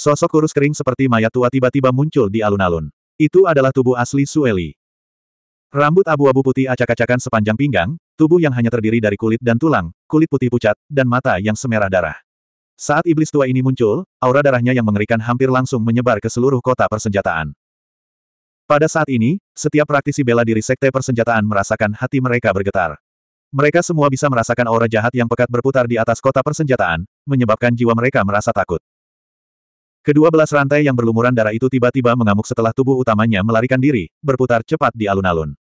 Sosok kurus kering seperti mayat tua tiba-tiba muncul di alun-alun. Itu adalah tubuh asli Sueli. Rambut abu-abu putih acak-acakan sepanjang pinggang, tubuh yang hanya terdiri dari kulit dan tulang, kulit putih pucat, dan mata yang semerah darah. Saat iblis tua ini muncul, aura darahnya yang mengerikan hampir langsung menyebar ke seluruh kota persenjataan. Pada saat ini, setiap praktisi bela diri sekte persenjataan merasakan hati mereka bergetar. Mereka semua bisa merasakan aura jahat yang pekat berputar di atas kota persenjataan, menyebabkan jiwa mereka merasa takut. Kedua belas rantai yang berlumuran darah itu tiba-tiba mengamuk setelah tubuh utamanya melarikan diri, berputar cepat di alun-alun.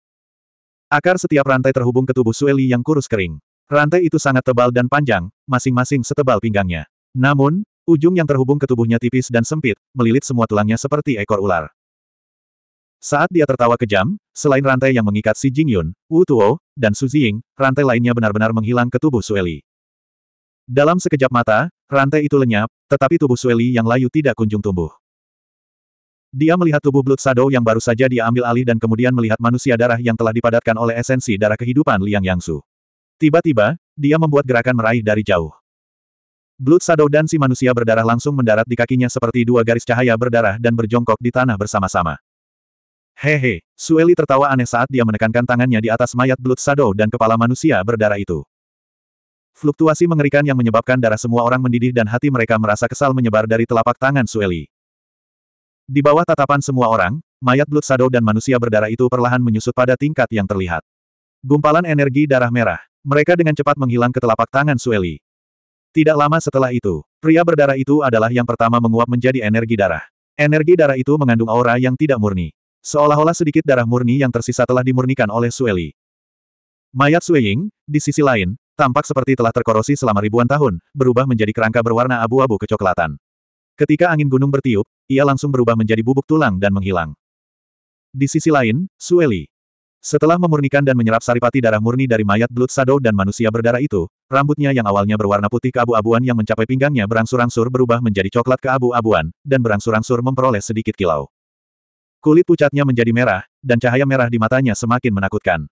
Akar setiap rantai terhubung ke tubuh Sueli yang kurus kering. Rantai itu sangat tebal dan panjang, masing-masing setebal pinggangnya. Namun, ujung yang terhubung ke tubuhnya tipis dan sempit, melilit semua tulangnya seperti ekor ular. Saat dia tertawa kejam, selain rantai yang mengikat si Jingyun, Wu Tuo, dan Su Ziying, rantai lainnya benar-benar menghilang ke tubuh Sueli. Dalam sekejap mata, rantai itu lenyap, tetapi tubuh Sueli yang layu tidak kunjung tumbuh. Dia melihat tubuh Blood Shadow yang baru saja dia ambil alih dan kemudian melihat manusia darah yang telah dipadatkan oleh esensi darah kehidupan Liang Yangsu. Tiba-tiba, dia membuat gerakan meraih dari jauh. Blood Shadow dan si manusia berdarah langsung mendarat di kakinya seperti dua garis cahaya berdarah dan berjongkok di tanah bersama-sama. Hehe, Sueli tertawa aneh saat dia menekankan tangannya di atas mayat Blood Shadow dan kepala manusia berdarah itu. Fluktuasi mengerikan yang menyebabkan darah semua orang mendidih dan hati mereka merasa kesal menyebar dari telapak tangan Sueli. Di bawah tatapan semua orang, mayat Blood Shadow dan manusia berdarah itu perlahan menyusut pada tingkat yang terlihat. Gumpalan energi darah merah. Mereka dengan cepat menghilang ke telapak tangan Sueli. Tidak lama setelah itu, pria berdarah itu adalah yang pertama menguap menjadi energi darah. Energi darah itu mengandung aura yang tidak murni. Seolah-olah sedikit darah murni yang tersisa telah dimurnikan oleh Sueli. Mayat Sueying, di sisi lain, Tampak seperti telah terkorosi selama ribuan tahun, berubah menjadi kerangka berwarna abu-abu kecoklatan. Ketika angin gunung bertiup, ia langsung berubah menjadi bubuk tulang dan menghilang. Di sisi lain, Sueli. Setelah memurnikan dan menyerap saripati darah murni dari mayat Blood Shadow dan manusia berdarah itu, rambutnya yang awalnya berwarna putih abu abuan yang mencapai pinggangnya berangsur-angsur berubah menjadi coklat keabu-abuan, dan berangsur-angsur memperoleh sedikit kilau. Kulit pucatnya menjadi merah, dan cahaya merah di matanya semakin menakutkan.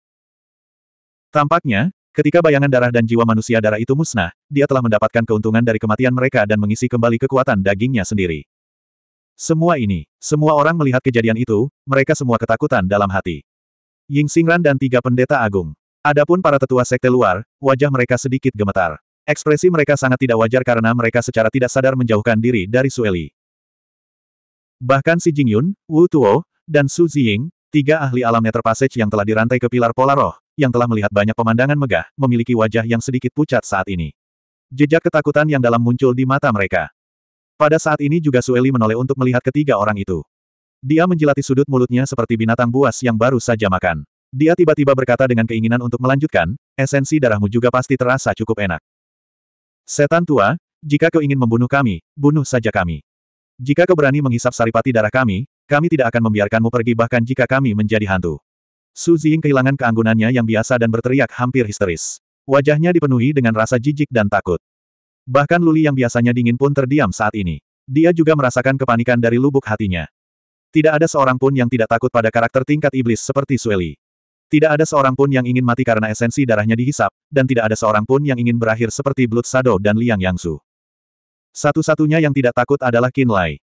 Tampaknya, Ketika bayangan darah dan jiwa manusia darah itu musnah, dia telah mendapatkan keuntungan dari kematian mereka dan mengisi kembali kekuatan dagingnya sendiri. Semua ini, semua orang melihat kejadian itu, mereka semua ketakutan dalam hati. Ying Xingran dan tiga pendeta agung. Adapun para tetua sekte luar, wajah mereka sedikit gemetar. Ekspresi mereka sangat tidak wajar karena mereka secara tidak sadar menjauhkan diri dari Sueli. Bahkan si Jingyun, Wu Tuo, dan Su Ziying, tiga ahli alam nether passage yang telah dirantai ke pilar pola roh, yang telah melihat banyak pemandangan megah, memiliki wajah yang sedikit pucat saat ini. Jejak ketakutan yang dalam muncul di mata mereka. Pada saat ini juga Sueli menoleh untuk melihat ketiga orang itu. Dia menjilati sudut mulutnya seperti binatang buas yang baru saja makan. Dia tiba-tiba berkata dengan keinginan untuk melanjutkan, esensi darahmu juga pasti terasa cukup enak. Setan tua, jika kau ingin membunuh kami, bunuh saja kami. Jika kau berani menghisap saripati darah kami, kami tidak akan membiarkanmu pergi bahkan jika kami menjadi hantu. Su Zing kehilangan keanggunannya yang biasa dan berteriak hampir histeris. Wajahnya dipenuhi dengan rasa jijik dan takut. Bahkan Luli yang biasanya dingin pun terdiam saat ini. Dia juga merasakan kepanikan dari lubuk hatinya. Tidak ada seorang pun yang tidak takut pada karakter tingkat iblis seperti Sueli. Tidak ada seorang pun yang ingin mati karena esensi darahnya dihisap, dan tidak ada seorang pun yang ingin berakhir seperti Blood Sado dan Liang Yangsu. Satu-satunya yang tidak takut adalah Qin Lai.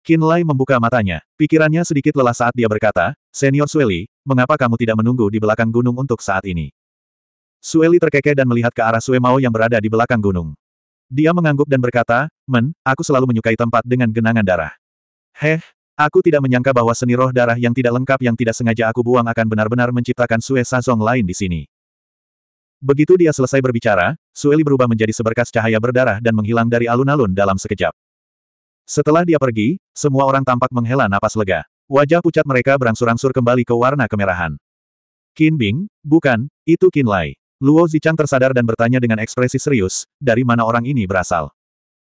Qin Lai membuka matanya. Pikirannya sedikit lelah saat dia berkata, Senior Sueli, mengapa kamu tidak menunggu di belakang gunung untuk saat ini? Sueli terkekeh dan melihat ke arah Sue Mao yang berada di belakang gunung. Dia mengangguk dan berkata, Men, aku selalu menyukai tempat dengan genangan darah. Heh, aku tidak menyangka bahwa seni roh darah yang tidak lengkap yang tidak sengaja aku buang akan benar-benar menciptakan Sue Sazong lain di sini. Begitu dia selesai berbicara, Sueli berubah menjadi seberkas cahaya berdarah dan menghilang dari alun-alun dalam sekejap. Setelah dia pergi, semua orang tampak menghela napas lega. Wajah pucat mereka berangsur-angsur kembali ke warna kemerahan. Qin Bing, bukan, itu Qin Lai. Luo Zichang tersadar dan bertanya dengan ekspresi serius, dari mana orang ini berasal?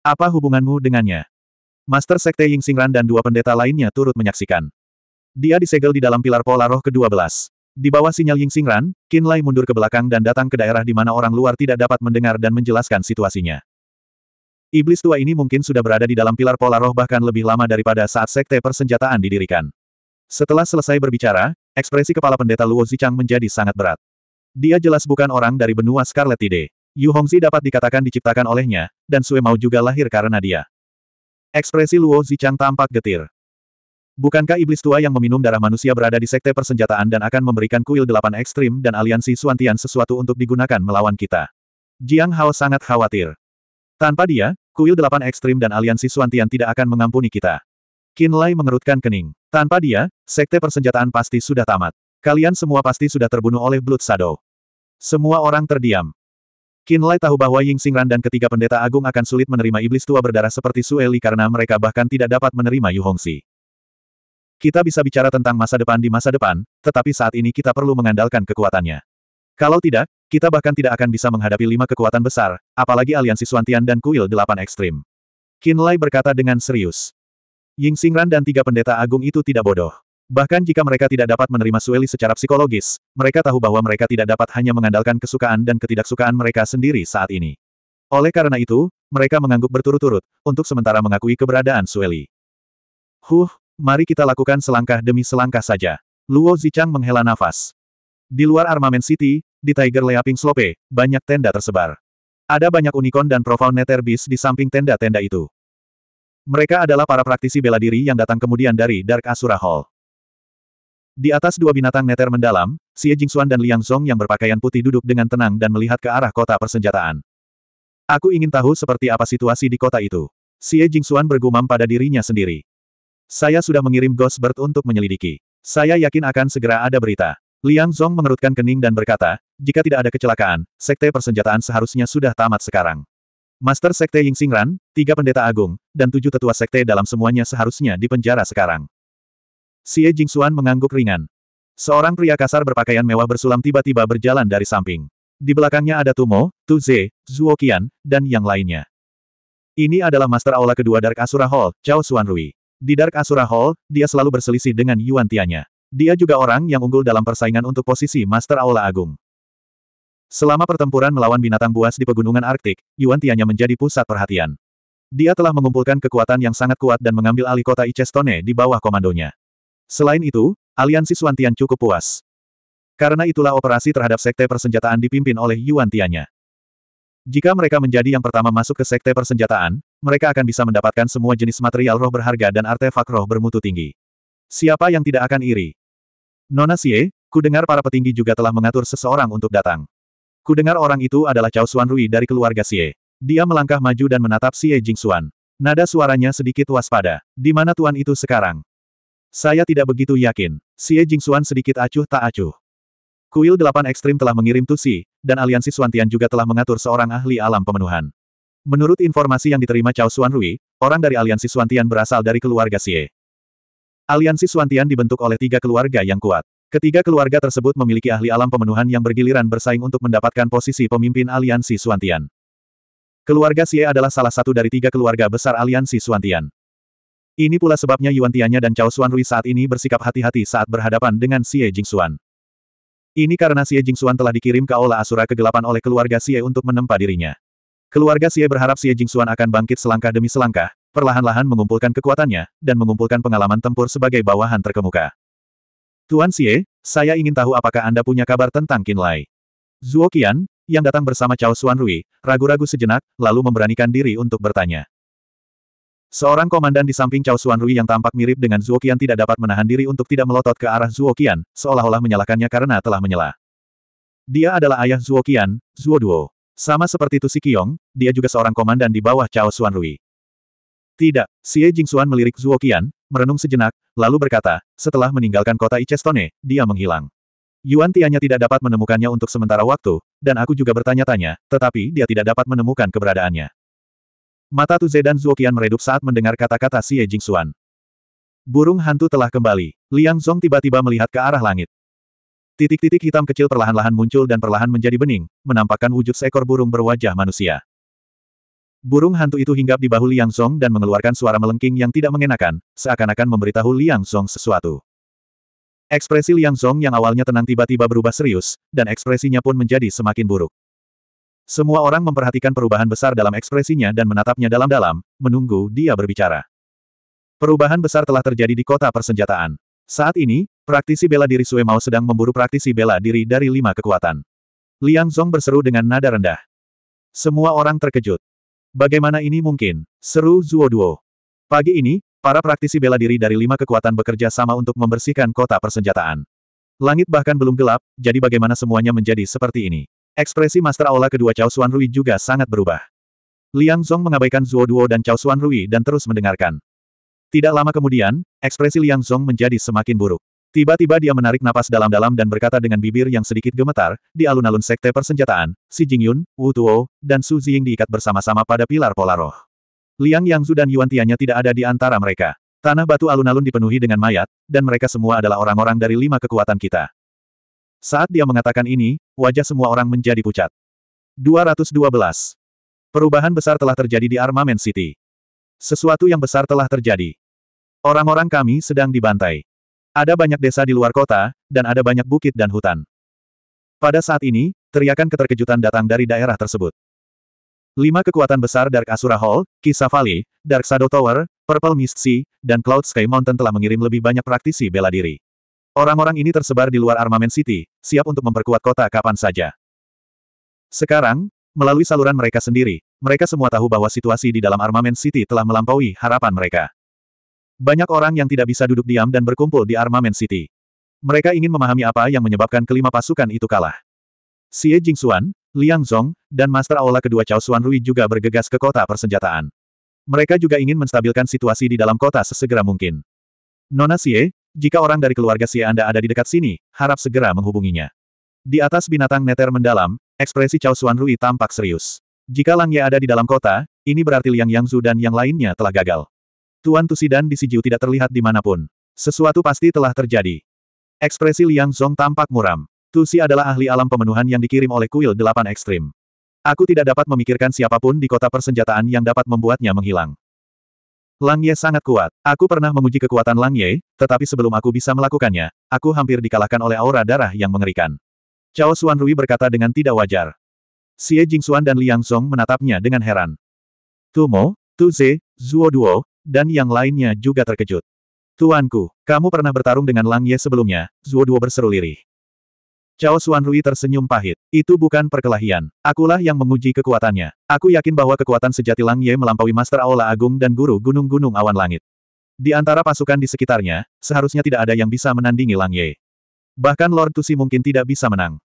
Apa hubunganmu dengannya? Master Sekte Ying Xingran dan dua pendeta lainnya turut menyaksikan. Dia disegel di dalam pilar pola roh ke-12. Di bawah sinyal Ying Xingran, Qin Lai mundur ke belakang dan datang ke daerah di mana orang luar tidak dapat mendengar dan menjelaskan situasinya. Iblis tua ini mungkin sudah berada di dalam pilar pola roh bahkan lebih lama daripada saat sekte persenjataan didirikan. Setelah selesai berbicara, ekspresi kepala pendeta Luo Zichang menjadi sangat berat. Dia jelas bukan orang dari benua Scarlet Tide. Yu Hongzi dapat dikatakan diciptakan olehnya, dan Sue Mao juga lahir karena dia. Ekspresi Luo Zichang tampak getir. Bukankah iblis tua yang meminum darah manusia berada di sekte persenjataan dan akan memberikan kuil delapan ekstrim dan aliansi Suantian sesuatu untuk digunakan melawan kita? Jiang Hao sangat khawatir. Tanpa dia, kuil delapan ekstrim dan aliansi Suantian tidak akan mengampuni kita. Qin Lai mengerutkan kening. Tanpa dia, sekte persenjataan pasti sudah tamat. Kalian semua pasti sudah terbunuh oleh Blood Shadow. Semua orang terdiam. Qin Lai tahu bahwa Ying Xingran dan ketiga pendeta agung akan sulit menerima iblis tua berdarah seperti Su Eli karena mereka bahkan tidak dapat menerima Yu Hongxi. Kita bisa bicara tentang masa depan di masa depan, tetapi saat ini kita perlu mengandalkan kekuatannya. Kalau tidak, kita bahkan tidak akan bisa menghadapi lima kekuatan besar, apalagi aliansi Suantian dan kuil delapan ekstrim. Qin Lai berkata dengan serius. Ying Xingran dan tiga pendeta agung itu tidak bodoh. Bahkan jika mereka tidak dapat menerima Sueli secara psikologis, mereka tahu bahwa mereka tidak dapat hanya mengandalkan kesukaan dan ketidaksukaan mereka sendiri saat ini. Oleh karena itu, mereka mengangguk berturut-turut, untuk sementara mengakui keberadaan Sueli. Huh, mari kita lakukan selangkah demi selangkah saja. Luo Zichang menghela nafas. Di luar Armament City, di Tiger Leaping Slope, banyak tenda tersebar. Ada banyak unicorn dan profound Netherbeast di samping tenda-tenda itu. Mereka adalah para praktisi bela diri yang datang kemudian dari Dark Asura Hall. Di atas dua binatang neter mendalam, Xie Jingxuan dan Liang Song yang berpakaian putih duduk dengan tenang dan melihat ke arah kota persenjataan. Aku ingin tahu seperti apa situasi di kota itu. Xie Jingxuan bergumam pada dirinya sendiri. Saya sudah mengirim Ghost Bird untuk menyelidiki. Saya yakin akan segera ada berita. Liang Zong mengerutkan kening dan berkata, jika tidak ada kecelakaan, sekte persenjataan seharusnya sudah tamat sekarang. Master Sekte Ying Singran, tiga pendeta agung, dan tujuh tetua sekte dalam semuanya seharusnya dipenjara sekarang. Xie Jingxuan mengangguk ringan. Seorang pria kasar berpakaian mewah bersulam tiba-tiba berjalan dari samping. Di belakangnya ada Tumo, Tuze, Zuo Qian, dan yang lainnya. Ini adalah Master Aula kedua Dark Asura Hall, Chao Rui. Di Dark Asura Hall, dia selalu berselisih dengan Yuan Tianya. Dia juga orang yang unggul dalam persaingan untuk posisi Master Aula Agung. Selama pertempuran melawan binatang buas di pegunungan Arktik, Yuan Tianya menjadi pusat perhatian. Dia telah mengumpulkan kekuatan yang sangat kuat dan mengambil alih kota Icestone di bawah komandonya. Selain itu, aliansi Xuan Tian cukup puas. Karena itulah operasi terhadap sekte persenjataan dipimpin oleh Yuan Tianya. Jika mereka menjadi yang pertama masuk ke sekte persenjataan, mereka akan bisa mendapatkan semua jenis material roh berharga dan artefak roh bermutu tinggi. Siapa yang tidak akan iri? Nona Xie, ku dengar para petinggi juga telah mengatur seseorang untuk datang. Kudengar orang itu adalah Cao Xuan Rui dari keluarga Xie. Dia melangkah maju dan menatap Xie Jingxuan. Nada suaranya sedikit waspada. Di mana tuan itu sekarang? Saya tidak begitu yakin. Xie Jingxuan sedikit acuh tak acuh. Kuil Delapan Ekstrim telah mengirim Tusi, dan aliansi Suantian juga telah mengatur seorang ahli alam pemenuhan. Menurut informasi yang diterima Cao Xuan Rui, orang dari aliansi Suantian berasal dari keluarga Xie. Aliansi Suantian dibentuk oleh tiga keluarga yang kuat. Ketiga keluarga tersebut memiliki ahli alam pemenuhan yang bergiliran bersaing untuk mendapatkan posisi pemimpin aliansi Suantian. Keluarga Xie adalah salah satu dari tiga keluarga besar aliansi Suantian. Ini pula sebabnya Yuan Tianya dan Cao Rui saat ini bersikap hati-hati saat berhadapan dengan Xie Jingxuan. Ini karena Xie Jingxuan telah dikirim ke Aula Asura kegelapan oleh keluarga Xie untuk menempa dirinya. Keluarga Xie berharap Xie Jingxuan akan bangkit selangkah demi selangkah, perlahan-lahan mengumpulkan kekuatannya, dan mengumpulkan pengalaman tempur sebagai bawahan terkemuka. Tuan Xie, saya ingin tahu apakah Anda punya kabar tentang Qin Lai. Zuo Qian, yang datang bersama Cao Xuan Rui, ragu-ragu sejenak, lalu memberanikan diri untuk bertanya. Seorang komandan di samping Cao Xuan Rui yang tampak mirip dengan Zuo Qian tidak dapat menahan diri untuk tidak melotot ke arah Zuo Qian, seolah-olah menyalahkannya karena telah menyela. Dia adalah ayah Zuo Qian, Zuo Duo. Sama seperti Tu Sikiong, dia juga seorang komandan di bawah Cao Xuan Rui. Tidak, Xie Jingxuan melirik Zuo Qian, merenung sejenak, lalu berkata, setelah meninggalkan kota Icestone, dia menghilang. Yuan Tianya tidak dapat menemukannya untuk sementara waktu, dan aku juga bertanya-tanya, tetapi dia tidak dapat menemukan keberadaannya. Mata Tuze dan Zuokian meredup saat mendengar kata-kata Xie Jingxuan. Burung hantu telah kembali. Liang Zhong tiba-tiba melihat ke arah langit. Titik-titik hitam kecil perlahan-lahan muncul dan perlahan menjadi bening, menampakkan wujud seekor burung berwajah manusia. Burung hantu itu hinggap di bahu Liang Song dan mengeluarkan suara melengking yang tidak mengenakan, seakan-akan memberitahu Liang Song sesuatu. Ekspresi Liang Song yang awalnya tenang tiba-tiba berubah serius, dan ekspresinya pun menjadi semakin buruk. Semua orang memperhatikan perubahan besar dalam ekspresinya dan menatapnya dalam-dalam, menunggu dia berbicara. Perubahan besar telah terjadi di kota persenjataan. Saat ini, praktisi bela diri Sue Mao sedang memburu praktisi bela diri dari lima kekuatan. Liang Song berseru dengan nada rendah. Semua orang terkejut. Bagaimana ini mungkin? Seru Zuo Duo. Pagi ini, para praktisi bela diri dari lima kekuatan bekerja sama untuk membersihkan kota persenjataan. Langit bahkan belum gelap, jadi bagaimana semuanya menjadi seperti ini? Ekspresi Master Aula kedua Cao Xuan Rui juga sangat berubah. Liang Zhong mengabaikan Zuo Duo dan Cao Xuan Rui dan terus mendengarkan. Tidak lama kemudian, ekspresi Liang Zhong menjadi semakin buruk. Tiba-tiba dia menarik napas dalam-dalam dan berkata dengan bibir yang sedikit gemetar, di alun-alun sekte persenjataan, si Jingyun, Wu Tuo, dan Su Ziying diikat bersama-sama pada pilar pola roh. Liang Yangzu dan Yuan Tianya tidak ada di antara mereka. Tanah batu alun-alun dipenuhi dengan mayat, dan mereka semua adalah orang-orang dari lima kekuatan kita. Saat dia mengatakan ini, wajah semua orang menjadi pucat. 212. Perubahan besar telah terjadi di Armament City. Sesuatu yang besar telah terjadi. Orang-orang kami sedang dibantai. Ada banyak desa di luar kota, dan ada banyak bukit dan hutan. Pada saat ini, teriakan keterkejutan datang dari daerah tersebut. Lima kekuatan besar Dark Asura Hall, Kisafali, Dark Shadow Tower, Purple Mist Sea, dan Cloud Sky Mountain telah mengirim lebih banyak praktisi bela diri. Orang-orang ini tersebar di luar Armament City, siap untuk memperkuat kota kapan saja. Sekarang, melalui saluran mereka sendiri, mereka semua tahu bahwa situasi di dalam Armament City telah melampaui harapan mereka. Banyak orang yang tidak bisa duduk diam dan berkumpul di Armament City. Mereka ingin memahami apa yang menyebabkan kelima pasukan itu kalah. Xie Jingxuan, Liang Zhong, dan Master Aula kedua Cao Xuan Rui juga bergegas ke kota persenjataan. Mereka juga ingin menstabilkan situasi di dalam kota sesegera mungkin. Nona Xie, jika orang dari keluarga Xie Anda ada di dekat sini, harap segera menghubunginya. Di atas binatang neter mendalam, ekspresi Cao Xuan Rui tampak serius. Jika Lang Ye ada di dalam kota, ini berarti Liang Yangzu dan yang lainnya telah gagal. Tuan Tusidan di Sijiu tidak terlihat di dimanapun. Sesuatu pasti telah terjadi. Ekspresi Liang Song tampak muram. Tusi adalah ahli alam pemenuhan yang dikirim oleh kuil delapan ekstrim. Aku tidak dapat memikirkan siapapun di kota persenjataan yang dapat membuatnya menghilang. Lang Ye sangat kuat. Aku pernah menguji kekuatan Lang Ye, tetapi sebelum aku bisa melakukannya, aku hampir dikalahkan oleh aura darah yang mengerikan. Cao Xuan Rui berkata dengan tidak wajar. Xie Xuan dan Liang Song menatapnya dengan heran. Tumo, Ze, Zuo Duo, dan yang lainnya juga terkejut. Tuanku, kamu pernah bertarung dengan Lang Ye sebelumnya, Zuo Duo berseru lirih. Cao Suan Rui tersenyum pahit. Itu bukan perkelahian. Akulah yang menguji kekuatannya. Aku yakin bahwa kekuatan sejati Lang Ye melampaui Master Aula Agung dan Guru Gunung-Gunung Awan Langit. Di antara pasukan di sekitarnya, seharusnya tidak ada yang bisa menandingi Lang Ye. Bahkan Lord Tusi mungkin tidak bisa menang.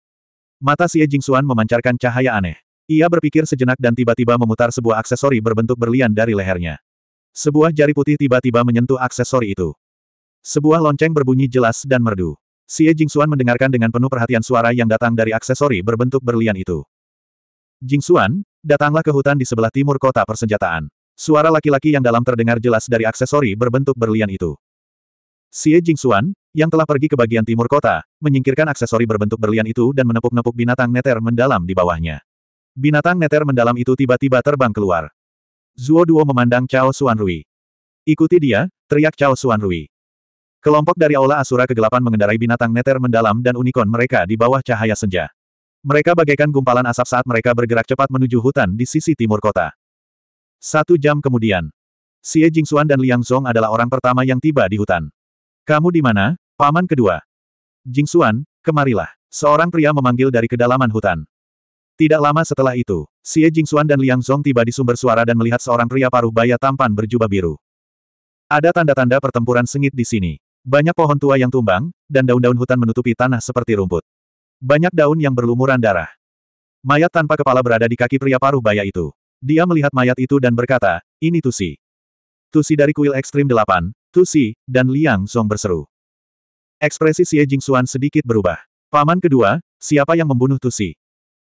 Mata Xie Suan memancarkan cahaya aneh. Ia berpikir sejenak dan tiba-tiba memutar sebuah aksesori berbentuk berlian dari lehernya. Sebuah jari putih tiba-tiba menyentuh aksesori itu. Sebuah lonceng berbunyi jelas dan merdu. Xie Jingxuan mendengarkan dengan penuh perhatian suara yang datang dari aksesori berbentuk berlian itu. Jingxuan, datanglah ke hutan di sebelah timur kota persenjataan. Suara laki-laki yang dalam terdengar jelas dari aksesori berbentuk berlian itu. Xie Jingxuan, yang telah pergi ke bagian timur kota, menyingkirkan aksesori berbentuk berlian itu dan menepuk-nepuk binatang neter mendalam di bawahnya. Binatang neter mendalam itu tiba-tiba terbang keluar. Zuo Duo memandang Cao Suan Rui. Ikuti dia, teriak Cao Suan Rui. Kelompok dari Aula Asura Kegelapan mengendarai binatang neter mendalam dan unicorn mereka di bawah cahaya senja. Mereka bagaikan gumpalan asap saat mereka bergerak cepat menuju hutan di sisi timur kota. Satu jam kemudian, Xie Jingxuan dan Liang Zhong adalah orang pertama yang tiba di hutan. Kamu di mana, paman kedua? Jingxuan, kemarilah. Seorang pria memanggil dari kedalaman hutan. Tidak lama setelah itu, Xie Jingxuan dan Liang Zhong tiba di sumber suara dan melihat seorang pria paruh baya tampan berjubah biru. Ada tanda-tanda pertempuran sengit di sini. Banyak pohon tua yang tumbang, dan daun-daun hutan menutupi tanah seperti rumput. Banyak daun yang berlumuran darah. Mayat tanpa kepala berada di kaki pria paruh baya itu. Dia melihat mayat itu dan berkata, ini Tusi. Tusi dari kuil ekstrim delapan, Tusi, dan Liang Song berseru. Ekspresi Xie Jingxuan sedikit berubah. Paman kedua, siapa yang membunuh Tusi?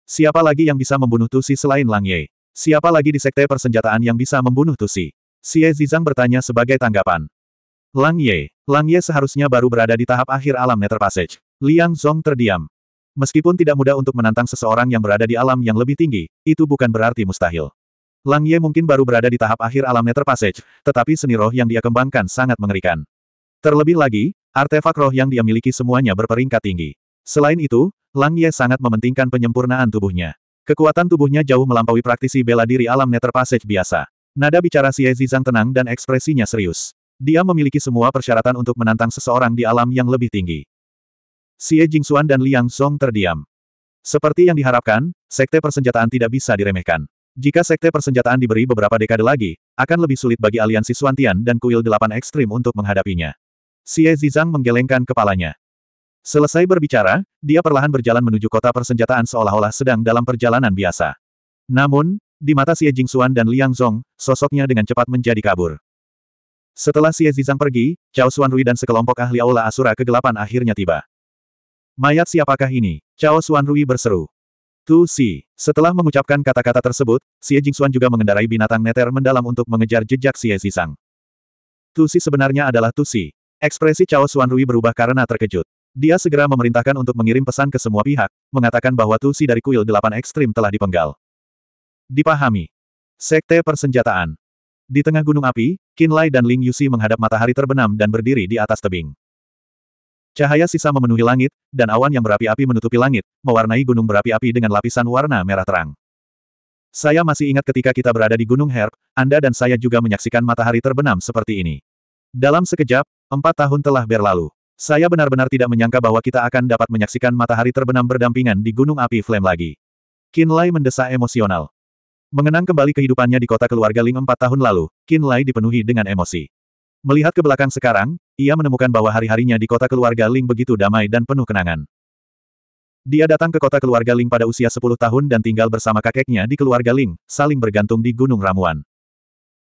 Siapa lagi yang bisa membunuh Tusi selain Lang Ye? Siapa lagi di sekte persenjataan yang bisa membunuh Tusi? Xie Zizang bertanya sebagai tanggapan. Lang Ye, Lang Ye seharusnya baru berada di tahap akhir alam Nether Passage. Liang Zhong terdiam. Meskipun tidak mudah untuk menantang seseorang yang berada di alam yang lebih tinggi, itu bukan berarti mustahil. Lang Ye mungkin baru berada di tahap akhir alam Nether Passage, tetapi seni roh yang dia kembangkan sangat mengerikan. Terlebih lagi, artefak roh yang dia miliki semuanya berperingkat tinggi. Selain itu, Lang Ye sangat mementingkan penyempurnaan tubuhnya. Kekuatan tubuhnya jauh melampaui praktisi bela diri alam nether passage biasa. Nada bicara Xie Zizang tenang dan ekspresinya serius. Dia memiliki semua persyaratan untuk menantang seseorang di alam yang lebih tinggi. Xie Jingxuan dan Liang Song terdiam. Seperti yang diharapkan, sekte persenjataan tidak bisa diremehkan. Jika sekte persenjataan diberi beberapa dekade lagi, akan lebih sulit bagi aliansi Suantian dan kuil delapan ekstrim untuk menghadapinya. Xie Zizang menggelengkan kepalanya. Selesai berbicara, dia perlahan berjalan menuju kota persenjataan seolah-olah sedang dalam perjalanan biasa. Namun, di mata Xie Jingxuan dan Liang Zong, sosoknya dengan cepat menjadi kabur. Setelah Xie Zizang pergi, Cao Rui dan sekelompok ahli aula Asura kegelapan akhirnya tiba. Mayat siapakah ini? Cao Rui berseru. Tu Si. Setelah mengucapkan kata-kata tersebut, Xie Jingxuan juga mengendarai binatang neter mendalam untuk mengejar jejak Xie Zizang. Tu Si sebenarnya adalah Tu Si. Ekspresi Cao Rui berubah karena terkejut. Dia segera memerintahkan untuk mengirim pesan ke semua pihak, mengatakan bahwa tusi dari kuil delapan ekstrim telah dipenggal. Dipahami. Sekte Persenjataan. Di tengah gunung api, Kinlai dan Ling Yusi menghadap matahari terbenam dan berdiri di atas tebing. Cahaya sisa memenuhi langit, dan awan yang berapi-api menutupi langit, mewarnai gunung berapi-api dengan lapisan warna merah terang. Saya masih ingat ketika kita berada di Gunung Herb, Anda dan saya juga menyaksikan matahari terbenam seperti ini. Dalam sekejap, empat tahun telah berlalu. Saya benar-benar tidak menyangka bahwa kita akan dapat menyaksikan matahari terbenam berdampingan di Gunung Api Flame lagi. Lai mendesah emosional. Mengenang kembali kehidupannya di kota keluarga Ling empat tahun lalu, Lai dipenuhi dengan emosi. Melihat ke belakang sekarang, ia menemukan bahwa hari-harinya di kota keluarga Ling begitu damai dan penuh kenangan. Dia datang ke kota keluarga Ling pada usia 10 tahun dan tinggal bersama kakeknya di keluarga Ling, saling bergantung di Gunung Ramuan.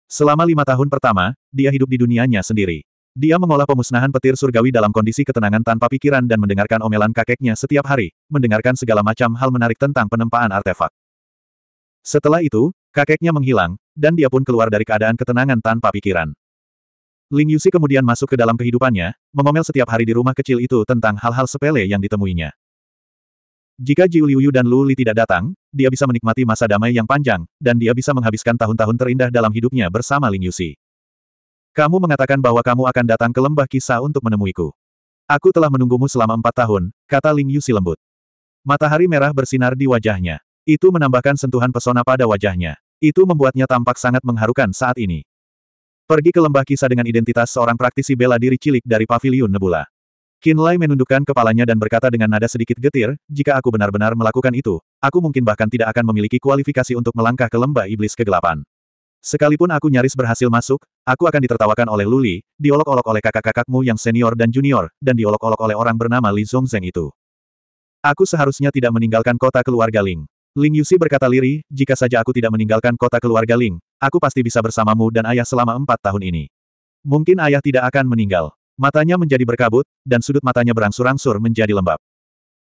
Selama lima tahun pertama, dia hidup di dunianya sendiri. Dia mengolah pemusnahan petir surgawi dalam kondisi ketenangan tanpa pikiran dan mendengarkan omelan kakeknya setiap hari, mendengarkan segala macam hal menarik tentang penempaan artefak. Setelah itu, kakeknya menghilang, dan dia pun keluar dari keadaan ketenangan tanpa pikiran. Ling Yusi kemudian masuk ke dalam kehidupannya, mengomel setiap hari di rumah kecil itu tentang hal-hal sepele yang ditemuinya. Jika Jiu Liuyu dan Lu Li tidak datang, dia bisa menikmati masa damai yang panjang, dan dia bisa menghabiskan tahun-tahun terindah dalam hidupnya bersama Ling Yusi. Kamu mengatakan bahwa kamu akan datang ke lembah kisah untuk menemuiku. Aku telah menunggumu selama empat tahun, kata Ling Yu lembut. Matahari merah bersinar di wajahnya. Itu menambahkan sentuhan pesona pada wajahnya. Itu membuatnya tampak sangat mengharukan saat ini. Pergi ke lembah kisah dengan identitas seorang praktisi bela diri cilik dari paviliun Nebula. Qin Lai menundukkan kepalanya dan berkata dengan nada sedikit getir, jika aku benar-benar melakukan itu, aku mungkin bahkan tidak akan memiliki kualifikasi untuk melangkah ke lembah iblis kegelapan. Sekalipun aku nyaris berhasil masuk, aku akan ditertawakan oleh Luli, diolok-olok oleh kakak-kakakmu yang senior dan junior, dan diolok-olok oleh orang bernama Li Zongzeng itu. Aku seharusnya tidak meninggalkan kota keluarga Ling. Ling Yusi berkata liri, jika saja aku tidak meninggalkan kota keluarga Ling, aku pasti bisa bersamamu dan ayah selama empat tahun ini. Mungkin ayah tidak akan meninggal. Matanya menjadi berkabut, dan sudut matanya berangsur-angsur menjadi lembab.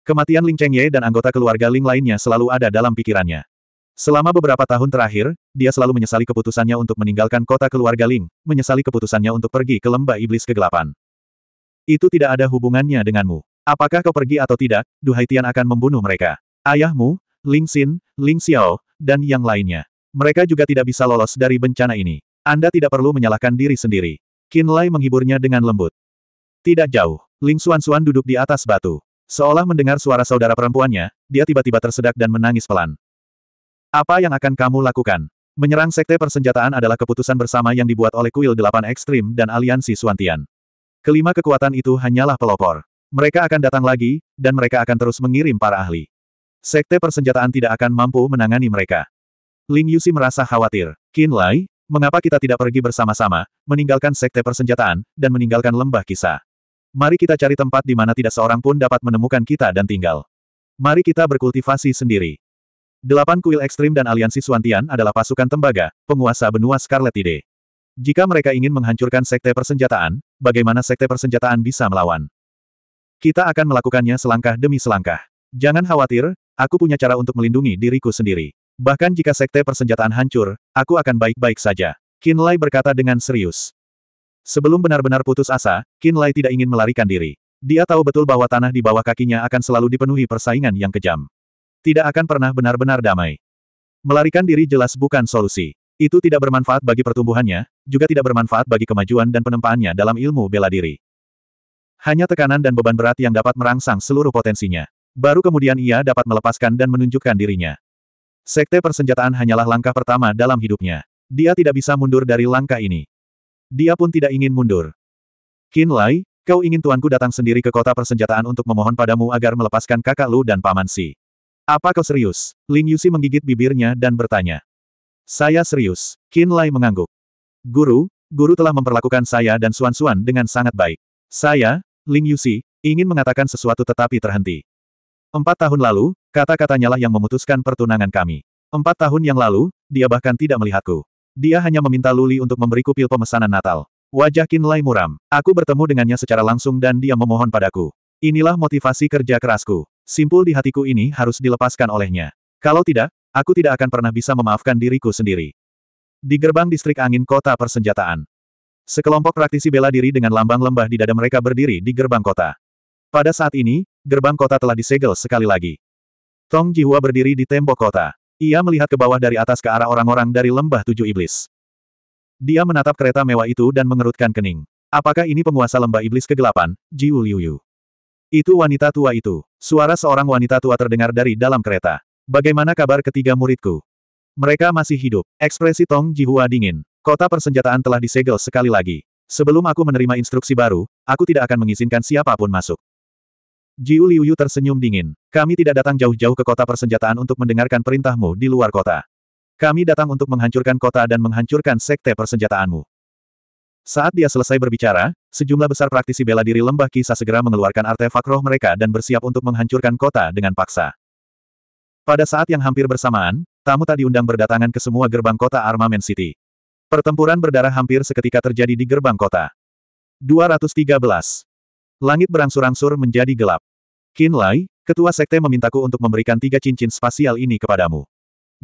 Kematian Ling Chengye dan anggota keluarga Ling lainnya selalu ada dalam pikirannya. Selama beberapa tahun terakhir, dia selalu menyesali keputusannya untuk meninggalkan kota keluarga Ling, menyesali keputusannya untuk pergi ke lembah iblis kegelapan. Itu tidak ada hubungannya denganmu. Apakah kau pergi atau tidak, Duhai Tian akan membunuh mereka. Ayahmu, Ling Xin, Ling Xiao, dan yang lainnya. Mereka juga tidak bisa lolos dari bencana ini. Anda tidak perlu menyalahkan diri sendiri. Qin Lai menghiburnya dengan lembut. Tidak jauh, Ling Xuan-Xuan duduk di atas batu. Seolah mendengar suara saudara perempuannya, dia tiba-tiba tersedak dan menangis pelan. Apa yang akan kamu lakukan? Menyerang sekte persenjataan adalah keputusan bersama yang dibuat oleh Kuil Delapan Ekstrim dan Aliansi Suantian. Kelima kekuatan itu hanyalah pelopor. Mereka akan datang lagi, dan mereka akan terus mengirim para ahli. Sekte persenjataan tidak akan mampu menangani mereka. Ling Yusi merasa khawatir. Qin Lai, mengapa kita tidak pergi bersama-sama, meninggalkan sekte persenjataan, dan meninggalkan lembah kisah? Mari kita cari tempat di mana tidak seorang pun dapat menemukan kita dan tinggal. Mari kita berkultivasi sendiri. Delapan kuil ekstrim dan aliansi Suantian adalah pasukan tembaga, penguasa benua Scarlet Ide. Jika mereka ingin menghancurkan sekte persenjataan, bagaimana sekte persenjataan bisa melawan? Kita akan melakukannya selangkah demi selangkah. Jangan khawatir, aku punya cara untuk melindungi diriku sendiri. Bahkan jika sekte persenjataan hancur, aku akan baik-baik saja. Kinlay berkata dengan serius. Sebelum benar-benar putus asa, Kinlay tidak ingin melarikan diri. Dia tahu betul bahwa tanah di bawah kakinya akan selalu dipenuhi persaingan yang kejam tidak akan pernah benar-benar damai. Melarikan diri jelas bukan solusi. Itu tidak bermanfaat bagi pertumbuhannya, juga tidak bermanfaat bagi kemajuan dan penempaannya dalam ilmu bela diri. Hanya tekanan dan beban berat yang dapat merangsang seluruh potensinya. Baru kemudian ia dapat melepaskan dan menunjukkan dirinya. Sekte persenjataan hanyalah langkah pertama dalam hidupnya. Dia tidak bisa mundur dari langkah ini. Dia pun tidak ingin mundur. Qin Lai, kau ingin tuanku datang sendiri ke kota persenjataan untuk memohon padamu agar melepaskan kakak Lu dan paman Si. Apa kau serius? Ling Yusi menggigit bibirnya dan bertanya. Saya serius. Qin Lai mengangguk. Guru, guru telah memperlakukan saya dan Suan Suan dengan sangat baik. Saya, Ling Yusi, ingin mengatakan sesuatu tetapi terhenti. Empat tahun lalu, kata katanya lah yang memutuskan pertunangan kami. Empat tahun yang lalu, dia bahkan tidak melihatku. Dia hanya meminta Luli untuk memberiku pil pemesanan Natal. Wajah Qin Lai muram. Aku bertemu dengannya secara langsung dan dia memohon padaku. Inilah motivasi kerja kerasku. Simpul di hatiku ini harus dilepaskan olehnya. Kalau tidak, aku tidak akan pernah bisa memaafkan diriku sendiri. Di gerbang distrik angin kota persenjataan. Sekelompok praktisi bela diri dengan lambang lembah di dada mereka berdiri di gerbang kota. Pada saat ini, gerbang kota telah disegel sekali lagi. Tong Jihua berdiri di tembok kota. Ia melihat ke bawah dari atas ke arah orang-orang dari lembah tujuh iblis. Dia menatap kereta mewah itu dan mengerutkan kening. Apakah ini penguasa lembah iblis kegelapan, Jiu Liuyu? Itu wanita tua itu. Suara seorang wanita tua terdengar dari dalam kereta. Bagaimana kabar ketiga muridku? Mereka masih hidup. Ekspresi Tong Jihua dingin. Kota persenjataan telah disegel sekali lagi. Sebelum aku menerima instruksi baru, aku tidak akan mengizinkan siapapun masuk. Jiu Liuyu tersenyum dingin. Kami tidak datang jauh-jauh ke kota persenjataan untuk mendengarkan perintahmu di luar kota. Kami datang untuk menghancurkan kota dan menghancurkan sekte persenjataanmu. Saat dia selesai berbicara, sejumlah besar praktisi bela diri lembah kisah segera mengeluarkan artefak roh mereka dan bersiap untuk menghancurkan kota dengan paksa. Pada saat yang hampir bersamaan, tamu tadi undang berdatangan ke semua gerbang kota Armamen City. Pertempuran berdarah hampir seketika terjadi di gerbang kota. 213. Langit berangsur-angsur menjadi gelap. Lai, ketua sekte memintaku untuk memberikan tiga cincin spasial ini kepadamu.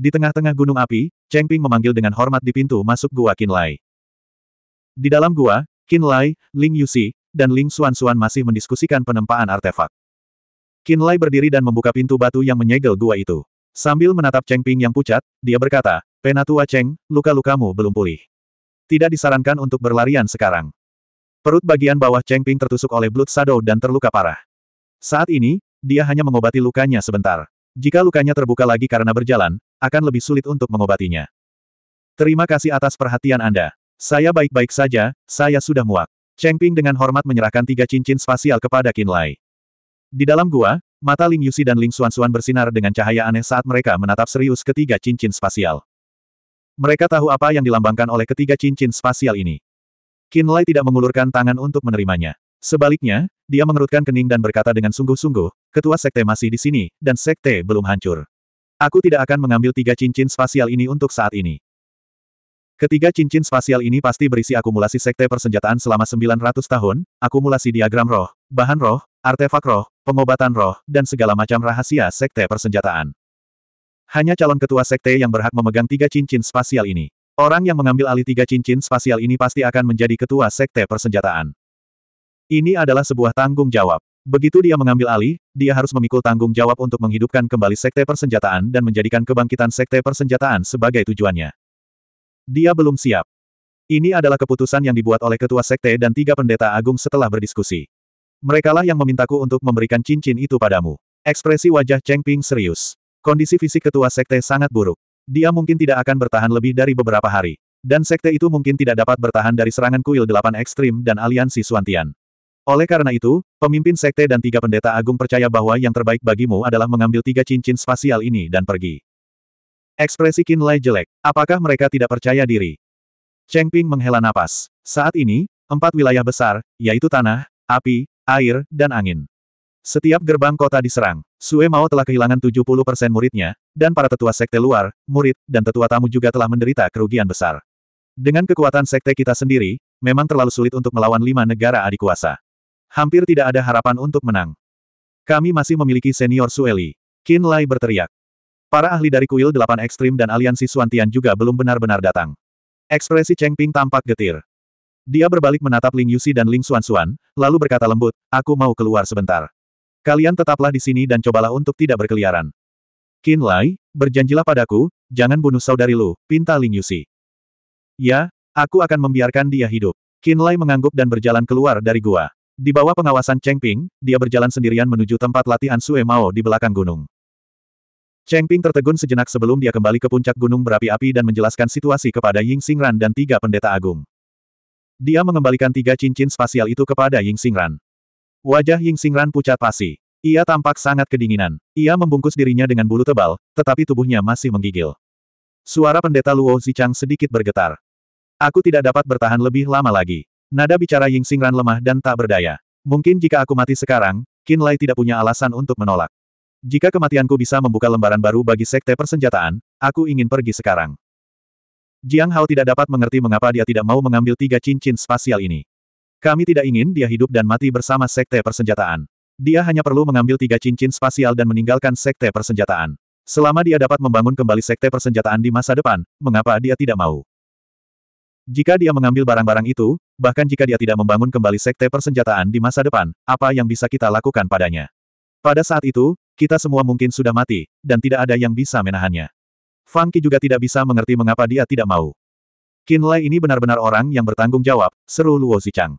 Di tengah-tengah gunung api, Cheng Ping memanggil dengan hormat di pintu masuk gua Lai. Di dalam gua, Qin Lai, Ling Yuxi, dan Ling Xuan Xuan masih mendiskusikan penempaan artefak. Qin Lai berdiri dan membuka pintu batu yang menyegel gua itu. Sambil menatap Cheng Ping yang pucat, dia berkata, Penatua Cheng, luka-lukamu belum pulih. Tidak disarankan untuk berlarian sekarang. Perut bagian bawah Cheng Ping tertusuk oleh Blood Shadow dan terluka parah. Saat ini, dia hanya mengobati lukanya sebentar. Jika lukanya terbuka lagi karena berjalan, akan lebih sulit untuk mengobatinya. Terima kasih atas perhatian Anda. Saya baik-baik saja, saya sudah muak. Cheng Ping dengan hormat menyerahkan tiga cincin spasial kepada Qin Lai. Di dalam gua, mata Ling Yusi dan Ling Xuan Xuan bersinar dengan cahaya aneh saat mereka menatap serius ketiga cincin spasial. Mereka tahu apa yang dilambangkan oleh ketiga cincin spasial ini. Qin Lai tidak mengulurkan tangan untuk menerimanya. Sebaliknya, dia mengerutkan kening dan berkata dengan sungguh-sungguh, ketua sekte masih di sini, dan sekte belum hancur. Aku tidak akan mengambil tiga cincin spasial ini untuk saat ini. Ketiga cincin spasial ini pasti berisi akumulasi sekte persenjataan selama 900 tahun, akumulasi diagram roh, bahan roh, artefak roh, pengobatan roh, dan segala macam rahasia sekte persenjataan. Hanya calon ketua sekte yang berhak memegang tiga cincin spasial ini. Orang yang mengambil alih tiga cincin spasial ini pasti akan menjadi ketua sekte persenjataan. Ini adalah sebuah tanggung jawab. Begitu dia mengambil alih, dia harus memikul tanggung jawab untuk menghidupkan kembali sekte persenjataan dan menjadikan kebangkitan sekte persenjataan sebagai tujuannya. Dia belum siap. Ini adalah keputusan yang dibuat oleh ketua sekte dan tiga pendeta agung setelah berdiskusi. Merekalah yang memintaku untuk memberikan cincin itu padamu. Ekspresi wajah Cheng Ping serius. Kondisi fisik ketua sekte sangat buruk. Dia mungkin tidak akan bertahan lebih dari beberapa hari. Dan sekte itu mungkin tidak dapat bertahan dari serangan kuil delapan ekstrim dan aliansi Suantian. Oleh karena itu, pemimpin sekte dan tiga pendeta agung percaya bahwa yang terbaik bagimu adalah mengambil tiga cincin spasial ini dan pergi. Ekspresi Qin Lai jelek. Apakah mereka tidak percaya diri? Cheng Ping menghela napas. Saat ini, empat wilayah besar, yaitu tanah, api, air, dan angin. Setiap gerbang kota diserang. Sue Mao telah kehilangan 70% muridnya, dan para tetua sekte luar, murid, dan tetua tamu juga telah menderita kerugian besar. Dengan kekuatan sekte kita sendiri, memang terlalu sulit untuk melawan lima negara adik kuasa. Hampir tidak ada harapan untuk menang. Kami masih memiliki senior Sueli. Qin Lai berteriak. Para ahli dari kuil delapan ekstrim dan aliansi Suantian juga belum benar-benar datang. Ekspresi Cheng Ping tampak getir. Dia berbalik menatap Ling Yusi dan Ling Xuan-Xuan, lalu berkata lembut, aku mau keluar sebentar. Kalian tetaplah di sini dan cobalah untuk tidak berkeliaran. Qin Lai, berjanjilah padaku, jangan bunuh saudari lu, pinta Ling Yusi. Ya, aku akan membiarkan dia hidup. Qin Lai mengangguk dan berjalan keluar dari gua. Di bawah pengawasan Cheng Ping, dia berjalan sendirian menuju tempat latihan Sue Mao di belakang gunung. Cheng Ping tertegun sejenak sebelum dia kembali ke puncak gunung berapi-api dan menjelaskan situasi kepada Ying Xingran dan tiga pendeta agung. Dia mengembalikan tiga cincin spasial itu kepada Ying Xingran. Wajah Ying Xingran pucat pasi. Ia tampak sangat kedinginan. Ia membungkus dirinya dengan bulu tebal, tetapi tubuhnya masih menggigil. Suara pendeta Luo Zichang sedikit bergetar. Aku tidak dapat bertahan lebih lama lagi. Nada bicara Ying Xingran lemah dan tak berdaya. Mungkin jika aku mati sekarang, Qin Lai tidak punya alasan untuk menolak. Jika kematianku bisa membuka lembaran baru bagi sekte persenjataan, aku ingin pergi sekarang. Jiang Hao tidak dapat mengerti mengapa dia tidak mau mengambil tiga cincin spasial ini. Kami tidak ingin dia hidup dan mati bersama sekte persenjataan. Dia hanya perlu mengambil tiga cincin spasial dan meninggalkan sekte persenjataan. Selama dia dapat membangun kembali sekte persenjataan di masa depan, mengapa dia tidak mau? Jika dia mengambil barang-barang itu, bahkan jika dia tidak membangun kembali sekte persenjataan di masa depan, apa yang bisa kita lakukan padanya? Pada saat itu, kita semua mungkin sudah mati, dan tidak ada yang bisa menahannya. Fangki juga tidak bisa mengerti mengapa dia tidak mau. Kinlay ini benar-benar orang yang bertanggung jawab, seru Luo Zichang.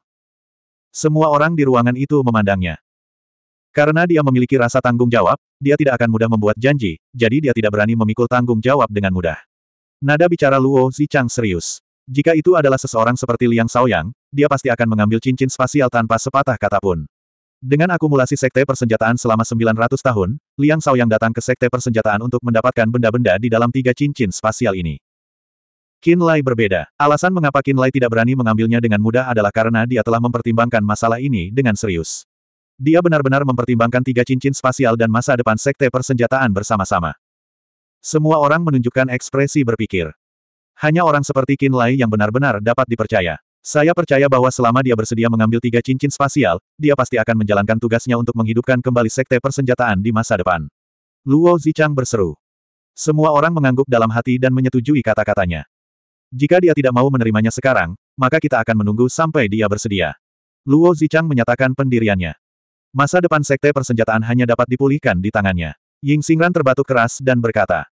Semua orang di ruangan itu memandangnya. Karena dia memiliki rasa tanggung jawab, dia tidak akan mudah membuat janji, jadi dia tidak berani memikul tanggung jawab dengan mudah. Nada bicara Luo Zichang serius. Jika itu adalah seseorang seperti Liang Shaoyang, dia pasti akan mengambil cincin spasial tanpa sepatah kata pun. Dengan akumulasi sekte persenjataan selama 900 tahun, Liang Yang datang ke sekte persenjataan untuk mendapatkan benda-benda di dalam tiga cincin spasial ini. Qin Lai berbeda. Alasan mengapa Qin Lai tidak berani mengambilnya dengan mudah adalah karena dia telah mempertimbangkan masalah ini dengan serius. Dia benar-benar mempertimbangkan tiga cincin spasial dan masa depan sekte persenjataan bersama-sama. Semua orang menunjukkan ekspresi berpikir. Hanya orang seperti Qin Lai yang benar-benar dapat dipercaya. Saya percaya bahwa selama dia bersedia mengambil tiga cincin spasial, dia pasti akan menjalankan tugasnya untuk menghidupkan kembali sekte persenjataan di masa depan. Luo Zichang berseru. Semua orang mengangguk dalam hati dan menyetujui kata-katanya. Jika dia tidak mau menerimanya sekarang, maka kita akan menunggu sampai dia bersedia. Luo Zichang menyatakan pendiriannya. Masa depan sekte persenjataan hanya dapat dipulihkan di tangannya. Ying Xingran terbatuk keras dan berkata.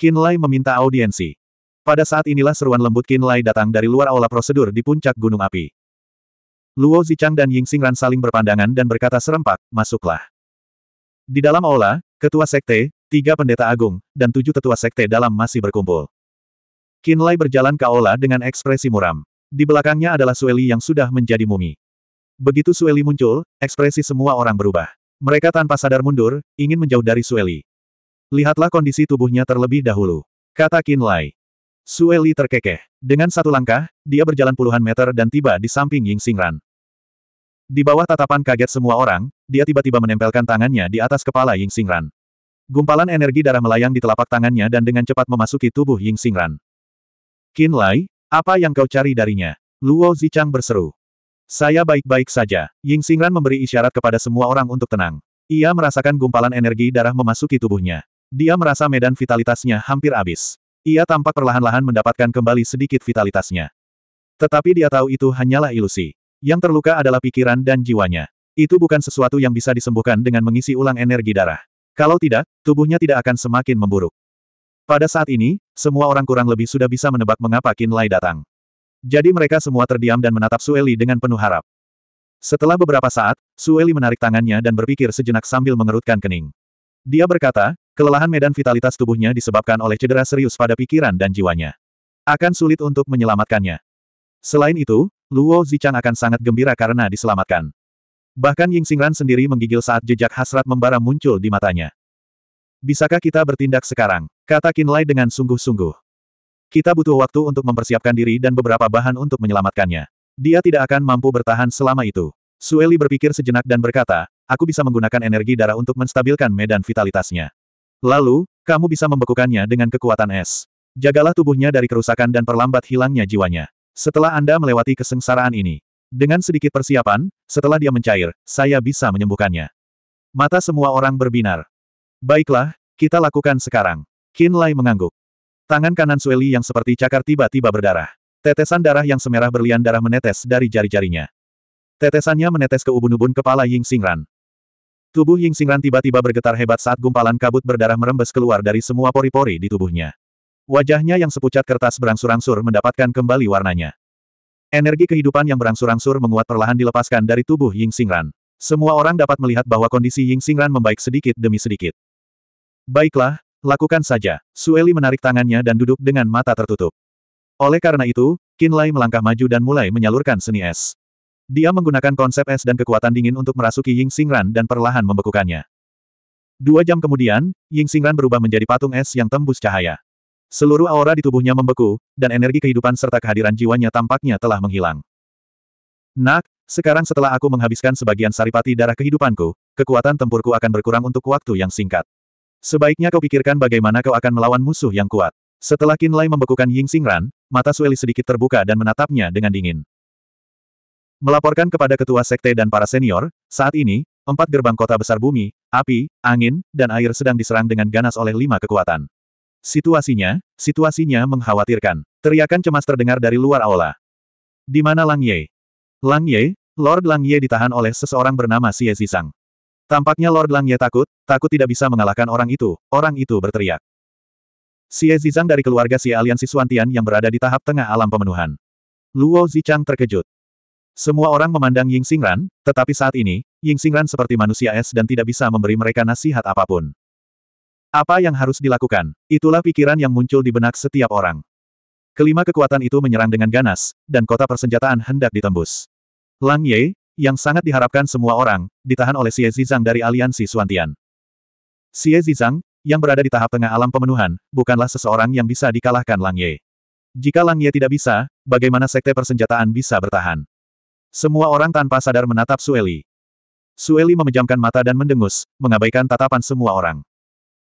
Qin Lai meminta audiensi. Pada saat inilah seruan lembut Qin Lai datang dari luar aula prosedur di puncak gunung api. Luo Zichang dan Ying Xingran saling berpandangan dan berkata serempak, masuklah. Di dalam aula, ketua sekte, tiga pendeta agung, dan tujuh tetua sekte dalam masih berkumpul. Qin Lai berjalan ke aula dengan ekspresi muram. Di belakangnya adalah Sueli yang sudah menjadi mumi. Begitu Sueli muncul, ekspresi semua orang berubah. Mereka tanpa sadar mundur, ingin menjauh dari Sueli. Lihatlah kondisi tubuhnya terlebih dahulu. Kata Qin Lai. Sueli terkekeh. Dengan satu langkah, dia berjalan puluhan meter dan tiba di samping Ying Xingran. Di bawah tatapan kaget semua orang, dia tiba-tiba menempelkan tangannya di atas kepala Ying Xingran. Gumpalan energi darah melayang di telapak tangannya dan dengan cepat memasuki tubuh Ying Xingran. Qin Lai, apa yang kau cari darinya? Luo Zichang berseru. Saya baik-baik saja. Ying Xingran memberi isyarat kepada semua orang untuk tenang. Ia merasakan gumpalan energi darah memasuki tubuhnya. Dia merasa medan vitalitasnya hampir habis. Ia tampak perlahan-lahan mendapatkan kembali sedikit vitalitasnya. Tetapi dia tahu itu hanyalah ilusi. Yang terluka adalah pikiran dan jiwanya. Itu bukan sesuatu yang bisa disembuhkan dengan mengisi ulang energi darah. Kalau tidak, tubuhnya tidak akan semakin memburuk. Pada saat ini, semua orang kurang lebih sudah bisa menebak mengapa Qin Lai datang. Jadi mereka semua terdiam dan menatap Sueli dengan penuh harap. Setelah beberapa saat, Sueli menarik tangannya dan berpikir sejenak sambil mengerutkan kening. Dia berkata, Kelelahan medan vitalitas tubuhnya disebabkan oleh cedera serius pada pikiran dan jiwanya. Akan sulit untuk menyelamatkannya. Selain itu, Luo Zichang akan sangat gembira karena diselamatkan. Bahkan Ying Xingran sendiri menggigil saat jejak hasrat membara muncul di matanya. Bisakah kita bertindak sekarang? Kata Qin Lai dengan sungguh-sungguh. Kita butuh waktu untuk mempersiapkan diri dan beberapa bahan untuk menyelamatkannya. Dia tidak akan mampu bertahan selama itu. Sueli berpikir sejenak dan berkata, aku bisa menggunakan energi darah untuk menstabilkan medan vitalitasnya. Lalu, kamu bisa membekukannya dengan kekuatan es. Jagalah tubuhnya dari kerusakan dan perlambat hilangnya jiwanya. Setelah Anda melewati kesengsaraan ini, dengan sedikit persiapan, setelah dia mencair, saya bisa menyembuhkannya. Mata semua orang berbinar. Baiklah, kita lakukan sekarang. Qin Lai mengangguk. Tangan kanan Sueli yang seperti cakar tiba-tiba berdarah. Tetesan darah yang semerah berlian darah menetes dari jari-jarinya. Tetesannya menetes ke ubun-ubun kepala Ying Xingran. Tubuh Ying Xingran tiba-tiba bergetar hebat saat gumpalan kabut berdarah merembes keluar dari semua pori-pori di tubuhnya. Wajahnya yang sepucat kertas berangsur-angsur mendapatkan kembali warnanya. Energi kehidupan yang berangsur-angsur menguat perlahan dilepaskan dari tubuh Ying Xingran. Semua orang dapat melihat bahwa kondisi Ying Xingran membaik sedikit demi sedikit. Baiklah, lakukan saja. Sueli menarik tangannya dan duduk dengan mata tertutup. Oleh karena itu, Qin Lai melangkah maju dan mulai menyalurkan seni es. Dia menggunakan konsep es dan kekuatan dingin untuk merasuki Ying Xingran dan perlahan membekukannya. Dua jam kemudian, Ying Xingran berubah menjadi patung es yang tembus cahaya. Seluruh aura di tubuhnya membeku, dan energi kehidupan serta kehadiran jiwanya tampaknya telah menghilang. Nak, sekarang setelah aku menghabiskan sebagian saripati darah kehidupanku, kekuatan tempurku akan berkurang untuk waktu yang singkat. Sebaiknya kau pikirkan bagaimana kau akan melawan musuh yang kuat. Setelah Kinlay membekukan Ying Xingran, mata Sueli sedikit terbuka dan menatapnya dengan dingin. Melaporkan kepada ketua sekte dan para senior, saat ini, empat gerbang kota besar bumi, api, angin, dan air sedang diserang dengan ganas oleh lima kekuatan. Situasinya, situasinya mengkhawatirkan. Teriakan cemas terdengar dari luar aula. Di mana Lang Ye? Lang Ye, Lord Lang Ye ditahan oleh seseorang bernama Xie Zizang. Tampaknya Lord Lang Ye takut, takut tidak bisa mengalahkan orang itu, orang itu berteriak. Xie Zizang dari keluarga Xie Aliansi Suantian yang berada di tahap tengah alam pemenuhan. Luo Zichang terkejut. Semua orang memandang Ying Xingran, tetapi saat ini, Ying Xingran seperti manusia es dan tidak bisa memberi mereka nasihat apapun. Apa yang harus dilakukan? Itulah pikiran yang muncul di benak setiap orang. Kelima kekuatan itu menyerang dengan ganas, dan kota persenjataan hendak ditembus. Lang Ye, yang sangat diharapkan semua orang, ditahan oleh Xie Zizang dari aliansi Suantian. Xie Zizang, yang berada di tahap tengah alam pemenuhan, bukanlah seseorang yang bisa dikalahkan Lang Ye. Jika Lang Ye tidak bisa, bagaimana sekte persenjataan bisa bertahan? Semua orang tanpa sadar menatap Sueli. Sueli memejamkan mata dan mendengus, mengabaikan tatapan semua orang.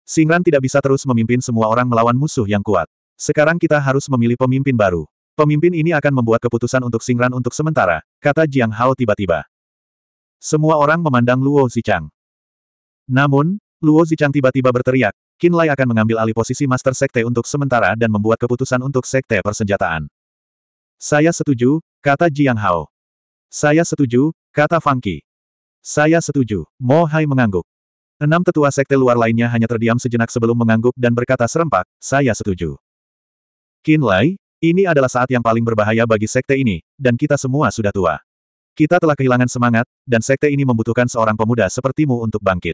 Singran tidak bisa terus memimpin semua orang melawan musuh yang kuat. Sekarang kita harus memilih pemimpin baru. Pemimpin ini akan membuat keputusan untuk Singran untuk sementara, kata Jiang Hao tiba-tiba. Semua orang memandang Luo Zichang. Namun, Luo Zichang tiba-tiba berteriak, Qin Lai akan mengambil alih posisi Master Sekte untuk sementara dan membuat keputusan untuk Sekte Persenjataan. Saya setuju, kata Jiang Hao. Saya setuju, kata Funky. Saya setuju, Mo Hai mengangguk. Enam tetua sekte luar lainnya hanya terdiam sejenak sebelum mengangguk dan berkata serempak, saya setuju. Lai, ini adalah saat yang paling berbahaya bagi sekte ini, dan kita semua sudah tua. Kita telah kehilangan semangat, dan sekte ini membutuhkan seorang pemuda sepertimu untuk bangkit.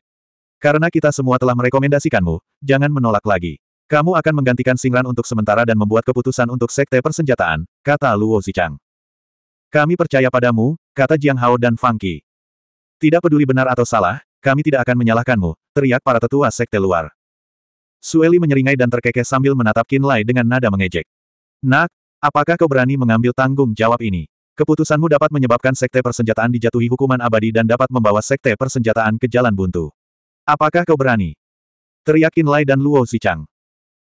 Karena kita semua telah merekomendasikanmu, jangan menolak lagi. Kamu akan menggantikan Singran untuk sementara dan membuat keputusan untuk sekte persenjataan, kata Luo Zichang. Kami percaya padamu, kata Jiang Hao dan Fang Qi. Tidak peduli benar atau salah, kami tidak akan menyalahkanmu, teriak para tetua sekte luar. Sueli menyeringai dan terkekeh sambil menatap Qin Lai dengan nada mengejek. Nak, apakah kau berani mengambil tanggung jawab ini? Keputusanmu dapat menyebabkan sekte persenjataan dijatuhi hukuman abadi dan dapat membawa sekte persenjataan ke jalan buntu. Apakah kau berani? Teriak Qin Lai dan Luo Zichang.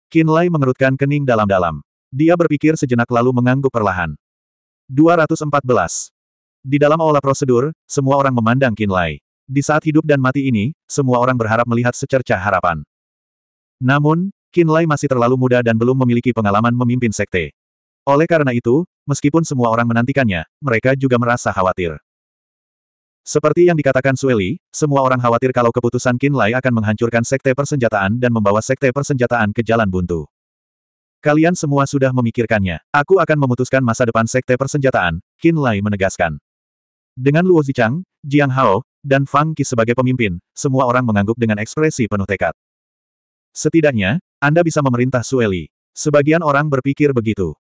Qin Lai mengerutkan kening dalam-dalam. Dia berpikir sejenak lalu mengangguk perlahan. 214. Di dalam aula prosedur, semua orang memandang Kinlay. Di saat hidup dan mati ini, semua orang berharap melihat secerca harapan. Namun, Kinlay masih terlalu muda dan belum memiliki pengalaman memimpin sekte. Oleh karena itu, meskipun semua orang menantikannya, mereka juga merasa khawatir. Seperti yang dikatakan Sueli, semua orang khawatir kalau keputusan Kinlay akan menghancurkan sekte persenjataan dan membawa sekte persenjataan ke jalan buntu. Kalian semua sudah memikirkannya. Aku akan memutuskan masa depan Sekte Persenjataan, Qin Lai menegaskan. Dengan Luo Zichang, Jiang Hao, dan Fang Qi sebagai pemimpin, semua orang mengangguk dengan ekspresi penuh tekad. Setidaknya, Anda bisa memerintah Sueli. Sebagian orang berpikir begitu.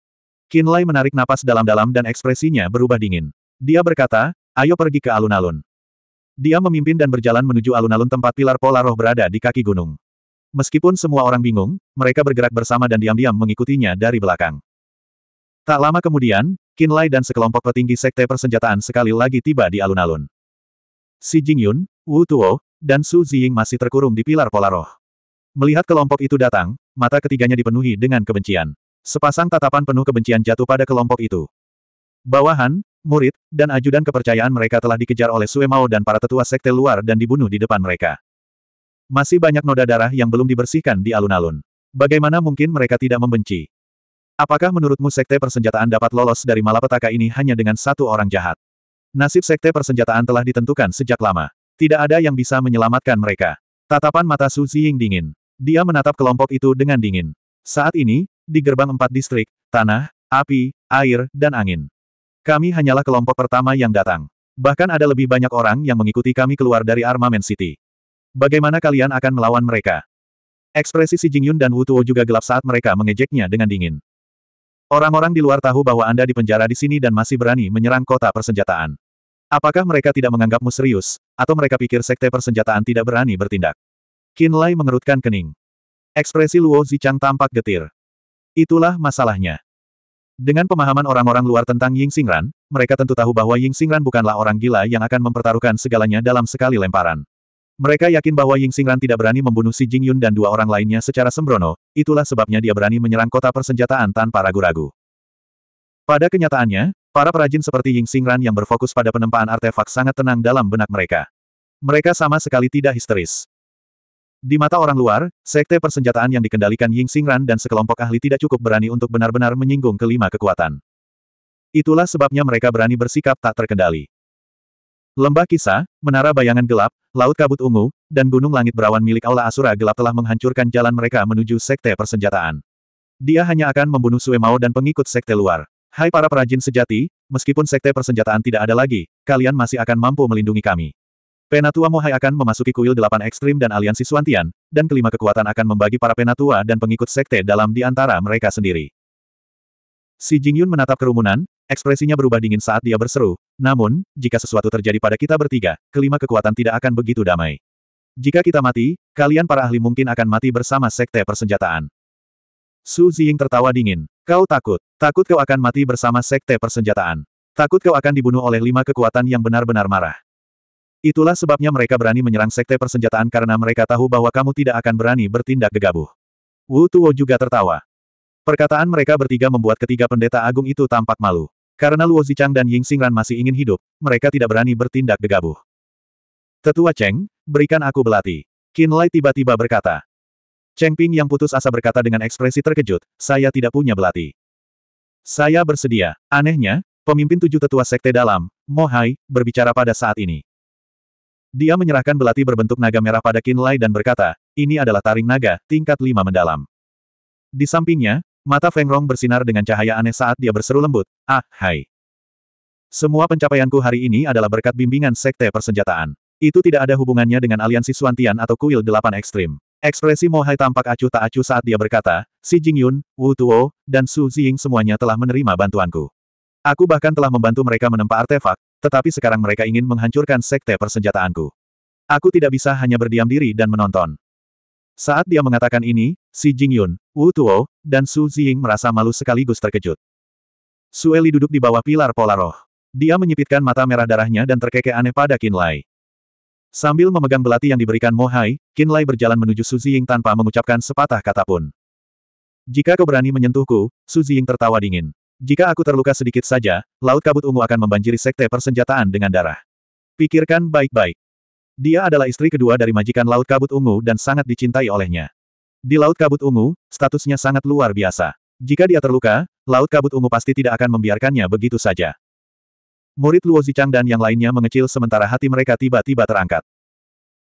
Qin Lai menarik napas dalam-dalam dan ekspresinya berubah dingin. Dia berkata, ayo pergi ke alun-alun. Dia memimpin dan berjalan menuju alun-alun tempat pilar pola roh berada di kaki gunung. Meskipun semua orang bingung, mereka bergerak bersama dan diam-diam mengikutinya dari belakang. Tak lama kemudian, Qin Lai dan sekelompok petinggi sekte persenjataan sekali lagi tiba di alun-alun. Si Jingyun, Wu Tuo, dan Su Ziying masih terkurung di pilar pola roh. Melihat kelompok itu datang, mata ketiganya dipenuhi dengan kebencian. Sepasang tatapan penuh kebencian jatuh pada kelompok itu. Bawahan, murid, dan ajudan kepercayaan mereka telah dikejar oleh Sue Mao dan para tetua sekte luar dan dibunuh di depan mereka. Masih banyak noda darah yang belum dibersihkan di alun-alun. Bagaimana mungkin mereka tidak membenci? Apakah menurutmu sekte persenjataan dapat lolos dari malapetaka ini hanya dengan satu orang jahat? Nasib sekte persenjataan telah ditentukan sejak lama. Tidak ada yang bisa menyelamatkan mereka. Tatapan mata Su Ziying dingin. Dia menatap kelompok itu dengan dingin. Saat ini, di gerbang empat distrik, tanah, api, air, dan angin. Kami hanyalah kelompok pertama yang datang. Bahkan ada lebih banyak orang yang mengikuti kami keluar dari Armament City. Bagaimana kalian akan melawan mereka? Ekspresi Si Jingyun dan Wu Tuo juga gelap saat mereka mengejeknya dengan dingin. Orang-orang di luar tahu bahwa Anda dipenjara di sini dan masih berani menyerang kota persenjataan. Apakah mereka tidak menganggapmu serius, atau mereka pikir sekte persenjataan tidak berani bertindak? Qin Lai mengerutkan kening. Ekspresi Luo Zichang tampak getir. Itulah masalahnya. Dengan pemahaman orang-orang luar tentang Ying Xingran, mereka tentu tahu bahwa Ying Xingran bukanlah orang gila yang akan mempertaruhkan segalanya dalam sekali lemparan. Mereka yakin bahwa Ying Xingran tidak berani membunuh si Jingyun dan dua orang lainnya secara sembrono, itulah sebabnya dia berani menyerang kota persenjataan tanpa ragu-ragu. Pada kenyataannya, para perajin seperti Ying Xingran yang berfokus pada penempaan artefak sangat tenang dalam benak mereka. Mereka sama sekali tidak histeris. Di mata orang luar, sekte persenjataan yang dikendalikan Ying Xingran dan sekelompok ahli tidak cukup berani untuk benar-benar menyinggung kelima kekuatan. Itulah sebabnya mereka berani bersikap tak terkendali. Lembah Kisah, Menara Bayangan Gelap, Laut Kabut Ungu, dan Gunung Langit Berawan milik Aula Asura Gelap telah menghancurkan jalan mereka menuju Sekte Persenjataan. Dia hanya akan membunuh Sue Mao dan pengikut Sekte luar. Hai para perajin sejati, meskipun Sekte Persenjataan tidak ada lagi, kalian masih akan mampu melindungi kami. Penatua Mohai akan memasuki kuil delapan ekstrim dan aliansi Suantian, dan kelima kekuatan akan membagi para penatua dan pengikut Sekte dalam di antara mereka sendiri. Si Jingyun menatap kerumunan, ekspresinya berubah dingin saat dia berseru. Namun, jika sesuatu terjadi pada kita bertiga, kelima kekuatan tidak akan begitu damai. Jika kita mati, kalian para ahli mungkin akan mati bersama sekte persenjataan. Su Ziying tertawa dingin. Kau takut. Takut kau akan mati bersama sekte persenjataan. Takut kau akan dibunuh oleh lima kekuatan yang benar-benar marah. Itulah sebabnya mereka berani menyerang sekte persenjataan karena mereka tahu bahwa kamu tidak akan berani bertindak gegabah. Wu Tuo juga tertawa. Perkataan mereka bertiga membuat ketiga pendeta agung itu tampak malu. Karena Luo Zichang dan Ying Xingran masih ingin hidup, mereka tidak berani bertindak gegabah. Tetua Cheng, berikan aku belati. Qin Lai tiba-tiba berkata. Cheng Ping yang putus asa berkata dengan ekspresi terkejut, saya tidak punya belati. Saya bersedia. Anehnya, pemimpin tujuh tetua sekte dalam, Mo Hai, berbicara pada saat ini. Dia menyerahkan belati berbentuk naga merah pada Qin Lai dan berkata, ini adalah taring naga, tingkat lima mendalam. Di sampingnya, Mata Feng Rong bersinar dengan cahaya aneh saat dia berseru lembut, Ah, hai. Semua pencapaianku hari ini adalah berkat bimbingan Sekte Persenjataan. Itu tidak ada hubungannya dengan aliansi Suantian atau kuil delapan ekstrim. Ekspresi Mohai tampak acuh tak acuh saat dia berkata, Si Jingyun, Wu Tuo, dan Su Ziying semuanya telah menerima bantuanku. Aku bahkan telah membantu mereka menempa artefak, tetapi sekarang mereka ingin menghancurkan sekte persenjataanku. Aku tidak bisa hanya berdiam diri dan menonton. Saat dia mengatakan ini, si Jingyun, Wu Tuo, dan Su Ziying merasa malu sekaligus terkejut. Sueli duduk di bawah pilar pola roh. Dia menyipitkan mata merah darahnya dan terkekeh aneh pada Kinlay. Sambil memegang belati yang diberikan Mohai, Kinlay berjalan menuju Su Ziying tanpa mengucapkan sepatah kata pun. Jika kau berani menyentuhku, Su Ziying tertawa dingin. Jika aku terluka sedikit saja, Laut Kabut Ungu akan membanjiri sekte persenjataan dengan darah. Pikirkan baik-baik. Dia adalah istri kedua dari majikan Laut Kabut Ungu dan sangat dicintai olehnya. Di Laut Kabut Ungu, statusnya sangat luar biasa. Jika dia terluka, Laut Kabut Ungu pasti tidak akan membiarkannya begitu saja. Murid Luo Zichang dan yang lainnya mengecil sementara hati mereka tiba-tiba terangkat.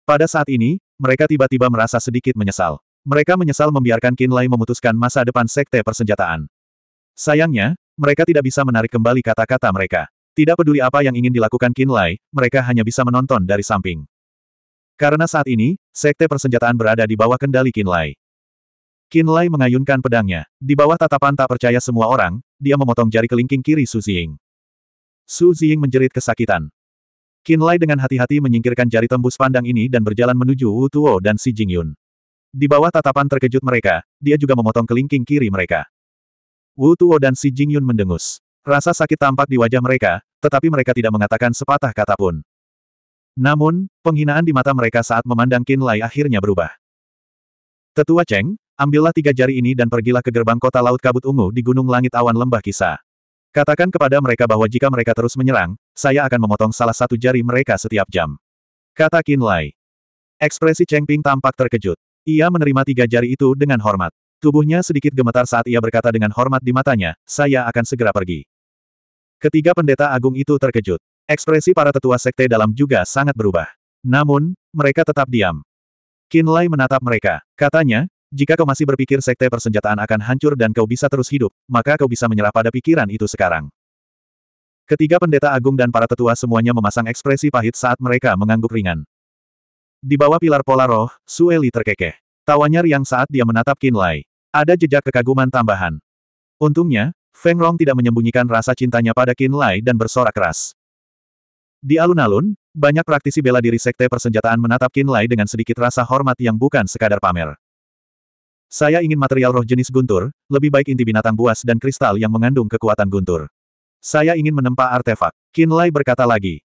Pada saat ini, mereka tiba-tiba merasa sedikit menyesal. Mereka menyesal membiarkan Qin Lai memutuskan masa depan sekte persenjataan. Sayangnya, mereka tidak bisa menarik kembali kata-kata mereka. Tidak peduli apa yang ingin dilakukan Qin Lai, mereka hanya bisa menonton dari samping. Karena saat ini, sekte persenjataan berada di bawah kendali Kinlay. Kinlay mengayunkan pedangnya. Di bawah tatapan tak percaya semua orang, dia memotong jari kelingking kiri Su Ziying. Su Ziying menjerit kesakitan. Kinlay dengan hati-hati menyingkirkan jari tembus pandang ini dan berjalan menuju Wu Tuo dan Si Jingyun. Di bawah tatapan terkejut mereka, dia juga memotong kelingking kiri mereka. Wu Tuo dan Si Jingyun mendengus. Rasa sakit tampak di wajah mereka, tetapi mereka tidak mengatakan sepatah kata pun. Namun, penghinaan di mata mereka saat memandang Qin Lai akhirnya berubah. Tetua Cheng, ambillah tiga jari ini dan pergilah ke gerbang kota Laut Kabut Ungu di Gunung Langit Awan Lembah Kisah. Katakan kepada mereka bahwa jika mereka terus menyerang, saya akan memotong salah satu jari mereka setiap jam. Kata Qin Lai. Ekspresi Cheng Ping tampak terkejut. Ia menerima tiga jari itu dengan hormat. Tubuhnya sedikit gemetar saat ia berkata dengan hormat di matanya, saya akan segera pergi. Ketiga pendeta agung itu terkejut. Ekspresi para tetua sekte dalam juga sangat berubah. Namun, mereka tetap diam. Lai menatap mereka. Katanya, jika kau masih berpikir sekte persenjataan akan hancur dan kau bisa terus hidup, maka kau bisa menyerah pada pikiran itu sekarang. Ketiga pendeta agung dan para tetua semuanya memasang ekspresi pahit saat mereka mengangguk ringan. Di bawah pilar pola roh, Sueli terkekeh. Tawanya riang saat dia menatap Lai Ada jejak kekaguman tambahan. Untungnya, Feng Rong tidak menyembunyikan rasa cintanya pada Lai dan bersorak keras. Di alun-alun, banyak praktisi bela diri sekte persenjataan menatap Qin Lai dengan sedikit rasa hormat yang bukan sekadar pamer. Saya ingin material roh jenis guntur, lebih baik inti binatang buas dan kristal yang mengandung kekuatan guntur. Saya ingin menempa artefak. Qin Lai berkata lagi.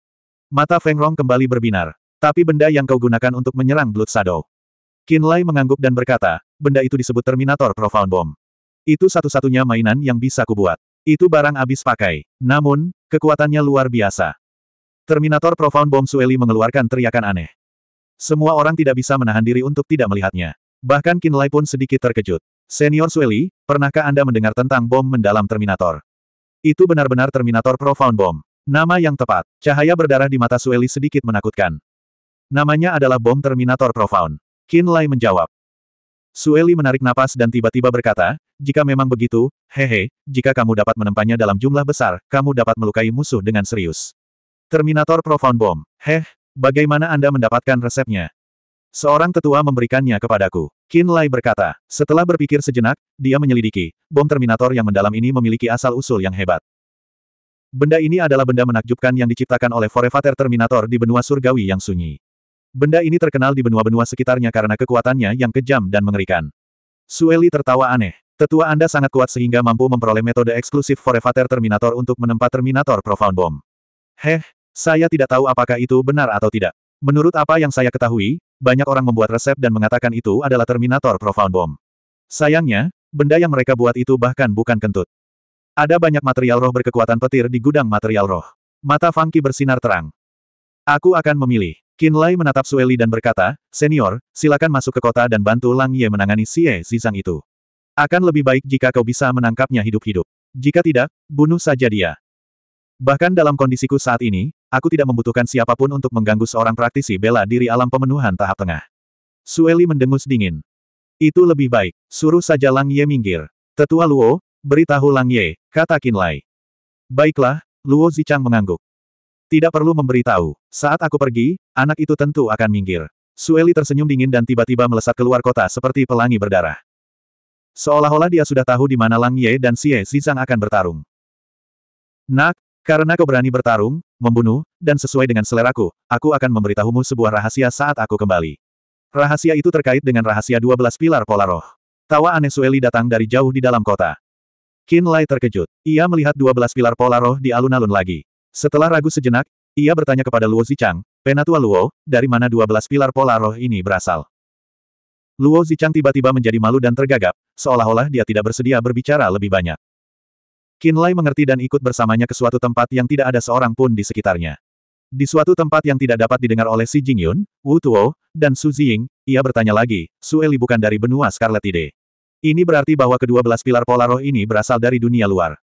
Mata Feng Rong kembali berbinar. Tapi benda yang kau gunakan untuk menyerang Blood Shadow. Qin Lai mengangguk dan berkata, benda itu disebut Terminator Profound Bomb. Itu satu-satunya mainan yang bisa kubuat. Itu barang abis pakai. Namun, kekuatannya luar biasa. Terminator Profound Bomb Sueli mengeluarkan teriakan aneh. Semua orang tidak bisa menahan diri untuk tidak melihatnya. Bahkan Kinlay pun sedikit terkejut. Senior Sueli, pernahkah Anda mendengar tentang bom mendalam Terminator? Itu benar-benar Terminator Profound Bomb. Nama yang tepat. Cahaya berdarah di mata Sueli sedikit menakutkan. Namanya adalah bom Terminator Profound. Kinlay menjawab. Sueli menarik napas dan tiba-tiba berkata, jika memang begitu, hehe, jika kamu dapat menempanya dalam jumlah besar, kamu dapat melukai musuh dengan serius. Terminator Profound Bomb. Heh, bagaimana Anda mendapatkan resepnya? Seorang tetua memberikannya kepadaku. Qin Lai berkata. Setelah berpikir sejenak, dia menyelidiki. Bom Terminator yang mendalam ini memiliki asal-usul yang hebat. Benda ini adalah benda menakjubkan yang diciptakan oleh Forevater Terminator di benua surgawi yang sunyi. Benda ini terkenal di benua-benua sekitarnya karena kekuatannya yang kejam dan mengerikan. Sueli tertawa aneh. Tetua Anda sangat kuat sehingga mampu memperoleh metode eksklusif Forevater Terminator untuk menempa Terminator Profound Bomb. Heh, saya tidak tahu apakah itu benar atau tidak. Menurut apa yang saya ketahui, banyak orang membuat resep dan mengatakan itu adalah Terminator Profound Bomb. Sayangnya, benda yang mereka buat itu bahkan bukan kentut. Ada banyak material roh berkekuatan petir di gudang material roh. Mata Fangki bersinar terang. Aku akan memilih. Kinlay menatap Sueli dan berkata, Senior, silakan masuk ke kota dan bantu Lang Ye menangani Xie Zizang itu. Akan lebih baik jika kau bisa menangkapnya hidup-hidup. Jika tidak, bunuh saja dia. Bahkan dalam kondisiku saat ini, aku tidak membutuhkan siapapun untuk mengganggu seorang praktisi bela diri alam pemenuhan tahap tengah. Sueli mendengus dingin. Itu lebih baik, suruh saja Lang Ye minggir. Tetua Luo, beritahu Lang Ye, kata Qin Lai. Baiklah, Luo Zichang mengangguk. Tidak perlu memberitahu, saat aku pergi, anak itu tentu akan minggir. Sueli tersenyum dingin dan tiba-tiba melesat keluar kota seperti pelangi berdarah. Seolah-olah dia sudah tahu di mana Lang Ye dan Xie Zizang akan bertarung. Nak, karena kau berani bertarung, membunuh, dan sesuai dengan seleraku, aku akan memberitahumu sebuah rahasia saat aku kembali. Rahasia itu terkait dengan rahasia 12 pilar pola roh. Tawa aneh Sueli datang dari jauh di dalam kota. Qin Lai terkejut. Ia melihat 12 pilar pola roh di alun-alun lagi. Setelah ragu sejenak, ia bertanya kepada Luo Zichang, Penatua Luo, dari mana 12 pilar pola roh ini berasal? Luo Zichang tiba-tiba menjadi malu dan tergagap, seolah-olah dia tidak bersedia berbicara lebih banyak. Kinlai mengerti dan ikut bersamanya ke suatu tempat yang tidak ada seorang pun di sekitarnya. Di suatu tempat yang tidak dapat didengar oleh Si Jingyun, Wu Tuo, dan Su Ziying, ia bertanya lagi, "Sueli bukan dari benua Scarlet Ide. Ini berarti bahwa kedua belas pilar pola roh ini berasal dari dunia luar.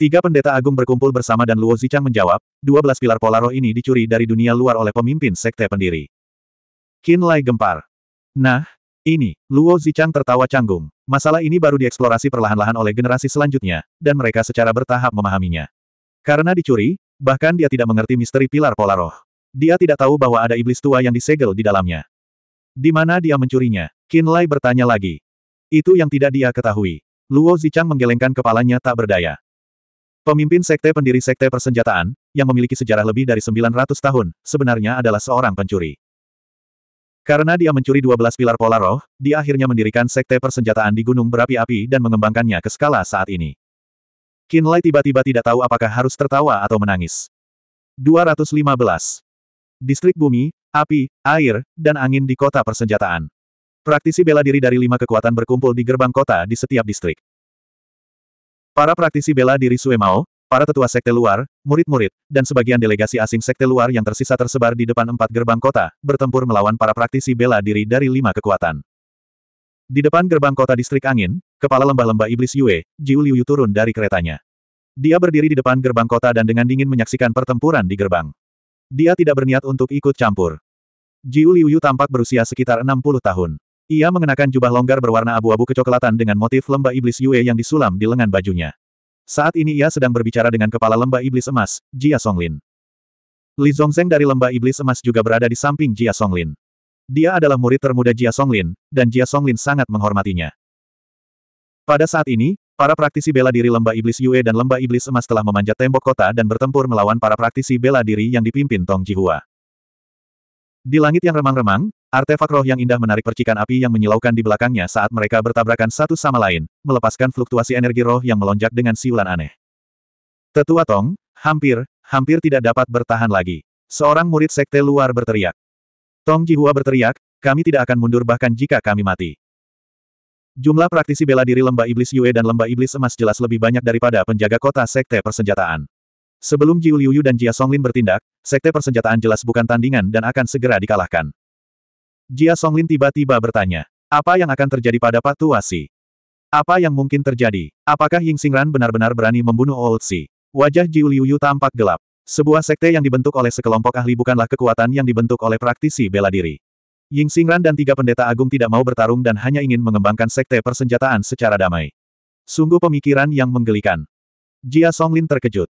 Tiga pendeta agung berkumpul bersama dan Luo Zichang menjawab, dua belas pilar pola roh ini dicuri dari dunia luar oleh pemimpin sekte pendiri. Qin gempar. Nah, ini, Luo Zichang tertawa canggung. Masalah ini baru dieksplorasi perlahan-lahan oleh generasi selanjutnya, dan mereka secara bertahap memahaminya. Karena dicuri, bahkan dia tidak mengerti misteri pilar pola roh. Dia tidak tahu bahwa ada iblis tua yang disegel di dalamnya. Di mana dia mencurinya? Qin Lai bertanya lagi. Itu yang tidak dia ketahui. Luo Zichang menggelengkan kepalanya tak berdaya. Pemimpin sekte pendiri sekte persenjataan, yang memiliki sejarah lebih dari 900 tahun, sebenarnya adalah seorang pencuri. Karena dia mencuri 12 pilar pola roh, dia akhirnya mendirikan sekte persenjataan di gunung berapi-api dan mengembangkannya ke skala saat ini. Lai tiba-tiba tidak tahu apakah harus tertawa atau menangis. 215. Distrik bumi, api, air, dan angin di kota persenjataan. Praktisi bela diri dari lima kekuatan berkumpul di gerbang kota di setiap distrik. Para praktisi bela diri Suemao, Para tetua sekte luar, murid-murid, dan sebagian delegasi asing sekte luar yang tersisa tersebar di depan empat gerbang kota, bertempur melawan para praktisi bela diri dari lima kekuatan. Di depan gerbang kota distrik angin, kepala lembah-lembah iblis Yue, Jiu Liu turun dari keretanya. Dia berdiri di depan gerbang kota dan dengan dingin menyaksikan pertempuran di gerbang. Dia tidak berniat untuk ikut campur. Jiu Liu tampak berusia sekitar 60 tahun. Ia mengenakan jubah longgar berwarna abu-abu kecoklatan dengan motif lembah iblis Yue yang disulam di lengan bajunya. Saat ini ia sedang berbicara dengan kepala lembah iblis emas, Jia Songlin. Li Zhongzeng dari lembah iblis emas juga berada di samping Jia Songlin. Dia adalah murid termuda Jia Songlin, dan Jia Songlin sangat menghormatinya. Pada saat ini, para praktisi bela diri lembah iblis Yue dan lembah iblis emas telah memanjat tembok kota dan bertempur melawan para praktisi bela diri yang dipimpin Tong Jihua. Di langit yang remang-remang, Artefak roh yang indah menarik percikan api yang menyilaukan di belakangnya saat mereka bertabrakan satu sama lain, melepaskan fluktuasi energi roh yang melonjak dengan siulan aneh. Tetua Tong, hampir, hampir tidak dapat bertahan lagi. Seorang murid sekte luar berteriak. Tong Jihua berteriak, kami tidak akan mundur bahkan jika kami mati. Jumlah praktisi bela diri lembah iblis Yue dan lembah iblis emas jelas lebih banyak daripada penjaga kota sekte persenjataan. Sebelum Jiu Liuyu dan Jia Songlin bertindak, sekte persenjataan jelas bukan tandingan dan akan segera dikalahkan. Jia Songlin tiba-tiba bertanya. Apa yang akan terjadi pada Patu Tuasi? Apa yang mungkin terjadi? Apakah Ying Xingran benar-benar berani membunuh Old Si? Wajah Jiu Liuyu tampak gelap. Sebuah sekte yang dibentuk oleh sekelompok ahli bukanlah kekuatan yang dibentuk oleh praktisi bela diri. Ying Xingran dan tiga pendeta agung tidak mau bertarung dan hanya ingin mengembangkan sekte persenjataan secara damai. Sungguh pemikiran yang menggelikan. Jia Songlin terkejut.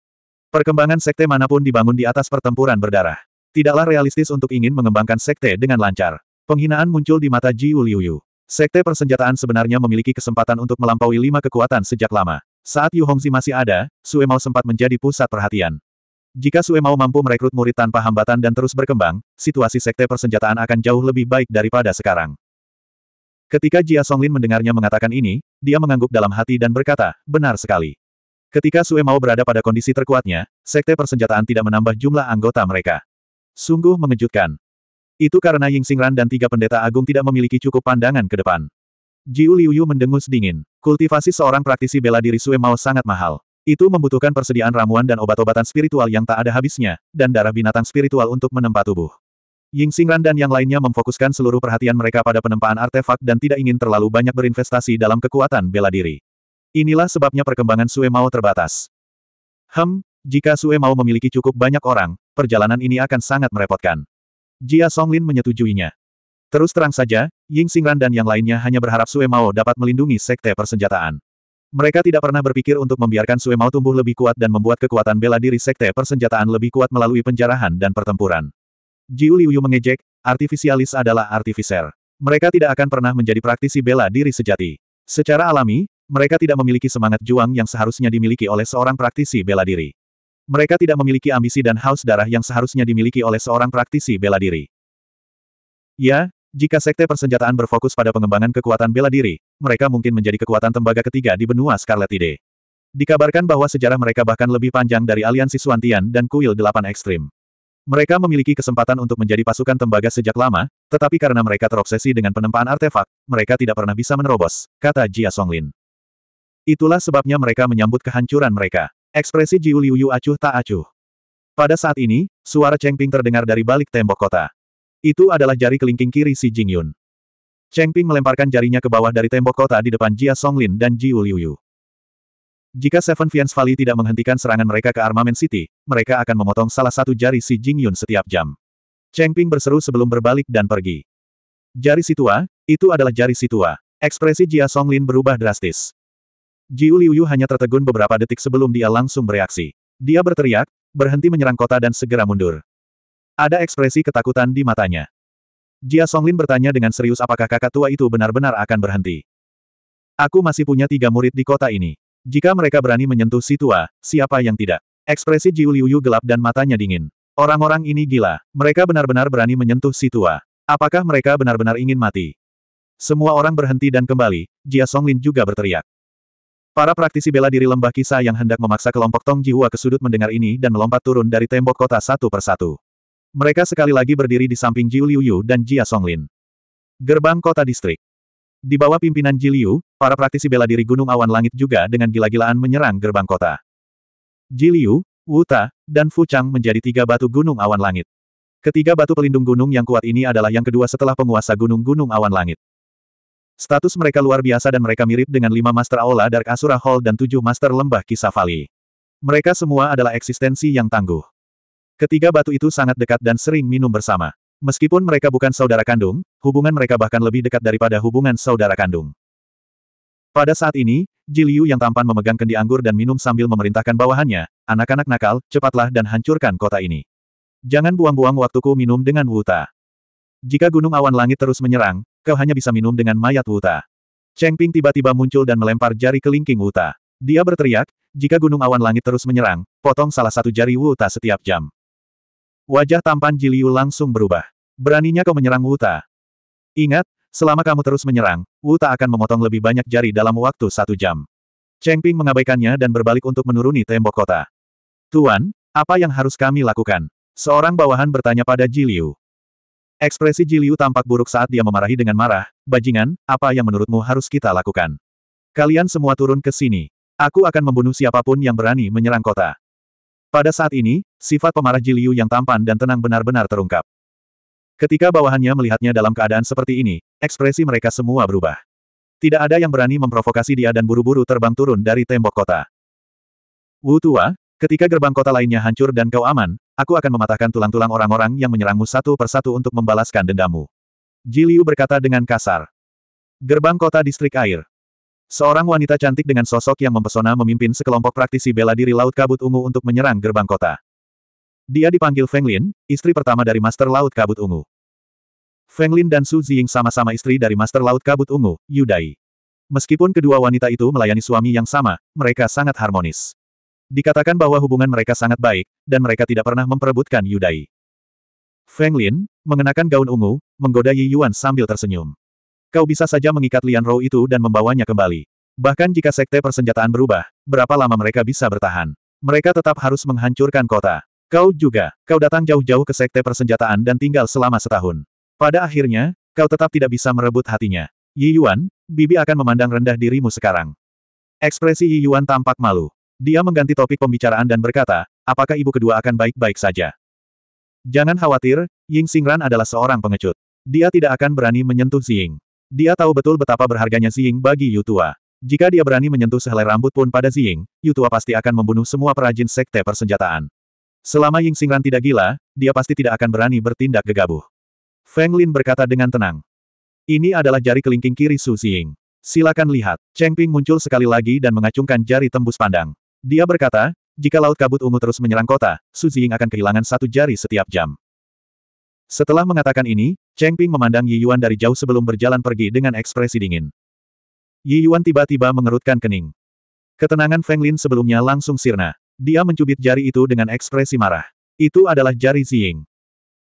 Perkembangan sekte manapun dibangun di atas pertempuran berdarah. Tidaklah realistis untuk ingin mengembangkan sekte dengan lancar. Penghinaan muncul di mata Ji Uliuyu. Sekte persenjataan sebenarnya memiliki kesempatan untuk melampaui lima kekuatan sejak lama. Saat Yu Hongzi masih ada, Sue Mao sempat menjadi pusat perhatian. Jika Sue Mao mampu merekrut murid tanpa hambatan dan terus berkembang, situasi sekte persenjataan akan jauh lebih baik daripada sekarang. Ketika Jia Songlin mendengarnya mengatakan ini, dia mengangguk dalam hati dan berkata, benar sekali. Ketika Sue Mao berada pada kondisi terkuatnya, sekte persenjataan tidak menambah jumlah anggota mereka. Sungguh mengejutkan. Itu karena Ying Xingran dan tiga pendeta agung tidak memiliki cukup pandangan ke depan. Jiu Liuyu mendengus dingin. Kultivasi seorang praktisi bela diri Sue Mao sangat mahal. Itu membutuhkan persediaan ramuan dan obat-obatan spiritual yang tak ada habisnya, dan darah binatang spiritual untuk menempa tubuh. Ying Xingran dan yang lainnya memfokuskan seluruh perhatian mereka pada penempaan artefak dan tidak ingin terlalu banyak berinvestasi dalam kekuatan bela diri. Inilah sebabnya perkembangan Sue Mao terbatas. Hem, jika Sue Mao memiliki cukup banyak orang, perjalanan ini akan sangat merepotkan. Jia Songlin menyetujuinya. Terus terang saja, Ying Xingran dan yang lainnya hanya berharap Sue Mao dapat melindungi sekte persenjataan. Mereka tidak pernah berpikir untuk membiarkan Sue Mao tumbuh lebih kuat dan membuat kekuatan bela diri sekte persenjataan lebih kuat melalui penjarahan dan pertempuran. Jiu Liuyu mengejek, artifisialis adalah artifiser. Mereka tidak akan pernah menjadi praktisi bela diri sejati. Secara alami, mereka tidak memiliki semangat juang yang seharusnya dimiliki oleh seorang praktisi bela diri. Mereka tidak memiliki ambisi dan haus darah yang seharusnya dimiliki oleh seorang praktisi bela diri. Ya, jika sekte persenjataan berfokus pada pengembangan kekuatan bela diri, mereka mungkin menjadi kekuatan tembaga ketiga di benua Scarlet Ide. Dikabarkan bahwa sejarah mereka bahkan lebih panjang dari aliansi Suantian dan Kuil Delapan Ekstrim. Mereka memiliki kesempatan untuk menjadi pasukan tembaga sejak lama, tetapi karena mereka terobsesi dengan penempaan artefak, mereka tidak pernah bisa menerobos, kata Jia Songlin. Itulah sebabnya mereka menyambut kehancuran mereka. Ekspresi Jiu Liu acuh tak acuh. Pada saat ini, suara Cheng Ping terdengar dari balik tembok kota. Itu adalah jari kelingking kiri si Jingyun. Cheng Ping melemparkan jarinya ke bawah dari tembok kota di depan Jia Songlin dan Jiu Liu Jika Seven Fiends Valley tidak menghentikan serangan mereka ke Armament City, mereka akan memotong salah satu jari si Jingyun setiap jam. Cheng Ping berseru sebelum berbalik dan pergi. Jari si itu adalah jari si tua. Ekspresi Jia Songlin berubah drastis. Jiu Liuyu hanya tertegun beberapa detik sebelum dia langsung bereaksi. Dia berteriak, berhenti menyerang kota dan segera mundur. Ada ekspresi ketakutan di matanya. Jia Songlin bertanya dengan serius apakah kakak tua itu benar-benar akan berhenti. Aku masih punya tiga murid di kota ini. Jika mereka berani menyentuh si tua, siapa yang tidak? Ekspresi Jiu Liuyu gelap dan matanya dingin. Orang-orang ini gila. Mereka benar-benar berani menyentuh si tua. Apakah mereka benar-benar ingin mati? Semua orang berhenti dan kembali, Jia Songlin juga berteriak. Para praktisi bela diri lembah kisah yang hendak memaksa kelompok Tong Jiwa ke sudut mendengar ini dan melompat turun dari tembok kota satu persatu. Mereka sekali lagi berdiri di samping Jiu Liu dan Jia Songlin. Gerbang Kota Distrik. Di bawah pimpinan Ji Liu, para praktisi bela diri Gunung Awan Langit juga dengan gila-gilaan menyerang gerbang kota. Ji Liu, Wu Ta, dan Fu Chang menjadi tiga batu Gunung Awan Langit. Ketiga batu pelindung gunung yang kuat ini adalah yang kedua setelah penguasa gunung-gunung awan langit. Status mereka luar biasa dan mereka mirip dengan lima Master Aula Dark Asura Hall dan tujuh Master Lembah Kisavali. Mereka semua adalah eksistensi yang tangguh. Ketiga batu itu sangat dekat dan sering minum bersama. Meskipun mereka bukan saudara kandung, hubungan mereka bahkan lebih dekat daripada hubungan saudara kandung. Pada saat ini, Jiliu yang tampan memegang kendi anggur dan minum sambil memerintahkan bawahannya, anak-anak nakal, cepatlah dan hancurkan kota ini. Jangan buang-buang waktuku minum dengan wuta. Jika gunung awan langit terus menyerang, Kau hanya bisa minum dengan mayat Wuta. Cheng Ping tiba-tiba muncul dan melempar jari ke Lingking Wuta. Dia berteriak, jika gunung awan langit terus menyerang, potong salah satu jari Wuta setiap jam. Wajah tampan Jiliu langsung berubah. Beraninya kau menyerang Wuta. Ingat, selama kamu terus menyerang, Wuta akan memotong lebih banyak jari dalam waktu satu jam. Cheng Ping mengabaikannya dan berbalik untuk menuruni tembok kota. Tuan, apa yang harus kami lakukan? Seorang bawahan bertanya pada Jiliu. Ekspresi Jiliu tampak buruk saat dia memarahi dengan marah, bajingan, apa yang menurutmu harus kita lakukan? Kalian semua turun ke sini. Aku akan membunuh siapapun yang berani menyerang kota. Pada saat ini, sifat pemarah Jiliu yang tampan dan tenang benar-benar terungkap. Ketika bawahannya melihatnya dalam keadaan seperti ini, ekspresi mereka semua berubah. Tidak ada yang berani memprovokasi dia dan buru-buru terbang turun dari tembok kota. Wu Tua, Ketika gerbang kota lainnya hancur dan kau aman, aku akan mematahkan tulang-tulang orang-orang yang menyerangmu satu persatu untuk membalaskan dendamu. Jiliu berkata dengan kasar. Gerbang kota distrik air. Seorang wanita cantik dengan sosok yang mempesona memimpin sekelompok praktisi bela diri Laut Kabut Ungu untuk menyerang gerbang kota. Dia dipanggil Feng Lin, istri pertama dari Master Laut Kabut Ungu. Feng Lin dan Su Ziying sama-sama istri dari Master Laut Kabut Ungu, Yudai. Meskipun kedua wanita itu melayani suami yang sama, mereka sangat harmonis. Dikatakan bahwa hubungan mereka sangat baik, dan mereka tidak pernah memperebutkan Yudai. Feng Lin, mengenakan gaun ungu, menggoda Yi Yuan sambil tersenyum. Kau bisa saja mengikat Lian Rou itu dan membawanya kembali. Bahkan jika sekte persenjataan berubah, berapa lama mereka bisa bertahan? Mereka tetap harus menghancurkan kota. Kau juga, kau datang jauh-jauh ke sekte persenjataan dan tinggal selama setahun. Pada akhirnya, kau tetap tidak bisa merebut hatinya. Yi Yuan, Bibi akan memandang rendah dirimu sekarang. Ekspresi Yi Yuan tampak malu. Dia mengganti topik pembicaraan dan berkata, apakah ibu kedua akan baik-baik saja? Jangan khawatir, Ying Xingran adalah seorang pengecut. Dia tidak akan berani menyentuh Xing. Dia tahu betul betapa berharganya Xing bagi Yutua. Jika dia berani menyentuh sehelai rambut pun pada Yu Yutua pasti akan membunuh semua perajin sekte persenjataan. Selama Ying Xingran tidak gila, dia pasti tidak akan berani bertindak gegabah. Feng Lin berkata dengan tenang. Ini adalah jari kelingking kiri Su Xing. Silakan lihat. Cheng Ping muncul sekali lagi dan mengacungkan jari tembus pandang. Dia berkata, jika Laut Kabut Ungu terus menyerang kota, Su Ziying akan kehilangan satu jari setiap jam. Setelah mengatakan ini, Cheng Ping memandang Yi Yuan dari jauh sebelum berjalan pergi dengan ekspresi dingin. Yi Yuan tiba-tiba mengerutkan kening. Ketenangan Feng Lin sebelumnya langsung sirna. Dia mencubit jari itu dengan ekspresi marah. Itu adalah jari Ziying.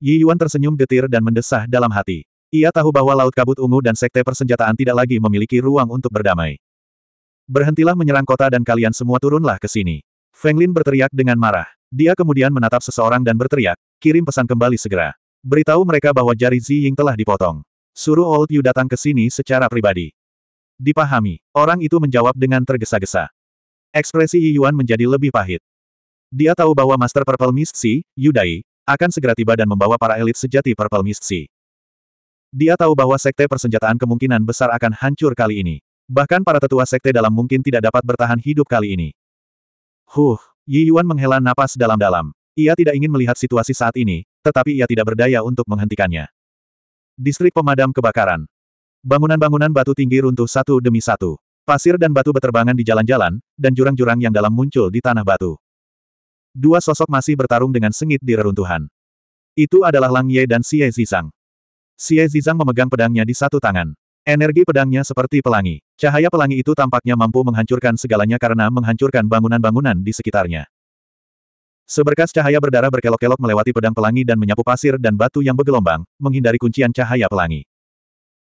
Yi Yuan tersenyum getir dan mendesah dalam hati. Ia tahu bahwa Laut Kabut Ungu dan Sekte Persenjataan tidak lagi memiliki ruang untuk berdamai. Berhentilah menyerang kota dan kalian semua turunlah ke sini. Feng Lin berteriak dengan marah. Dia kemudian menatap seseorang dan berteriak, kirim pesan kembali segera. Beritahu mereka bahwa jari Zi Ying telah dipotong. Suruh Old Yu datang ke sini secara pribadi. Dipahami, orang itu menjawab dengan tergesa-gesa. Ekspresi Yi Yuan menjadi lebih pahit. Dia tahu bahwa Master Purple Mist Si, Yudai, akan segera tiba dan membawa para elit sejati Purple Mist Si. Dia tahu bahwa sekte persenjataan kemungkinan besar akan hancur kali ini. Bahkan para tetua sekte dalam mungkin tidak dapat bertahan hidup kali ini. Huh, Yi Yuan menghela napas dalam-dalam. Ia tidak ingin melihat situasi saat ini, tetapi ia tidak berdaya untuk menghentikannya. Distrik pemadam kebakaran. Bangunan-bangunan batu tinggi runtuh satu demi satu. Pasir dan batu beterbangan di jalan-jalan, dan jurang-jurang yang dalam muncul di tanah batu. Dua sosok masih bertarung dengan sengit di reruntuhan. Itu adalah Lang Ye dan Xie Zizang. Xie Zizang memegang pedangnya di satu tangan. Energi pedangnya seperti pelangi. Cahaya pelangi itu tampaknya mampu menghancurkan segalanya karena menghancurkan bangunan-bangunan di sekitarnya. Seberkas cahaya berdarah berkelok-kelok melewati pedang pelangi dan menyapu pasir dan batu yang bergelombang, menghindari kuncian cahaya pelangi.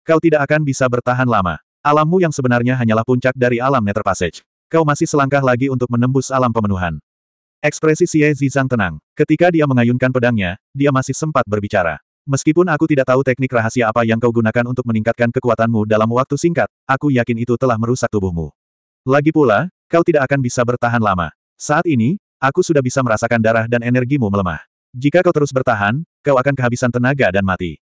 Kau tidak akan bisa bertahan lama. Alammu yang sebenarnya hanyalah puncak dari alam Nether Passage. Kau masih selangkah lagi untuk menembus alam pemenuhan. Ekspresi Xie Zizang tenang. Ketika dia mengayunkan pedangnya, dia masih sempat berbicara. Meskipun aku tidak tahu teknik rahasia apa yang kau gunakan untuk meningkatkan kekuatanmu dalam waktu singkat, aku yakin itu telah merusak tubuhmu. Lagi pula, kau tidak akan bisa bertahan lama. Saat ini, aku sudah bisa merasakan darah dan energimu melemah. Jika kau terus bertahan, kau akan kehabisan tenaga dan mati.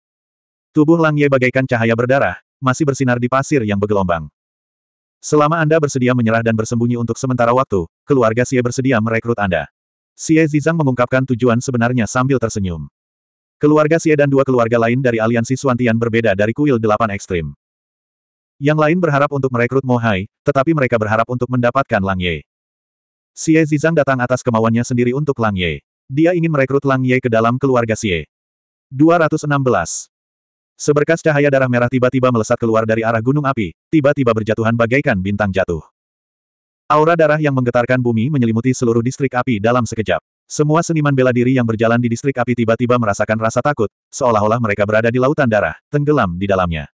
Tubuh Lang Ye bagaikan cahaya berdarah, masih bersinar di pasir yang bergelombang. Selama Anda bersedia menyerah dan bersembunyi untuk sementara waktu, keluarga Xie bersedia merekrut Anda. Xie Zizang mengungkapkan tujuan sebenarnya sambil tersenyum. Keluarga Xie dan dua keluarga lain dari aliansi Suantian berbeda dari kuil delapan ekstrim. Yang lain berharap untuk merekrut Mohai, tetapi mereka berharap untuk mendapatkan Lang Ye. Xie Zizang datang atas kemauannya sendiri untuk Lang Ye. Dia ingin merekrut Lang Ye ke dalam keluarga Xie. 216. Seberkas cahaya darah merah tiba-tiba melesat keluar dari arah gunung api, tiba-tiba berjatuhan bagaikan bintang jatuh. Aura darah yang menggetarkan bumi menyelimuti seluruh distrik api dalam sekejap. Semua seniman bela diri yang berjalan di distrik api tiba-tiba merasakan rasa takut, seolah-olah mereka berada di lautan darah, tenggelam di dalamnya.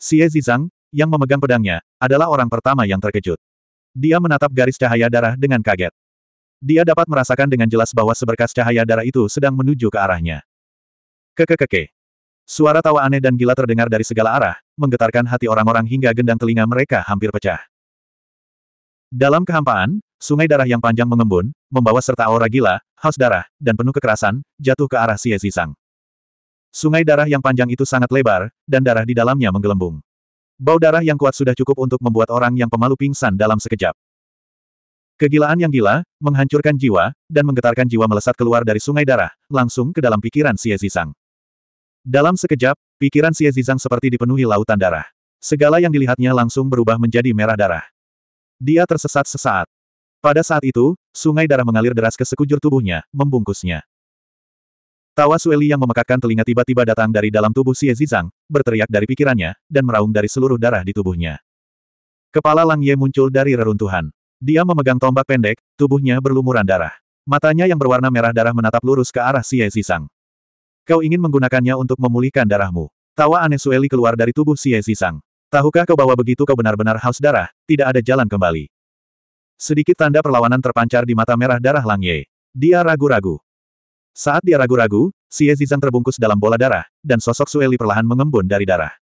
Xie Zizang, yang memegang pedangnya, adalah orang pertama yang terkejut. Dia menatap garis cahaya darah dengan kaget. Dia dapat merasakan dengan jelas bahwa seberkas cahaya darah itu sedang menuju ke arahnya. Kekekeke. Suara tawa aneh dan gila terdengar dari segala arah, menggetarkan hati orang-orang hingga gendang telinga mereka hampir pecah. Dalam kehampaan, sungai darah yang panjang mengembun, membawa serta aura gila, haus darah, dan penuh kekerasan, jatuh ke arah Xie Zizang. Sungai darah yang panjang itu sangat lebar, dan darah di dalamnya menggelembung. Bau darah yang kuat sudah cukup untuk membuat orang yang pemalu pingsan dalam sekejap. Kegilaan yang gila, menghancurkan jiwa, dan menggetarkan jiwa melesat keluar dari sungai darah, langsung ke dalam pikiran Xie Zizang. Dalam sekejap, pikiran Xie Zizang seperti dipenuhi lautan darah. Segala yang dilihatnya langsung berubah menjadi merah darah. Dia tersesat sesaat. Pada saat itu, sungai darah mengalir deras ke sekujur tubuhnya, membungkusnya. Tawa Sueli yang memekakkan telinga tiba-tiba datang dari dalam tubuh Xie Zizang, berteriak dari pikirannya, dan meraung dari seluruh darah di tubuhnya. Kepala Lang Ye muncul dari reruntuhan. Dia memegang tombak pendek, tubuhnya berlumuran darah. Matanya yang berwarna merah darah menatap lurus ke arah Xie Zizang. Kau ingin menggunakannya untuk memulihkan darahmu. Tawa aneh Sueli keluar dari tubuh Xie Zizang. Tahukah kau bahwa begitu kau benar-benar haus darah, tidak ada jalan kembali. Sedikit tanda perlawanan terpancar di mata merah darah Lang Ye. Dia ragu-ragu. Saat dia ragu-ragu, Xie Zizang terbungkus dalam bola darah, dan sosok Sueli perlahan mengembun dari darah.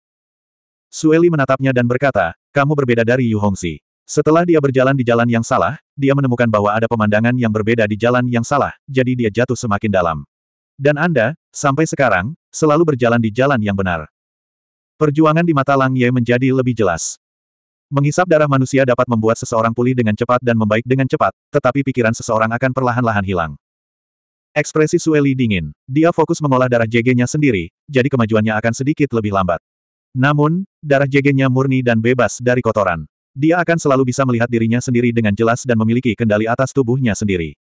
Sueli menatapnya dan berkata, kamu berbeda dari Yu Hongxi. Setelah dia berjalan di jalan yang salah, dia menemukan bahwa ada pemandangan yang berbeda di jalan yang salah, jadi dia jatuh semakin dalam. Dan Anda, sampai sekarang, selalu berjalan di jalan yang benar. Perjuangan di mata Lang Ye menjadi lebih jelas. Menghisap darah manusia dapat membuat seseorang pulih dengan cepat dan membaik dengan cepat, tetapi pikiran seseorang akan perlahan-lahan hilang. Ekspresi Sueli dingin. Dia fokus mengolah darah JG-nya sendiri, jadi kemajuannya akan sedikit lebih lambat. Namun, darah JG-nya murni dan bebas dari kotoran. Dia akan selalu bisa melihat dirinya sendiri dengan jelas dan memiliki kendali atas tubuhnya sendiri.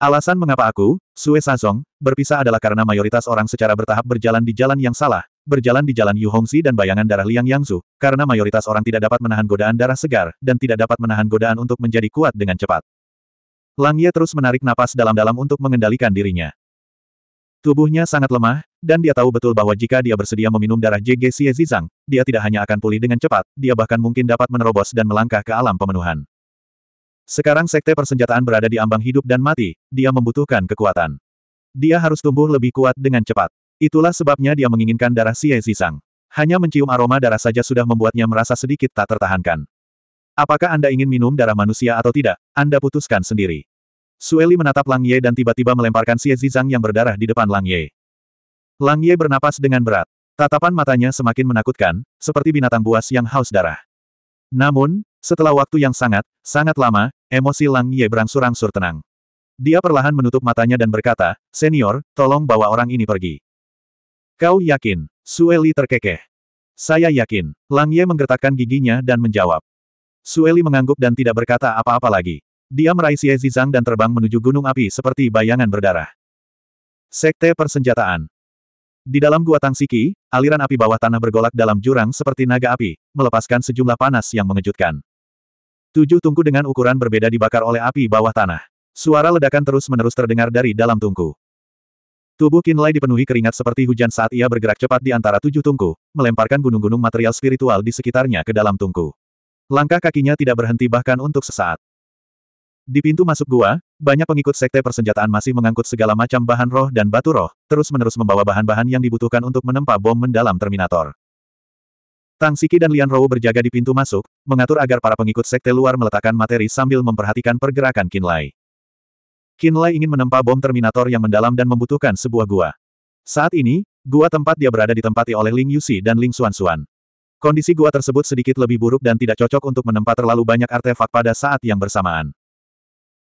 Alasan mengapa aku, Sue Sazong, berpisah adalah karena mayoritas orang secara bertahap berjalan di jalan yang salah, berjalan di jalan Yu Hongzi dan bayangan darah Liang Yangzu, karena mayoritas orang tidak dapat menahan godaan darah segar, dan tidak dapat menahan godaan untuk menjadi kuat dengan cepat. Lang Ye terus menarik napas dalam-dalam untuk mengendalikan dirinya. Tubuhnya sangat lemah, dan dia tahu betul bahwa jika dia bersedia meminum darah JG Xie Zizang, dia tidak hanya akan pulih dengan cepat, dia bahkan mungkin dapat menerobos dan melangkah ke alam pemenuhan. Sekarang sekte persenjataan berada di ambang hidup dan mati, dia membutuhkan kekuatan. Dia harus tumbuh lebih kuat dengan cepat. Itulah sebabnya dia menginginkan darah Xie Zizang. Hanya mencium aroma darah saja sudah membuatnya merasa sedikit tak tertahankan. Apakah Anda ingin minum darah manusia atau tidak, Anda putuskan sendiri. Sueli menatap Lang Ye dan tiba-tiba melemparkan Xie Zizang yang berdarah di depan Lang Ye. Lang Ye bernapas dengan berat. Tatapan matanya semakin menakutkan, seperti binatang buas yang haus darah. Namun, setelah waktu yang sangat, sangat lama, emosi Lang Ye berangsur-angsur tenang. Dia perlahan menutup matanya dan berkata, Senior, tolong bawa orang ini pergi. Kau yakin? Sueli terkekeh. Saya yakin. Lang Ye menggertakkan giginya dan menjawab. Sueli mengangguk dan tidak berkata apa-apa lagi. Dia meraih Xie Zizang dan terbang menuju gunung api seperti bayangan berdarah. Sekte Persenjataan Di dalam gua Tang Siki, aliran api bawah tanah bergolak dalam jurang seperti naga api, melepaskan sejumlah panas yang mengejutkan. Tujuh tungku dengan ukuran berbeda dibakar oleh api bawah tanah. Suara ledakan terus-menerus terdengar dari dalam tungku. Tubuh Kinlay dipenuhi keringat seperti hujan saat ia bergerak cepat di antara tujuh tungku, melemparkan gunung-gunung material spiritual di sekitarnya ke dalam tungku. Langkah kakinya tidak berhenti bahkan untuk sesaat. Di pintu masuk gua, banyak pengikut sekte persenjataan masih mengangkut segala macam bahan roh dan batu roh, terus-menerus membawa bahan-bahan yang dibutuhkan untuk menempa bom mendalam Terminator. Tang Siki dan Lian Rou berjaga di pintu masuk, mengatur agar para pengikut sekte luar meletakkan materi sambil memperhatikan pergerakan Kinlay. Kinlay ingin menempa bom Terminator yang mendalam dan membutuhkan sebuah gua. Saat ini, gua tempat dia berada ditempati oleh Ling Yusi dan Ling Xuanxuan. Kondisi gua tersebut sedikit lebih buruk dan tidak cocok untuk menempa terlalu banyak artefak pada saat yang bersamaan.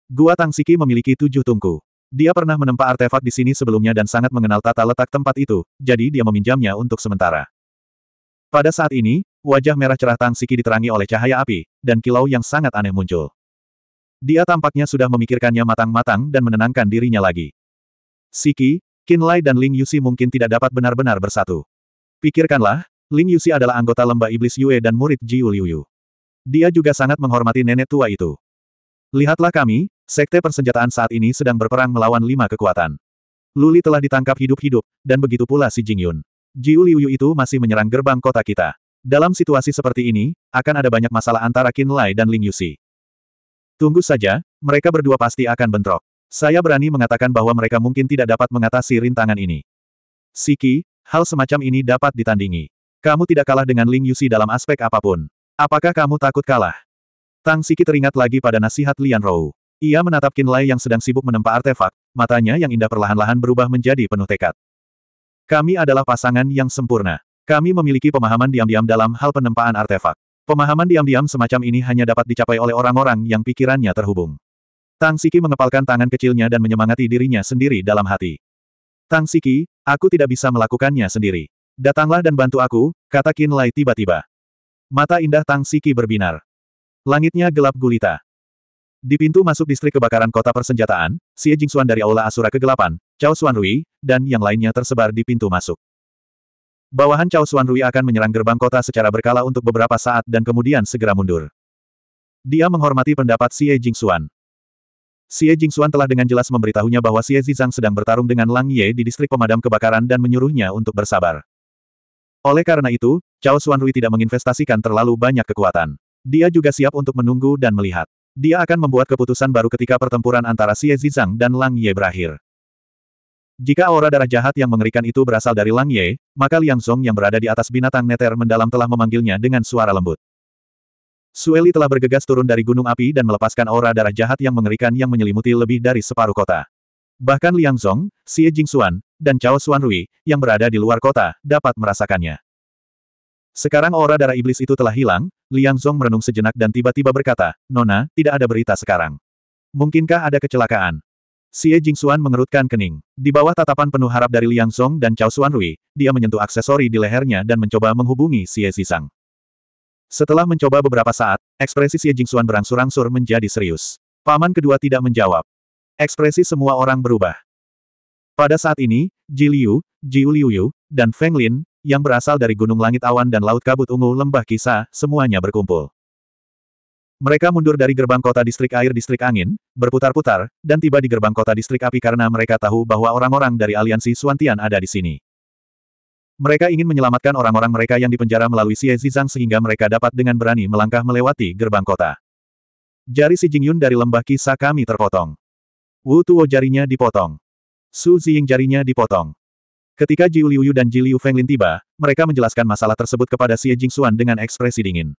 Gua Tang Siki memiliki tujuh tungku. Dia pernah menempa artefak di sini sebelumnya dan sangat mengenal tata letak tempat itu, jadi dia meminjamnya untuk sementara. Pada saat ini, wajah merah cerah Tang Siki diterangi oleh cahaya api, dan kilau yang sangat aneh muncul. Dia tampaknya sudah memikirkannya matang-matang dan menenangkan dirinya lagi. Siki, Kinlay dan Ling Yusi mungkin tidak dapat benar-benar bersatu. Pikirkanlah, Ling Yusi adalah anggota lembah iblis Yue dan murid Jiu Liu Dia juga sangat menghormati nenek tua itu. Lihatlah kami, sekte persenjataan saat ini sedang berperang melawan lima kekuatan. Luli telah ditangkap hidup-hidup, dan begitu pula si Jingyun. Jiu Liu itu masih menyerang gerbang kota kita. Dalam situasi seperti ini, akan ada banyak masalah antara Qin Lai dan Ling Yusi. Tunggu saja, mereka berdua pasti akan bentrok. Saya berani mengatakan bahwa mereka mungkin tidak dapat mengatasi rintangan ini. Siki, hal semacam ini dapat ditandingi. Kamu tidak kalah dengan Ling Yusi dalam aspek apapun. Apakah kamu takut kalah? Tang Siki teringat lagi pada nasihat Lian Rou. Ia menatap Qin Lai yang sedang sibuk menempa artefak, matanya yang indah perlahan-lahan berubah menjadi penuh tekad. Kami adalah pasangan yang sempurna. Kami memiliki pemahaman diam-diam dalam hal penempaan artefak. Pemahaman diam-diam semacam ini hanya dapat dicapai oleh orang-orang yang pikirannya terhubung. Tang Siki mengepalkan tangan kecilnya dan menyemangati dirinya sendiri dalam hati. Tang Siki, aku tidak bisa melakukannya sendiri. Datanglah dan bantu aku, kata Qin Lai tiba-tiba. Mata indah Tang Siki berbinar. Langitnya gelap gulita. Di pintu masuk distrik kebakaran kota persenjataan, Xie Jingxuan dari Aula Asura Kegelapan, Cao Xuanrui, dan yang lainnya tersebar di pintu masuk. Bawahan Cao Suan Rui akan menyerang gerbang kota secara berkala untuk beberapa saat dan kemudian segera mundur. Dia menghormati pendapat Xie Jingxuan. Xie Jingxuan telah dengan jelas memberitahunya bahwa Xie Zizang sedang bertarung dengan Lang Ye di distrik pemadam kebakaran dan menyuruhnya untuk bersabar. Oleh karena itu, Cao Suan Rui tidak menginvestasikan terlalu banyak kekuatan. Dia juga siap untuk menunggu dan melihat. Dia akan membuat keputusan baru ketika pertempuran antara Xie Zizang dan Lang Ye berakhir. Jika aura darah jahat yang mengerikan itu berasal dari Lang Ye, maka Liang Song yang berada di atas binatang neter mendalam telah memanggilnya dengan suara lembut. Sueli telah bergegas turun dari gunung api dan melepaskan aura darah jahat yang mengerikan yang menyelimuti lebih dari separuh kota. Bahkan Liang Song, Xie Jingxuan, dan Cao Xuanrui, yang berada di luar kota, dapat merasakannya. Sekarang aura darah iblis itu telah hilang, Liang Song merenung sejenak dan tiba-tiba berkata, Nona, tidak ada berita sekarang. Mungkinkah ada kecelakaan? Xie Jingxuan mengerutkan kening. Di bawah tatapan penuh harap dari Liang Song dan Cao Rui, dia menyentuh aksesori di lehernya dan mencoba menghubungi Xie Zisang. Setelah mencoba beberapa saat, ekspresi Xie Jingxuan berangsur-angsur menjadi serius. Paman kedua tidak menjawab. Ekspresi semua orang berubah. Pada saat ini, Ji Liu, Jiu Liuyu, dan Feng Lin, yang berasal dari Gunung Langit Awan dan Laut Kabut Ungu Lembah Kisah, semuanya berkumpul. Mereka mundur dari gerbang kota distrik air distrik angin, berputar-putar, dan tiba di gerbang kota distrik api karena mereka tahu bahwa orang-orang dari aliansi Suantian ada di sini. Mereka ingin menyelamatkan orang-orang mereka yang dipenjara melalui Xie Zizang sehingga mereka dapat dengan berani melangkah melewati gerbang kota. Jari si Jingyun dari lembah kisah kami terpotong. Wu Tuo jarinya dipotong. Su Ziying jarinya dipotong. Ketika Ji Liuyu dan Ji Liu Fenglin tiba, mereka menjelaskan masalah tersebut kepada Xie Jingxuan dengan ekspresi dingin.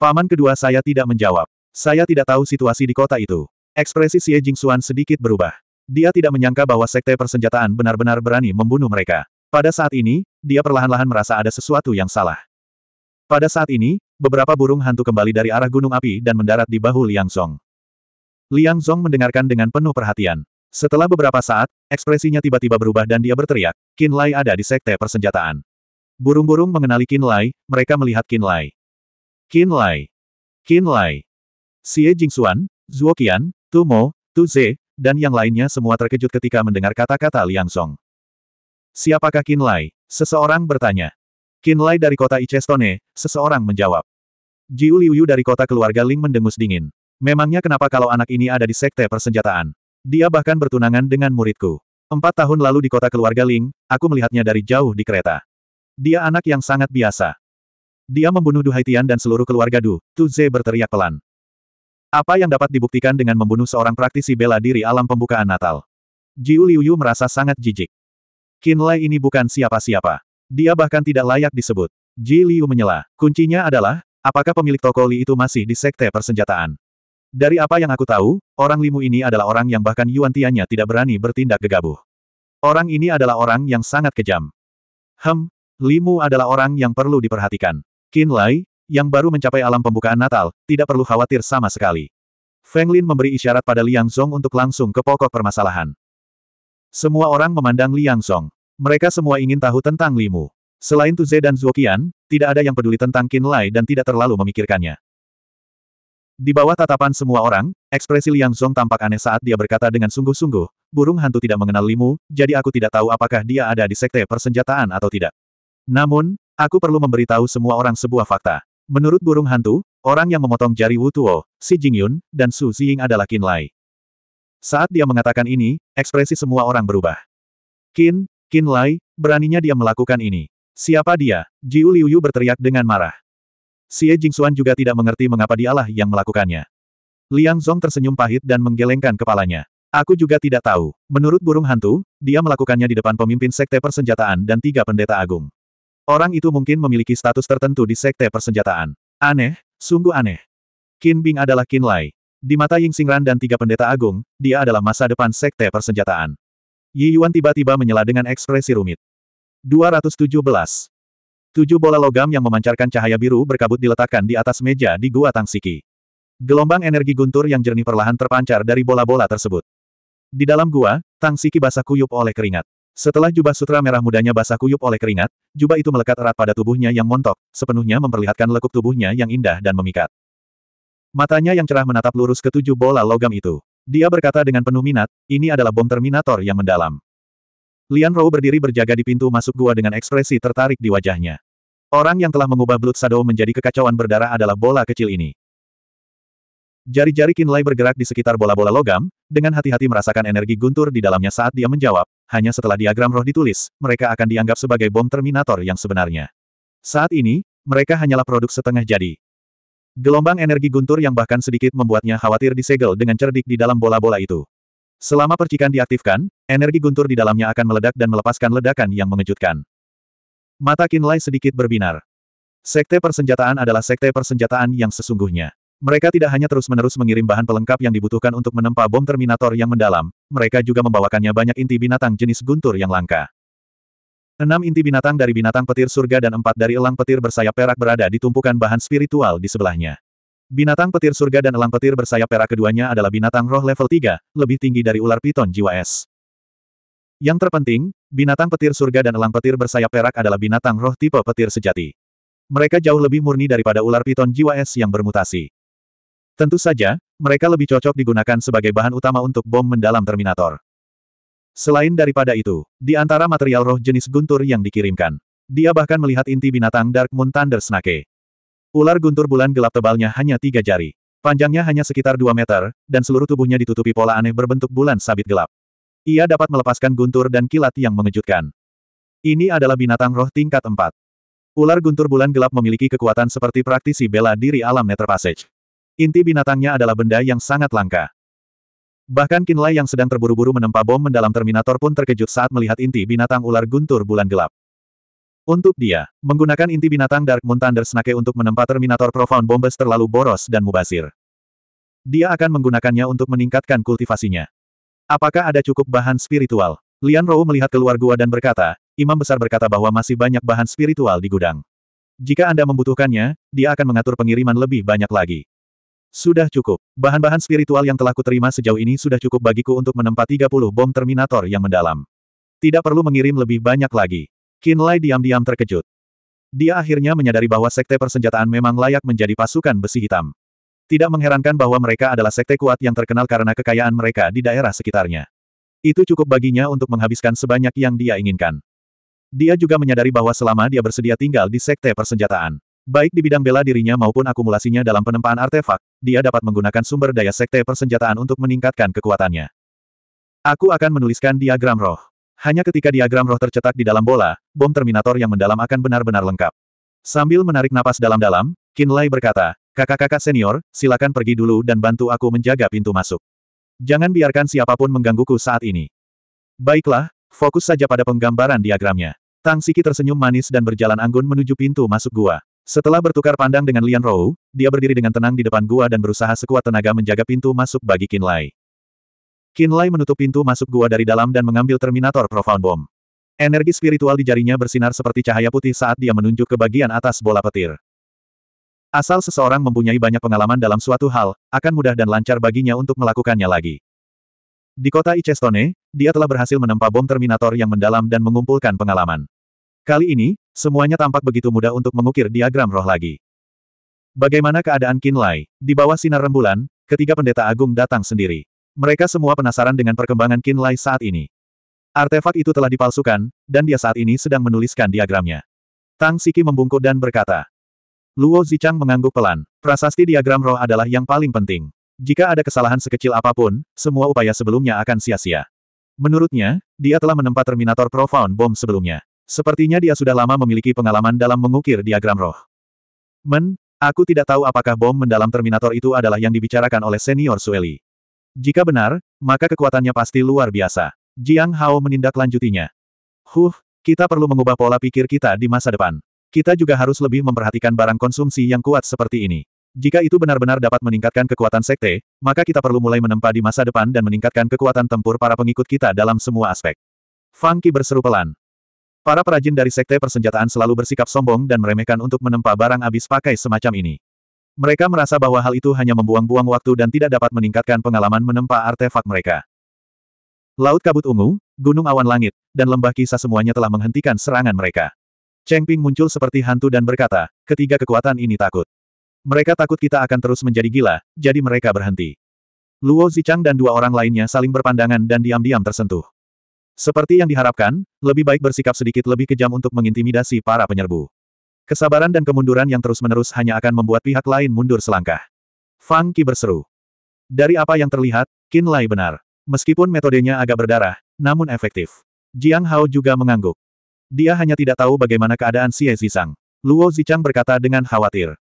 Paman kedua saya tidak menjawab. Saya tidak tahu situasi di kota itu. Ekspresi Xie Jingxuan sedikit berubah. Dia tidak menyangka bahwa sekte persenjataan benar-benar berani membunuh mereka. Pada saat ini, dia perlahan-lahan merasa ada sesuatu yang salah. Pada saat ini, beberapa burung hantu kembali dari arah gunung api dan mendarat di bahu Liang Zong. Liang Zong mendengarkan dengan penuh perhatian. Setelah beberapa saat, ekspresinya tiba-tiba berubah dan dia berteriak, Qin Lai ada di sekte persenjataan. Burung-burung mengenali Qin Lai, mereka melihat Qin Lai. Qin Lai. Qin Lai. Xie Jingxuan, Zhuo Qian, Tu Mo, Tu Ze, dan yang lainnya semua terkejut ketika mendengar kata-kata Liang Song. Siapakah Qin Lai? Seseorang bertanya. Qin Lai dari kota Icestone. seseorang menjawab. Jiu Liuyu dari kota keluarga Ling mendengus dingin. Memangnya kenapa kalau anak ini ada di sekte persenjataan? Dia bahkan bertunangan dengan muridku. Empat tahun lalu di kota keluarga Ling, aku melihatnya dari jauh di kereta. Dia anak yang sangat biasa. Dia membunuh Du Haitian dan seluruh keluarga Du, Tu Ze berteriak pelan. Apa yang dapat dibuktikan dengan membunuh seorang praktisi bela diri alam pembukaan Natal? Jiu Liuyu merasa sangat jijik. Lai ini bukan siapa-siapa. Dia bahkan tidak layak disebut. Ji Liu menyela. Kuncinya adalah, apakah pemilik toko Li itu masih di sekte persenjataan? Dari apa yang aku tahu, orang Limu ini adalah orang yang bahkan Yuan Tianya tidak berani bertindak gegabah. Orang ini adalah orang yang sangat kejam. Hem, Limu adalah orang yang perlu diperhatikan. Qin Lai, yang baru mencapai alam pembukaan Natal, tidak perlu khawatir sama sekali. Feng Lin memberi isyarat pada Liang Song untuk langsung ke pokok permasalahan. Semua orang memandang Liang Song. Mereka semua ingin tahu tentang Limu. Selain Tuze dan Qian, tidak ada yang peduli tentang Qin Lai dan tidak terlalu memikirkannya. Di bawah tatapan semua orang, ekspresi Liang Song tampak aneh saat dia berkata dengan sungguh-sungguh, burung hantu tidak mengenal limu, jadi aku tidak tahu apakah dia ada di sekte persenjataan atau tidak. Namun, Aku perlu memberitahu semua orang sebuah fakta. Menurut burung hantu, orang yang memotong jari Wu Tuo, Si Jingyun, dan Su Ziying adalah Qin Lai. Saat dia mengatakan ini, ekspresi semua orang berubah. Qin, Qin Lai, beraninya dia melakukan ini. Siapa dia? Jiu Liuyu berteriak dengan marah. Xie Jingxuan juga tidak mengerti mengapa dialah yang melakukannya. Liang Zhong tersenyum pahit dan menggelengkan kepalanya. Aku juga tidak tahu. Menurut burung hantu, dia melakukannya di depan pemimpin sekte persenjataan dan tiga pendeta agung. Orang itu mungkin memiliki status tertentu di sekte persenjataan. Aneh, sungguh aneh. Qin Bing adalah Qin Lai. Di mata Ying Xingran dan tiga pendeta agung, dia adalah masa depan sekte persenjataan. Yi Yuan tiba-tiba menyela dengan ekspresi rumit. 217. Tujuh bola logam yang memancarkan cahaya biru berkabut diletakkan di atas meja di Gua Tang Siki. Gelombang energi guntur yang jernih perlahan terpancar dari bola-bola tersebut. Di dalam gua, Tang Siki basah kuyup oleh keringat. Setelah jubah sutra merah mudanya basah kuyup oleh keringat, jubah itu melekat erat pada tubuhnya yang montok, sepenuhnya memperlihatkan lekuk tubuhnya yang indah dan memikat. Matanya yang cerah menatap lurus ke tujuh bola logam itu. Dia berkata dengan penuh minat, ini adalah bom Terminator yang mendalam. Lian Rou berdiri berjaga di pintu masuk gua dengan ekspresi tertarik di wajahnya. Orang yang telah mengubah Blood Shadow menjadi kekacauan berdarah adalah bola kecil ini. Jari-jari Kinlay bergerak di sekitar bola-bola logam, dengan hati-hati merasakan energi guntur di dalamnya saat dia menjawab, hanya setelah diagram roh ditulis, mereka akan dianggap sebagai bom Terminator yang sebenarnya. Saat ini, mereka hanyalah produk setengah jadi. Gelombang energi guntur yang bahkan sedikit membuatnya khawatir disegel dengan cerdik di dalam bola-bola itu. Selama percikan diaktifkan, energi guntur di dalamnya akan meledak dan melepaskan ledakan yang mengejutkan. Mata Kinlay sedikit berbinar. Sekte persenjataan adalah sekte persenjataan yang sesungguhnya. Mereka tidak hanya terus-menerus mengirim bahan pelengkap yang dibutuhkan untuk menempa bom Terminator yang mendalam, mereka juga membawakannya banyak inti binatang jenis guntur yang langka. Enam inti binatang dari binatang petir surga dan empat dari elang petir bersayap perak berada di tumpukan bahan spiritual di sebelahnya. Binatang petir surga dan elang petir bersayap perak keduanya adalah binatang roh level 3, lebih tinggi dari ular piton jiwa es. Yang terpenting, binatang petir surga dan elang petir bersayap perak adalah binatang roh tipe petir sejati. Mereka jauh lebih murni daripada ular piton jiwa es yang bermutasi. Tentu saja, mereka lebih cocok digunakan sebagai bahan utama untuk bom mendalam Terminator. Selain daripada itu, di antara material roh jenis guntur yang dikirimkan, dia bahkan melihat inti binatang Dark Moon Thunder Snake. Ular guntur bulan gelap tebalnya hanya tiga jari. Panjangnya hanya sekitar 2 meter, dan seluruh tubuhnya ditutupi pola aneh berbentuk bulan sabit gelap. Ia dapat melepaskan guntur dan kilat yang mengejutkan. Ini adalah binatang roh tingkat 4. Ular guntur bulan gelap memiliki kekuatan seperti praktisi bela diri alam Nether Passage. Inti binatangnya adalah benda yang sangat langka. Bahkan Kinlay yang sedang terburu-buru menempa bom mendalam Terminator pun terkejut saat melihat inti binatang ular guntur bulan gelap. Untuk dia, menggunakan inti binatang Dark Moon Thunder Snake untuk menempa Terminator Profound Bombes terlalu boros dan mubazir. Dia akan menggunakannya untuk meningkatkan kultivasinya. Apakah ada cukup bahan spiritual? Lian Rou melihat keluar gua dan berkata, Imam Besar berkata bahwa masih banyak bahan spiritual di gudang. Jika Anda membutuhkannya, dia akan mengatur pengiriman lebih banyak lagi. Sudah cukup. Bahan-bahan spiritual yang telah kuterima sejauh ini sudah cukup bagiku untuk menempa 30 bom Terminator yang mendalam. Tidak perlu mengirim lebih banyak lagi. Lai diam-diam terkejut. Dia akhirnya menyadari bahwa sekte persenjataan memang layak menjadi pasukan besi hitam. Tidak mengherankan bahwa mereka adalah sekte kuat yang terkenal karena kekayaan mereka di daerah sekitarnya. Itu cukup baginya untuk menghabiskan sebanyak yang dia inginkan. Dia juga menyadari bahwa selama dia bersedia tinggal di sekte persenjataan, Baik di bidang bela dirinya maupun akumulasinya dalam penempaan artefak, dia dapat menggunakan sumber daya sekte persenjataan untuk meningkatkan kekuatannya. Aku akan menuliskan diagram roh. Hanya ketika diagram roh tercetak di dalam bola, bom Terminator yang mendalam akan benar-benar lengkap. Sambil menarik napas dalam-dalam, Kinlay berkata, kakak-kakak senior, silakan pergi dulu dan bantu aku menjaga pintu masuk. Jangan biarkan siapapun menggangguku saat ini. Baiklah, fokus saja pada penggambaran diagramnya. Tang Siki tersenyum manis dan berjalan anggun menuju pintu masuk gua. Setelah bertukar pandang dengan Lian Rou, dia berdiri dengan tenang di depan gua dan berusaha sekuat tenaga menjaga pintu masuk bagi Qin Lai menutup pintu masuk gua dari dalam dan mengambil Terminator Profound Bomb. Energi spiritual di jarinya bersinar seperti cahaya putih saat dia menunjuk ke bagian atas bola petir. Asal seseorang mempunyai banyak pengalaman dalam suatu hal, akan mudah dan lancar baginya untuk melakukannya lagi. Di kota Icestone, dia telah berhasil menempa bom Terminator yang mendalam dan mengumpulkan pengalaman. Kali ini, semuanya tampak begitu mudah untuk mengukir diagram roh lagi. Bagaimana keadaan Lai Di bawah sinar rembulan, ketiga pendeta agung datang sendiri. Mereka semua penasaran dengan perkembangan Lai saat ini. Artefak itu telah dipalsukan, dan dia saat ini sedang menuliskan diagramnya. Tang Siki membungkuk dan berkata. Luo Zichang mengangguk pelan. Prasasti diagram roh adalah yang paling penting. Jika ada kesalahan sekecil apapun, semua upaya sebelumnya akan sia-sia. Menurutnya, dia telah menempat Terminator Profound Bomb sebelumnya. Sepertinya dia sudah lama memiliki pengalaman dalam mengukir diagram roh. Men, aku tidak tahu apakah bom mendalam Terminator itu adalah yang dibicarakan oleh senior Sueli. Jika benar, maka kekuatannya pasti luar biasa. Jiang Hao menindaklanjutinya. Huh, kita perlu mengubah pola pikir kita di masa depan. Kita juga harus lebih memperhatikan barang konsumsi yang kuat seperti ini. Jika itu benar-benar dapat meningkatkan kekuatan sekte, maka kita perlu mulai menempa di masa depan dan meningkatkan kekuatan tempur para pengikut kita dalam semua aspek. Fangki berseru pelan. Para perajin dari sekte persenjataan selalu bersikap sombong dan meremehkan untuk menempa barang abis pakai semacam ini. Mereka merasa bahwa hal itu hanya membuang-buang waktu dan tidak dapat meningkatkan pengalaman menempa artefak mereka. Laut kabut ungu, gunung awan langit, dan lembah kisah semuanya telah menghentikan serangan mereka. Cheng Ping muncul seperti hantu dan berkata, ketiga kekuatan ini takut. Mereka takut kita akan terus menjadi gila, jadi mereka berhenti. Luo Zichang dan dua orang lainnya saling berpandangan dan diam-diam tersentuh. Seperti yang diharapkan, lebih baik bersikap sedikit lebih kejam untuk mengintimidasi para penyerbu. Kesabaran dan kemunduran yang terus-menerus hanya akan membuat pihak lain mundur selangkah. Fang Qi berseru. Dari apa yang terlihat, Qin Lai benar. Meskipun metodenya agak berdarah, namun efektif. Jiang Hao juga mengangguk. Dia hanya tidak tahu bagaimana keadaan Xie Zizang. Luo Zichang berkata dengan khawatir.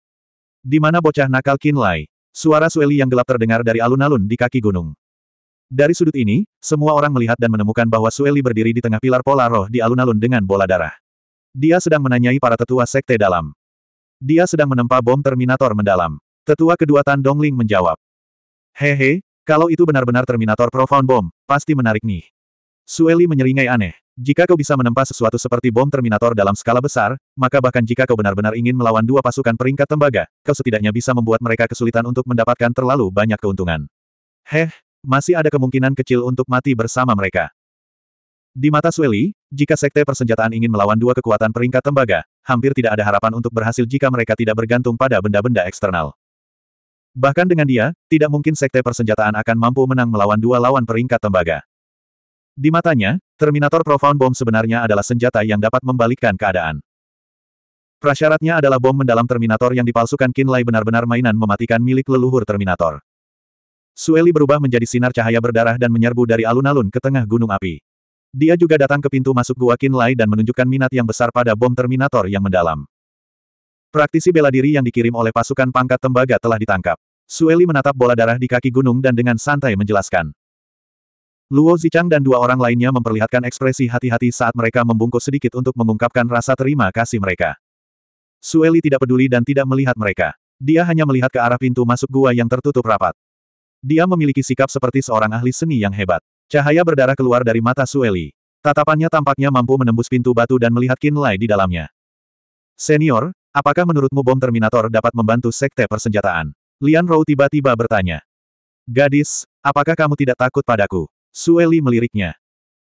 Di mana bocah nakal Qin Lai? Suara Sueli yang gelap terdengar dari alun-alun di kaki gunung. Dari sudut ini, semua orang melihat dan menemukan bahwa Sueli berdiri di tengah pilar pola roh di alun-alun dengan bola darah. Dia sedang menanyai para tetua sekte dalam. Dia sedang menempa bom Terminator mendalam. Tetua kedua Tan Dongling menjawab. Hehe, kalau itu benar-benar Terminator Profound Bomb, pasti menarik nih. Sueli menyeringai aneh. Jika kau bisa menempa sesuatu seperti bom Terminator dalam skala besar, maka bahkan jika kau benar-benar ingin melawan dua pasukan peringkat tembaga, kau setidaknya bisa membuat mereka kesulitan untuk mendapatkan terlalu banyak keuntungan. Heh, masih ada kemungkinan kecil untuk mati bersama mereka. Di mata Sueli, jika sekte persenjataan ingin melawan dua kekuatan peringkat tembaga, hampir tidak ada harapan untuk berhasil jika mereka tidak bergantung pada benda-benda eksternal. Bahkan dengan dia, tidak mungkin sekte persenjataan akan mampu menang melawan dua lawan peringkat tembaga. Di matanya, Terminator Profound Bomb sebenarnya adalah senjata yang dapat membalikkan keadaan. Prasyaratnya adalah bom mendalam Terminator yang dipalsukan Kinlay benar-benar mainan mematikan milik leluhur Terminator. Sueli berubah menjadi sinar cahaya berdarah dan menyerbu dari alun-alun ke tengah gunung api. Dia juga datang ke pintu masuk Gua Kinlai dan menunjukkan minat yang besar pada bom Terminator yang mendalam. Praktisi bela diri yang dikirim oleh pasukan pangkat tembaga telah ditangkap. Sueli menatap bola darah di kaki gunung dan dengan santai menjelaskan. Luo Zichang dan dua orang lainnya memperlihatkan ekspresi hati-hati saat mereka membungkuk sedikit untuk mengungkapkan rasa terima kasih mereka. Sueli tidak peduli dan tidak melihat mereka. Dia hanya melihat ke arah pintu masuk gua yang tertutup rapat. Dia memiliki sikap seperti seorang ahli seni yang hebat. Cahaya berdarah keluar dari mata Sueli. Tatapannya tampaknya mampu menembus pintu batu dan melihat Lai di dalamnya. Senior, apakah menurutmu bom Terminator dapat membantu sekte persenjataan? Lian Rou tiba-tiba bertanya. Gadis, apakah kamu tidak takut padaku? Sueli meliriknya.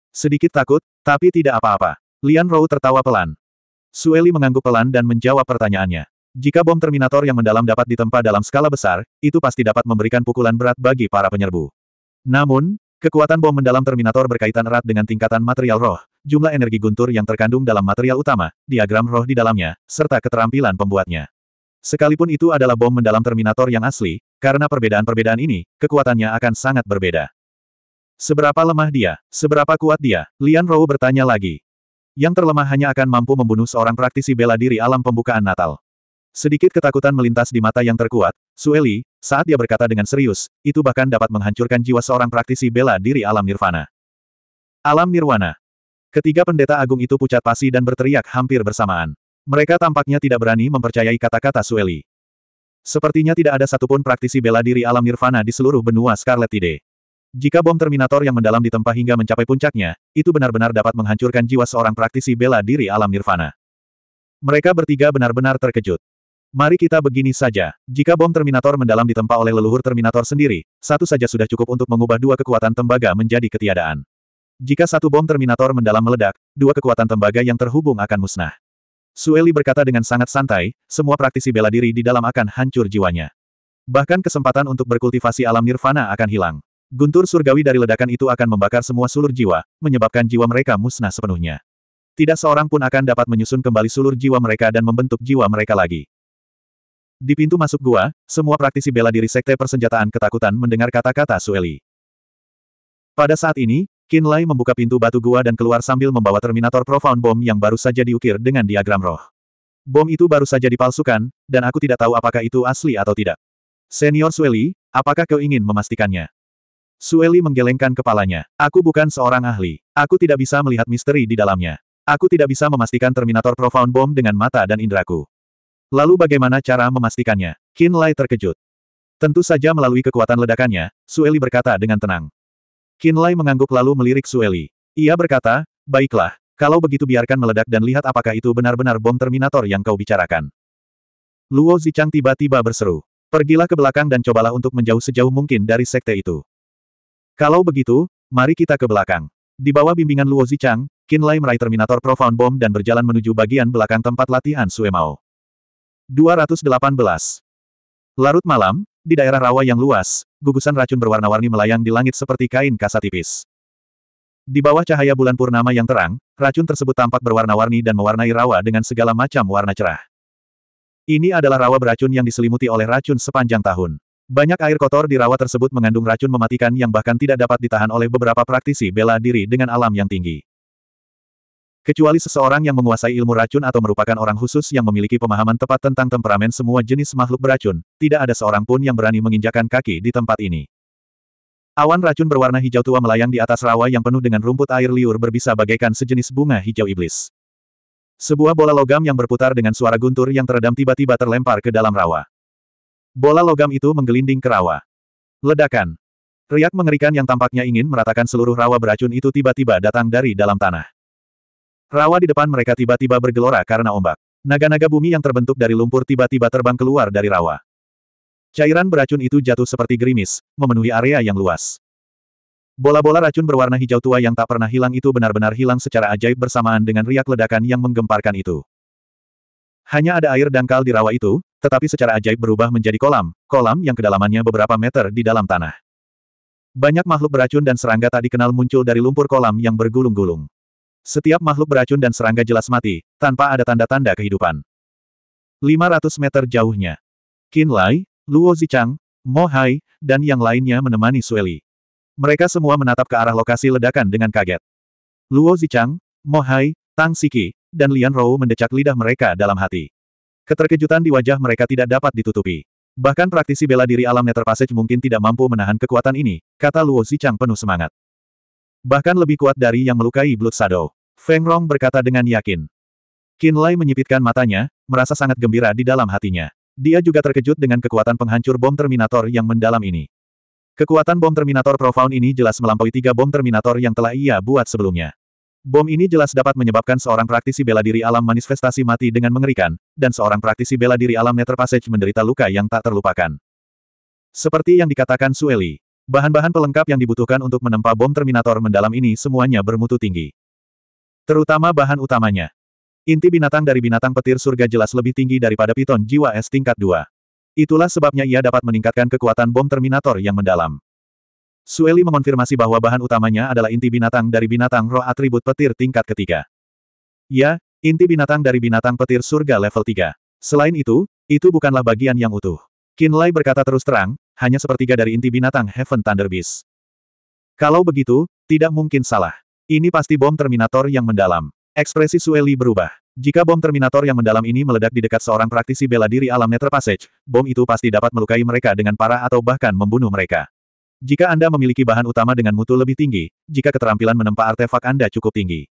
Sedikit takut, tapi tidak apa-apa. Lian Rou tertawa pelan. Sueli mengangguk pelan dan menjawab pertanyaannya. Jika bom Terminator yang mendalam dapat ditempa dalam skala besar, itu pasti dapat memberikan pukulan berat bagi para penyerbu. Namun, kekuatan bom mendalam Terminator berkaitan erat dengan tingkatan material roh, jumlah energi guntur yang terkandung dalam material utama, diagram roh di dalamnya, serta keterampilan pembuatnya. Sekalipun itu adalah bom mendalam Terminator yang asli, karena perbedaan-perbedaan ini, kekuatannya akan sangat berbeda. Seberapa lemah dia? Seberapa kuat dia? Lian Rou bertanya lagi. Yang terlemah hanya akan mampu membunuh seorang praktisi bela diri alam pembukaan Natal. Sedikit ketakutan melintas di mata yang terkuat, Sueli, saat dia berkata dengan serius, itu bahkan dapat menghancurkan jiwa seorang praktisi bela diri alam nirvana. Alam nirwana. Ketiga pendeta agung itu pucat pasi dan berteriak hampir bersamaan. Mereka tampaknya tidak berani mempercayai kata-kata Sueli. Sepertinya tidak ada satupun praktisi bela diri alam nirvana di seluruh benua Scarlet Tide. Jika bom Terminator yang mendalam ditempa hingga mencapai puncaknya, itu benar-benar dapat menghancurkan jiwa seorang praktisi bela diri alam nirvana. Mereka bertiga benar-benar terkejut. Mari kita begini saja. Jika bom Terminator mendalam ditempa oleh leluhur Terminator sendiri, satu saja sudah cukup untuk mengubah dua kekuatan tembaga menjadi ketiadaan. Jika satu bom Terminator mendalam meledak, dua kekuatan tembaga yang terhubung akan musnah. Sueli berkata dengan sangat santai, semua praktisi bela diri di dalam akan hancur jiwanya. Bahkan kesempatan untuk berkultivasi alam nirvana akan hilang. Guntur surgawi dari ledakan itu akan membakar semua sulur jiwa, menyebabkan jiwa mereka musnah sepenuhnya. Tidak seorang pun akan dapat menyusun kembali sulur jiwa mereka dan membentuk jiwa mereka lagi. Di pintu masuk gua, semua praktisi bela diri Sekte Persenjataan ketakutan mendengar kata-kata Sueli. Pada saat ini, Qin Lai membuka pintu batu gua dan keluar sambil membawa Terminator Profound Bomb yang baru saja diukir dengan diagram roh. Bom itu baru saja dipalsukan, dan aku tidak tahu apakah itu asli atau tidak. Senior Sueli, apakah kau ingin memastikannya? Sueli menggelengkan kepalanya. Aku bukan seorang ahli. Aku tidak bisa melihat misteri di dalamnya. Aku tidak bisa memastikan Terminator Profound Bomb dengan mata dan indraku. Lalu bagaimana cara memastikannya? Qin Lai terkejut. Tentu saja melalui kekuatan ledakannya, Sueli berkata dengan tenang. Qin Lai mengangguk lalu melirik Sueli. Ia berkata, baiklah, kalau begitu biarkan meledak dan lihat apakah itu benar-benar bom Terminator yang kau bicarakan. Luo Zichang tiba-tiba berseru. Pergilah ke belakang dan cobalah untuk menjauh sejauh mungkin dari sekte itu. Kalau begitu, mari kita ke belakang. Di bawah bimbingan Luo Zichang, Qin Lai meraih Terminator Profound Bomb dan berjalan menuju bagian belakang tempat latihan Suemao. 218. Larut malam, di daerah rawa yang luas, gugusan racun berwarna-warni melayang di langit seperti kain kasa tipis. Di bawah cahaya bulan purnama yang terang, racun tersebut tampak berwarna-warni dan mewarnai rawa dengan segala macam warna cerah. Ini adalah rawa beracun yang diselimuti oleh racun sepanjang tahun. Banyak air kotor di rawa tersebut mengandung racun mematikan yang bahkan tidak dapat ditahan oleh beberapa praktisi bela diri dengan alam yang tinggi. Kecuali seseorang yang menguasai ilmu racun atau merupakan orang khusus yang memiliki pemahaman tepat tentang temperamen semua jenis makhluk beracun, tidak ada seorang pun yang berani menginjakan kaki di tempat ini. Awan racun berwarna hijau tua melayang di atas rawa yang penuh dengan rumput air liur berbisa bagaikan sejenis bunga hijau iblis. Sebuah bola logam yang berputar dengan suara guntur yang teredam tiba-tiba terlempar ke dalam rawa. Bola logam itu menggelinding ke rawa. Ledakan. Riak mengerikan yang tampaknya ingin meratakan seluruh rawa beracun itu tiba-tiba datang dari dalam tanah. Rawa di depan mereka tiba-tiba bergelora karena ombak. Naga-naga bumi yang terbentuk dari lumpur tiba-tiba terbang keluar dari rawa. Cairan beracun itu jatuh seperti gerimis, memenuhi area yang luas. Bola-bola racun berwarna hijau tua yang tak pernah hilang itu benar-benar hilang secara ajaib bersamaan dengan riak ledakan yang menggemparkan itu. Hanya ada air dangkal di rawa itu, tetapi secara ajaib berubah menjadi kolam, kolam yang kedalamannya beberapa meter di dalam tanah. Banyak makhluk beracun dan serangga tak dikenal muncul dari lumpur kolam yang bergulung-gulung. Setiap makhluk beracun dan serangga jelas mati, tanpa ada tanda-tanda kehidupan. 500 meter jauhnya. Qin Lai, Luo Zichang, Mo Hai, dan yang lainnya menemani Sueli. Mereka semua menatap ke arah lokasi ledakan dengan kaget. Luo Zichang, Mo Hai, Tang Siki, dan Lian Rou mendecak lidah mereka dalam hati. Keterkejutan di wajah mereka tidak dapat ditutupi. Bahkan praktisi bela diri alam Nether mungkin tidak mampu menahan kekuatan ini, kata Luo Zichang penuh semangat. Bahkan lebih kuat dari yang melukai Blood Shadow. Feng Rong berkata dengan yakin. Qin Lai menyipitkan matanya, merasa sangat gembira di dalam hatinya. Dia juga terkejut dengan kekuatan penghancur bom Terminator yang mendalam ini. Kekuatan bom Terminator Profound ini jelas melampaui tiga bom Terminator yang telah ia buat sebelumnya. Bom ini jelas dapat menyebabkan seorang praktisi bela diri alam manifestasi mati dengan mengerikan, dan seorang praktisi bela diri alam Nether Passage menderita luka yang tak terlupakan. Seperti yang dikatakan Sueli, Bahan-bahan pelengkap yang dibutuhkan untuk menempa bom Terminator mendalam ini semuanya bermutu tinggi. Terutama bahan utamanya. Inti binatang dari binatang petir surga jelas lebih tinggi daripada piton jiwa es tingkat 2. Itulah sebabnya ia dapat meningkatkan kekuatan bom Terminator yang mendalam. Sueli mengonfirmasi bahwa bahan utamanya adalah inti binatang dari binatang roh atribut petir tingkat ketiga. Ya, inti binatang dari binatang petir surga level 3. Selain itu, itu bukanlah bagian yang utuh. Kinlay berkata terus terang, hanya sepertiga dari inti binatang Heaven Thunder Beast. Kalau begitu, tidak mungkin salah. Ini pasti bom Terminator yang mendalam. Ekspresi Sueli berubah. Jika bom Terminator yang mendalam ini meledak di dekat seorang praktisi bela diri alam Nether Passage, bom itu pasti dapat melukai mereka dengan parah atau bahkan membunuh mereka. Jika Anda memiliki bahan utama dengan mutu lebih tinggi, jika keterampilan menempa artefak Anda cukup tinggi.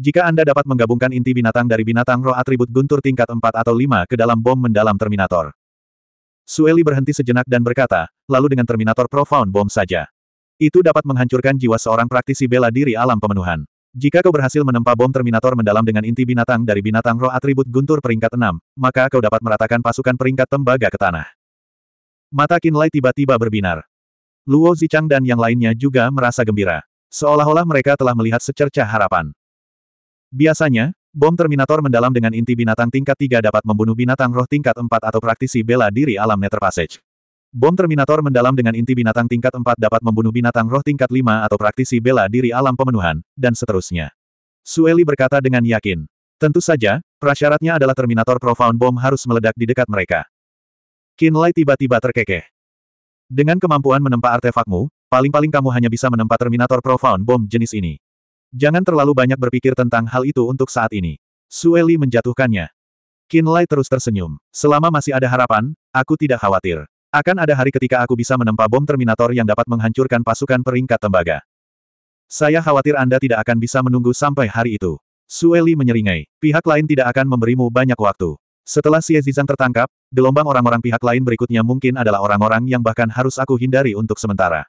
Jika Anda dapat menggabungkan inti binatang dari binatang roh atribut guntur tingkat 4 atau 5 ke dalam bom mendalam Terminator. Sueli berhenti sejenak dan berkata, lalu dengan Terminator Profound Bomb saja. Itu dapat menghancurkan jiwa seorang praktisi bela diri alam pemenuhan. Jika kau berhasil menempa bom Terminator mendalam dengan inti binatang dari binatang roh atribut guntur peringkat 6, maka kau dapat meratakan pasukan peringkat tembaga ke tanah. Mata Kinlay tiba-tiba berbinar. Luo Zichang dan yang lainnya juga merasa gembira. Seolah-olah mereka telah melihat secercah harapan. Biasanya, Bom Terminator mendalam dengan inti binatang tingkat 3 dapat membunuh binatang roh tingkat 4 atau praktisi bela diri alam Nether Passage. Bom Terminator mendalam dengan inti binatang tingkat 4 dapat membunuh binatang roh tingkat 5 atau praktisi bela diri alam pemenuhan, dan seterusnya. Sueli berkata dengan yakin. Tentu saja, prasyaratnya adalah Terminator Profound bom harus meledak di dekat mereka. Kinlay tiba-tiba terkekeh. Dengan kemampuan menempa artefakmu, paling-paling kamu hanya bisa menempa Terminator Profound bom jenis ini. Jangan terlalu banyak berpikir tentang hal itu untuk saat ini. Sueli menjatuhkannya. Lai terus tersenyum. Selama masih ada harapan, aku tidak khawatir. Akan ada hari ketika aku bisa menempa bom Terminator yang dapat menghancurkan pasukan peringkat tembaga. Saya khawatir Anda tidak akan bisa menunggu sampai hari itu. Sueli menyeringai. Pihak lain tidak akan memberimu banyak waktu. Setelah Xie Zizang tertangkap, gelombang orang-orang pihak lain berikutnya mungkin adalah orang-orang yang bahkan harus aku hindari untuk sementara.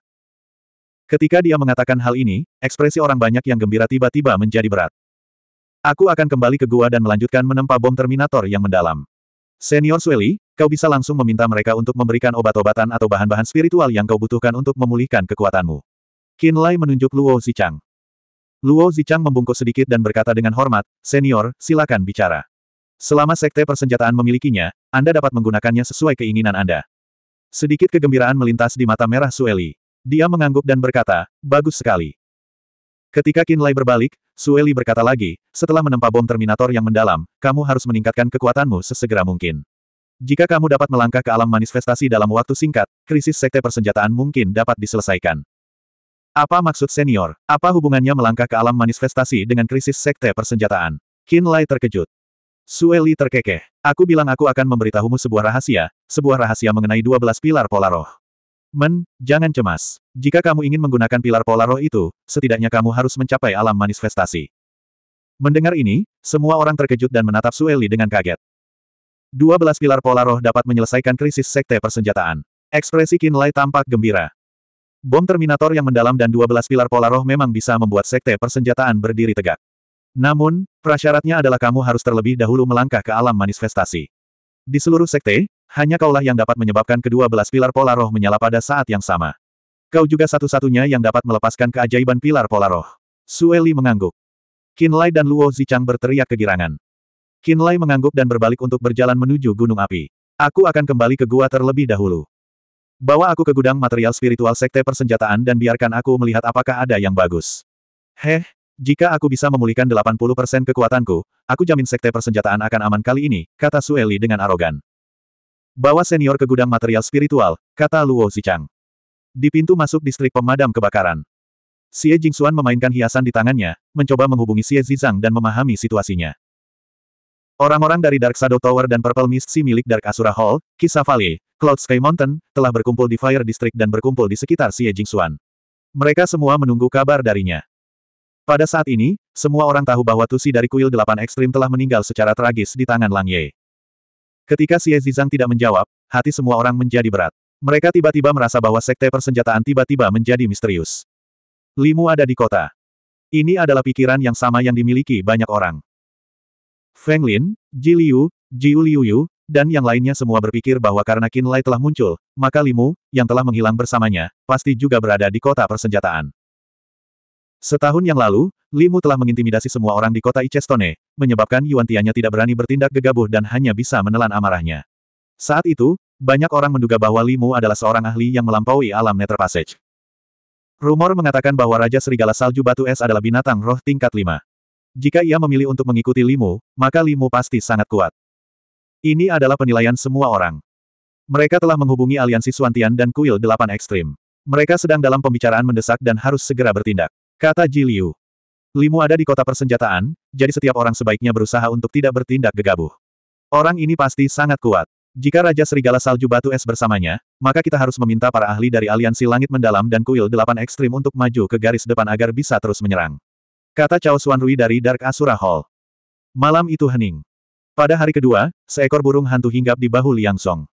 Ketika dia mengatakan hal ini, ekspresi orang banyak yang gembira tiba-tiba menjadi berat. Aku akan kembali ke gua dan melanjutkan menempa bom Terminator yang mendalam. Senior Sueli, kau bisa langsung meminta mereka untuk memberikan obat-obatan atau bahan-bahan spiritual yang kau butuhkan untuk memulihkan kekuatanmu. Lai menunjuk Luo Zichang. Luo Zichang membungkuk sedikit dan berkata dengan hormat, Senior, silakan bicara. Selama sekte persenjataan memilikinya, Anda dapat menggunakannya sesuai keinginan Anda. Sedikit kegembiraan melintas di mata merah Sueli. Dia mengangguk dan berkata, bagus sekali. Ketika Kinlay berbalik, Sueli berkata lagi, setelah menempa bom Terminator yang mendalam, kamu harus meningkatkan kekuatanmu sesegera mungkin. Jika kamu dapat melangkah ke alam manifestasi dalam waktu singkat, krisis sekte persenjataan mungkin dapat diselesaikan. Apa maksud senior? Apa hubungannya melangkah ke alam manifestasi dengan krisis sekte persenjataan? Kinlay terkejut. Sueli terkekeh. Aku bilang aku akan memberitahumu sebuah rahasia, sebuah rahasia mengenai 12 pilar pola roh. Men, jangan cemas. Jika kamu ingin menggunakan pilar pola roh itu, setidaknya kamu harus mencapai alam manifestasi. Mendengar ini, semua orang terkejut dan menatap Sueli dengan kaget. Dua pilar pola roh dapat menyelesaikan krisis sekte persenjataan. Ekspresi Kinlay tampak gembira. Bom Terminator yang mendalam dan 12 pilar pola roh memang bisa membuat sekte persenjataan berdiri tegak. Namun, prasyaratnya adalah kamu harus terlebih dahulu melangkah ke alam manifestasi. Di seluruh sekte, hanya kaulah yang dapat menyebabkan kedua belas pilar pola roh menyala pada saat yang sama. Kau juga satu-satunya yang dapat melepaskan keajaiban pilar pola roh. Sueli mengangguk. Kinlai dan Luo Zichang berteriak kegirangan. Kinlai mengangguk dan berbalik untuk berjalan menuju gunung api. Aku akan kembali ke gua terlebih dahulu. Bawa aku ke gudang material spiritual sekte persenjataan dan biarkan aku melihat apakah ada yang bagus. Heh, jika aku bisa memulihkan 80% kekuatanku, aku jamin sekte persenjataan akan aman kali ini, kata Sueli dengan arogan. Bawa senior ke gudang material spiritual, kata Luo Zichang. Di pintu masuk distrik pemadam kebakaran. Xie Jingxuan memainkan hiasan di tangannya, mencoba menghubungi Xie Zizang dan memahami situasinya. Orang-orang dari Dark Shadow Tower dan Purple Mist si milik Dark Asura Hall, Kisah Valley, Cloud Sky Mountain, telah berkumpul di Fire District dan berkumpul di sekitar Xie Jingxuan. Mereka semua menunggu kabar darinya. Pada saat ini, semua orang tahu bahwa Tusi dari kuil delapan ekstrim telah meninggal secara tragis di tangan Lang Ye. Ketika Xie Zizang tidak menjawab, hati semua orang menjadi berat. Mereka tiba-tiba merasa bahwa sekte persenjataan tiba-tiba menjadi misterius. Limu ada di kota. Ini adalah pikiran yang sama yang dimiliki banyak orang. Feng Lin, Ji Liu, Jiu Liu Yu, dan yang lainnya semua berpikir bahwa karena Qin Lai telah muncul, maka Limu, yang telah menghilang bersamanya, pasti juga berada di kota persenjataan. Setahun yang lalu, Limu telah mengintimidasi semua orang di kota Icestone, menyebabkan Yuan Tianya tidak berani bertindak gegabah dan hanya bisa menelan amarahnya. Saat itu, banyak orang menduga bahwa Limu adalah seorang ahli yang melampaui alam Nether Passage. Rumor mengatakan bahwa Raja Serigala Salju Batu Es adalah binatang roh tingkat 5. Jika ia memilih untuk mengikuti Limu, maka Limu pasti sangat kuat. Ini adalah penilaian semua orang. Mereka telah menghubungi aliansi Suantian dan Kuil Delapan Ekstrim. Mereka sedang dalam pembicaraan mendesak dan harus segera bertindak. Kata Jiliu. Limu ada di kota persenjataan, jadi setiap orang sebaiknya berusaha untuk tidak bertindak gegabah. Orang ini pasti sangat kuat. Jika Raja Serigala Salju Batu Es bersamanya, maka kita harus meminta para ahli dari Aliansi Langit Mendalam dan Kuil Delapan Ekstrim untuk maju ke garis depan agar bisa terus menyerang. Kata Cao Xuan Rui dari Dark Asura Hall. Malam itu hening. Pada hari kedua, seekor burung hantu hinggap di bahu Liang Song.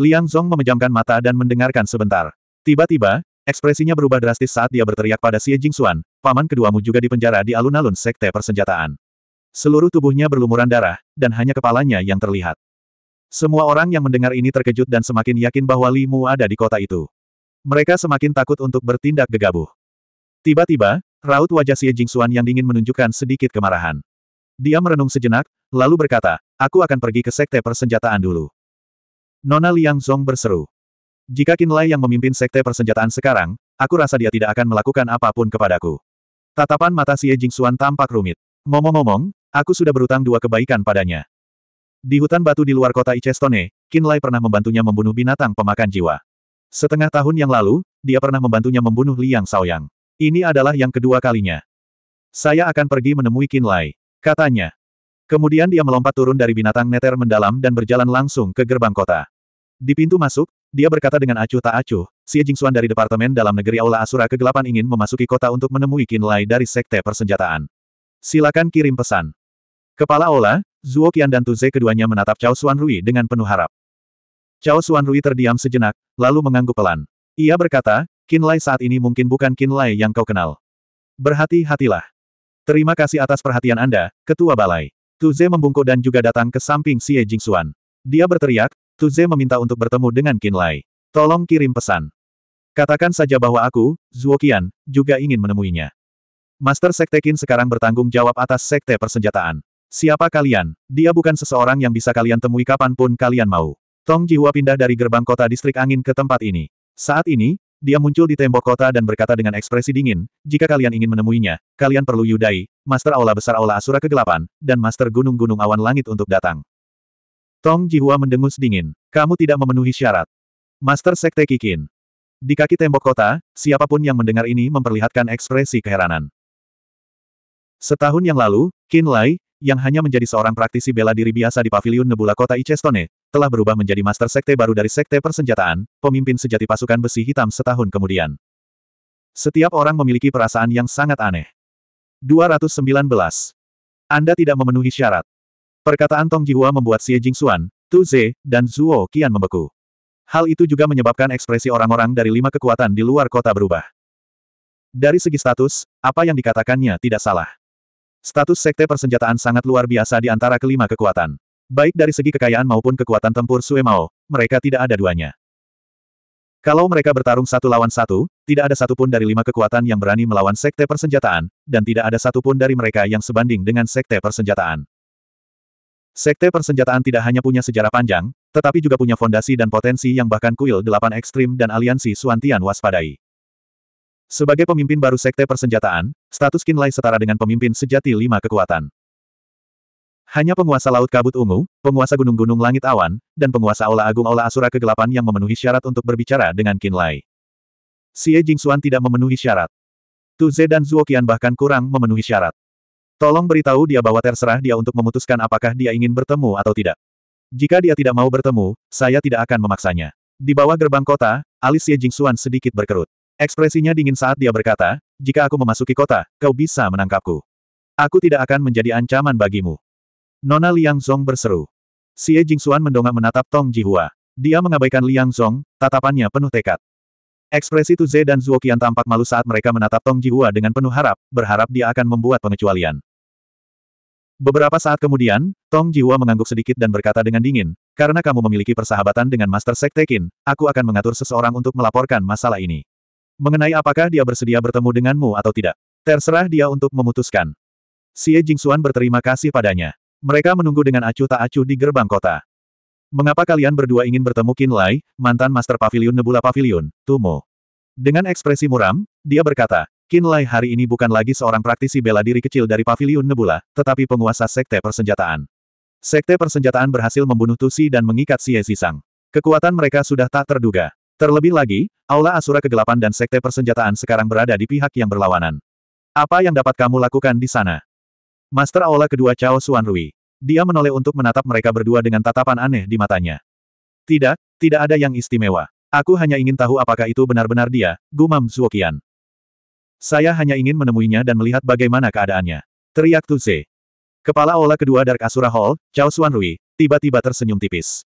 Liang Song memejamkan mata dan mendengarkan sebentar. Tiba-tiba, Ekspresinya berubah drastis saat dia berteriak pada Xie Jingxuan, paman keduamu juga dipenjara di alun-alun sekte persenjataan. Seluruh tubuhnya berlumuran darah, dan hanya kepalanya yang terlihat. Semua orang yang mendengar ini terkejut dan semakin yakin bahwa li mu ada di kota itu. Mereka semakin takut untuk bertindak gegabah. Tiba-tiba, raut wajah Xie Jingxuan yang dingin menunjukkan sedikit kemarahan. Dia merenung sejenak, lalu berkata, aku akan pergi ke sekte persenjataan dulu. Nona Liang Zong berseru. Jika Kinlay yang memimpin sekte persenjataan sekarang, aku rasa dia tidak akan melakukan apapun kepadaku. Tatapan mata Xie Jingxuan tampak rumit. Ngomong-ngomong, aku sudah berutang dua kebaikan padanya. Di hutan batu di luar kota Icestone, Kinlay pernah membantunya membunuh binatang pemakan jiwa. Setengah tahun yang lalu, dia pernah membantunya membunuh Liang Saoyang. Ini adalah yang kedua kalinya. Saya akan pergi menemui Kinlay, katanya. Kemudian dia melompat turun dari binatang neter mendalam dan berjalan langsung ke gerbang kota. Di pintu masuk, dia berkata dengan acuh tak acuh, Xie Jingxuan dari Departemen Dalam Negeri Aula Asura Kegelapan ingin memasuki kota untuk menemui Lai dari Sekte Persenjataan. Silakan kirim pesan. Kepala Aula, Zuo Qian dan Tu Ze keduanya menatap Cao Rui dengan penuh harap. Cao Rui terdiam sejenak, lalu mengangguk pelan. Ia berkata, Lai saat ini mungkin bukan Lai yang kau kenal. Berhati-hatilah. Terima kasih atas perhatian Anda, Ketua Balai. Tu Ze membungkuk dan juga datang ke samping Xie Jingxuan. Dia berteriak, Tuze meminta untuk bertemu dengan Lai. Tolong kirim pesan. Katakan saja bahwa aku, Zuokian, juga ingin menemuinya. Master Sekte Qin sekarang bertanggung jawab atas Sekte Persenjataan. Siapa kalian? Dia bukan seseorang yang bisa kalian temui kapanpun kalian mau. Tong Jihua pindah dari gerbang kota distrik angin ke tempat ini. Saat ini, dia muncul di tembok kota dan berkata dengan ekspresi dingin, jika kalian ingin menemuinya, kalian perlu Yudai, Master Aula Besar Aula Asura Kegelapan, dan Master Gunung-Gunung Awan Langit untuk datang. Tong Jihua mendengus dingin. Kamu tidak memenuhi syarat. Master Sekte Kikin. Di kaki tembok kota, siapapun yang mendengar ini memperlihatkan ekspresi keheranan. Setahun yang lalu, Qin Lai, yang hanya menjadi seorang praktisi bela diri biasa di paviliun Nebula kota Icestone, telah berubah menjadi master sekte baru dari sekte persenjataan, pemimpin sejati pasukan besi hitam setahun kemudian. Setiap orang memiliki perasaan yang sangat aneh. 219. Anda tidak memenuhi syarat. Perkataan Tong Jihua membuat Xie Jingxuan, Tu Ze, dan Zuo Qian membeku. Hal itu juga menyebabkan ekspresi orang-orang dari lima kekuatan di luar kota berubah. Dari segi status, apa yang dikatakannya tidak salah. Status sekte persenjataan sangat luar biasa di antara kelima kekuatan. Baik dari segi kekayaan maupun kekuatan tempur Sue Suemao, mereka tidak ada duanya. Kalau mereka bertarung satu lawan satu, tidak ada satupun dari lima kekuatan yang berani melawan sekte persenjataan, dan tidak ada satupun dari mereka yang sebanding dengan sekte persenjataan. Sekte persenjataan tidak hanya punya sejarah panjang, tetapi juga punya fondasi dan potensi yang bahkan kuil delapan ekstrim dan aliansi Suantian waspadai. Sebagai pemimpin baru sekte persenjataan, status Lai setara dengan pemimpin sejati lima kekuatan. Hanya penguasa Laut Kabut Ungu, penguasa Gunung-Gunung Langit Awan, dan penguasa Aula Agung Aula Asura Kegelapan yang memenuhi syarat untuk berbicara dengan Lai. Xie Jingxuan tidak memenuhi syarat. Tu Ze dan Qian bahkan kurang memenuhi syarat. Tolong beritahu dia bahwa terserah dia untuk memutuskan apakah dia ingin bertemu atau tidak. Jika dia tidak mau bertemu, saya tidak akan memaksanya. Di bawah gerbang kota, alis Xie Jingxuan sedikit berkerut. Ekspresinya dingin saat dia berkata, jika aku memasuki kota, kau bisa menangkapku. Aku tidak akan menjadi ancaman bagimu. Nona Liang Zong berseru. Xie Jingxuan mendongak menatap Tong Jihua. Dia mengabaikan Liang Zong, tatapannya penuh tekad. Ekspresi Tu Ze dan Qian tampak malu saat mereka menatap Tong Hua dengan penuh harap, berharap dia akan membuat pengecualian. Beberapa saat kemudian, Tong Hua mengangguk sedikit dan berkata dengan dingin, karena kamu memiliki persahabatan dengan Master Sekte Qin, aku akan mengatur seseorang untuk melaporkan masalah ini. Mengenai apakah dia bersedia bertemu denganmu atau tidak, terserah dia untuk memutuskan. Xie Jingxuan berterima kasih padanya. Mereka menunggu dengan acuh tak acuh di gerbang kota. Mengapa kalian berdua ingin bertemu Qin Lai, mantan Master Pavilion Nebula Pavilion, Tumo? Dengan ekspresi muram, dia berkata, Qin Lai hari ini bukan lagi seorang praktisi bela diri kecil dari Pavilion Nebula, tetapi penguasa Sekte Persenjataan. Sekte Persenjataan berhasil membunuh Tusi dan mengikat Xie Zisang. Kekuatan mereka sudah tak terduga. Terlebih lagi, Aula Asura Kegelapan dan Sekte Persenjataan sekarang berada di pihak yang berlawanan. Apa yang dapat kamu lakukan di sana? Master Aula kedua Cao Suan Rui. Dia menoleh untuk menatap mereka berdua dengan tatapan aneh di matanya. Tidak, tidak ada yang istimewa. Aku hanya ingin tahu apakah itu benar-benar dia, gumam Zuokian. Saya hanya ingin menemuinya dan melihat bagaimana keadaannya. Teriak Tuze. Kepala olah kedua Dark Asura Hall, Chao Xuanrui, tiba-tiba tersenyum tipis.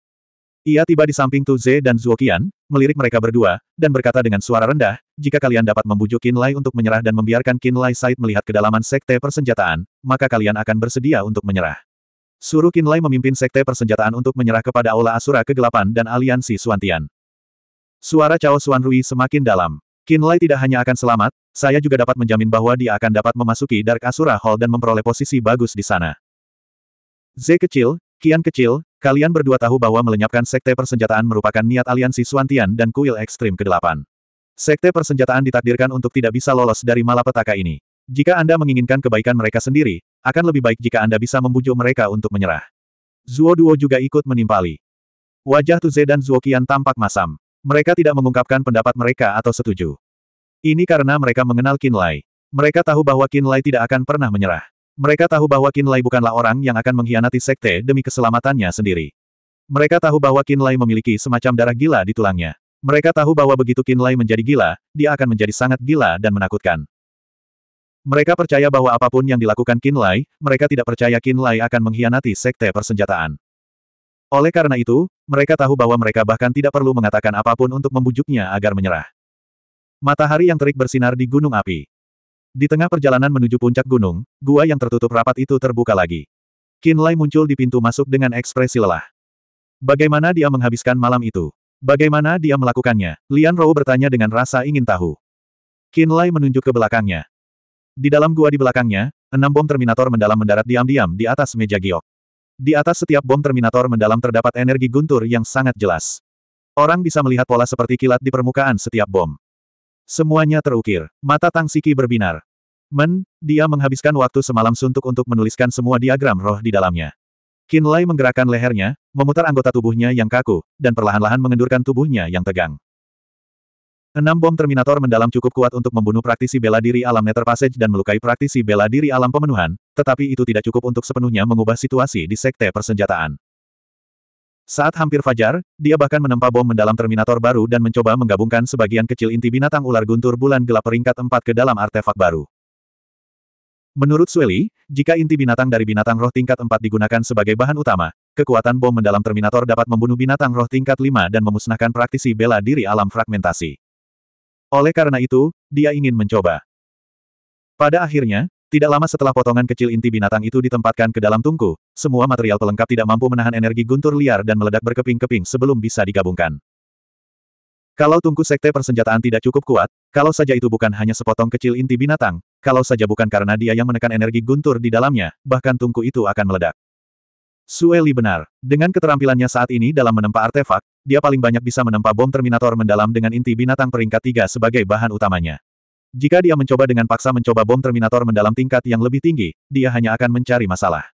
Ia tiba di samping Tuze dan Zuokian, melirik mereka berdua, dan berkata dengan suara rendah, jika kalian dapat membujuk Qin Lai untuk menyerah dan membiarkan Qin Lai Said melihat kedalaman sekte persenjataan, maka kalian akan bersedia untuk menyerah. Suruh Kinlay memimpin sekte persenjataan untuk menyerah kepada Aula Asura Kegelapan dan Aliansi Suantian. Suara Cao Suan Rui semakin dalam. Kinlay tidak hanya akan selamat, saya juga dapat menjamin bahwa dia akan dapat memasuki Dark Asura Hall dan memperoleh posisi bagus di sana. Z kecil, Kian kecil, kalian berdua tahu bahwa melenyapkan sekte persenjataan merupakan niat aliansi Suantian dan kuil ekstrim kegelapan. Sekte persenjataan ditakdirkan untuk tidak bisa lolos dari malapetaka ini. Jika Anda menginginkan kebaikan mereka sendiri, akan lebih baik jika Anda bisa membujuk mereka untuk menyerah. Zuo Duo juga ikut menimpali. Wajah Tu Ze dan Zuo Qian tampak masam. Mereka tidak mengungkapkan pendapat mereka atau setuju. Ini karena mereka mengenal Qin Lei. Mereka tahu bahwa Qin Lei tidak akan pernah menyerah. Mereka tahu bahwa Qin Lei bukanlah orang yang akan mengkhianati sekte demi keselamatannya sendiri. Mereka tahu bahwa Qin Lei memiliki semacam darah gila di tulangnya. Mereka tahu bahwa begitu Qin Lei menjadi gila, dia akan menjadi sangat gila dan menakutkan. Mereka percaya bahwa apapun yang dilakukan Kinlay, mereka tidak percaya Kinlay akan mengkhianati sekte persenjataan. Oleh karena itu, mereka tahu bahwa mereka bahkan tidak perlu mengatakan apapun untuk membujuknya agar menyerah. Matahari yang terik bersinar di gunung api. Di tengah perjalanan menuju puncak gunung, gua yang tertutup rapat itu terbuka lagi. Kinlay muncul di pintu masuk dengan ekspresi lelah. Bagaimana dia menghabiskan malam itu? Bagaimana dia melakukannya? Lian Rou bertanya dengan rasa ingin tahu. Kinlay menunjuk ke belakangnya. Di dalam gua di belakangnya, enam bom Terminator mendalam mendarat diam-diam di atas meja giok. Di atas setiap bom Terminator mendalam terdapat energi guntur yang sangat jelas. Orang bisa melihat pola seperti kilat di permukaan setiap bom. Semuanya terukir. Mata Tang Siki berbinar. Men, dia menghabiskan waktu semalam suntuk untuk menuliskan semua diagram roh di dalamnya. Kinlay menggerakkan lehernya, memutar anggota tubuhnya yang kaku, dan perlahan-lahan mengendurkan tubuhnya yang tegang. Enam bom Terminator mendalam cukup kuat untuk membunuh praktisi bela diri alam Nether Passage dan melukai praktisi bela diri alam pemenuhan, tetapi itu tidak cukup untuk sepenuhnya mengubah situasi di sekte persenjataan. Saat hampir fajar, dia bahkan menempa bom mendalam Terminator baru dan mencoba menggabungkan sebagian kecil inti binatang ular guntur bulan gelap peringkat 4 ke dalam artefak baru. Menurut Sueli, jika inti binatang dari binatang roh tingkat 4 digunakan sebagai bahan utama, kekuatan bom mendalam Terminator dapat membunuh binatang roh tingkat 5 dan memusnahkan praktisi bela diri alam fragmentasi. Oleh karena itu, dia ingin mencoba. Pada akhirnya, tidak lama setelah potongan kecil inti binatang itu ditempatkan ke dalam tungku, semua material pelengkap tidak mampu menahan energi guntur liar dan meledak berkeping-keping sebelum bisa digabungkan. Kalau tungku sekte persenjataan tidak cukup kuat, kalau saja itu bukan hanya sepotong kecil inti binatang, kalau saja bukan karena dia yang menekan energi guntur di dalamnya, bahkan tungku itu akan meledak. Sueli benar. Dengan keterampilannya saat ini dalam menempa artefak, dia paling banyak bisa menempa bom Terminator mendalam dengan inti binatang peringkat 3 sebagai bahan utamanya. Jika dia mencoba dengan paksa mencoba bom Terminator mendalam tingkat yang lebih tinggi, dia hanya akan mencari masalah.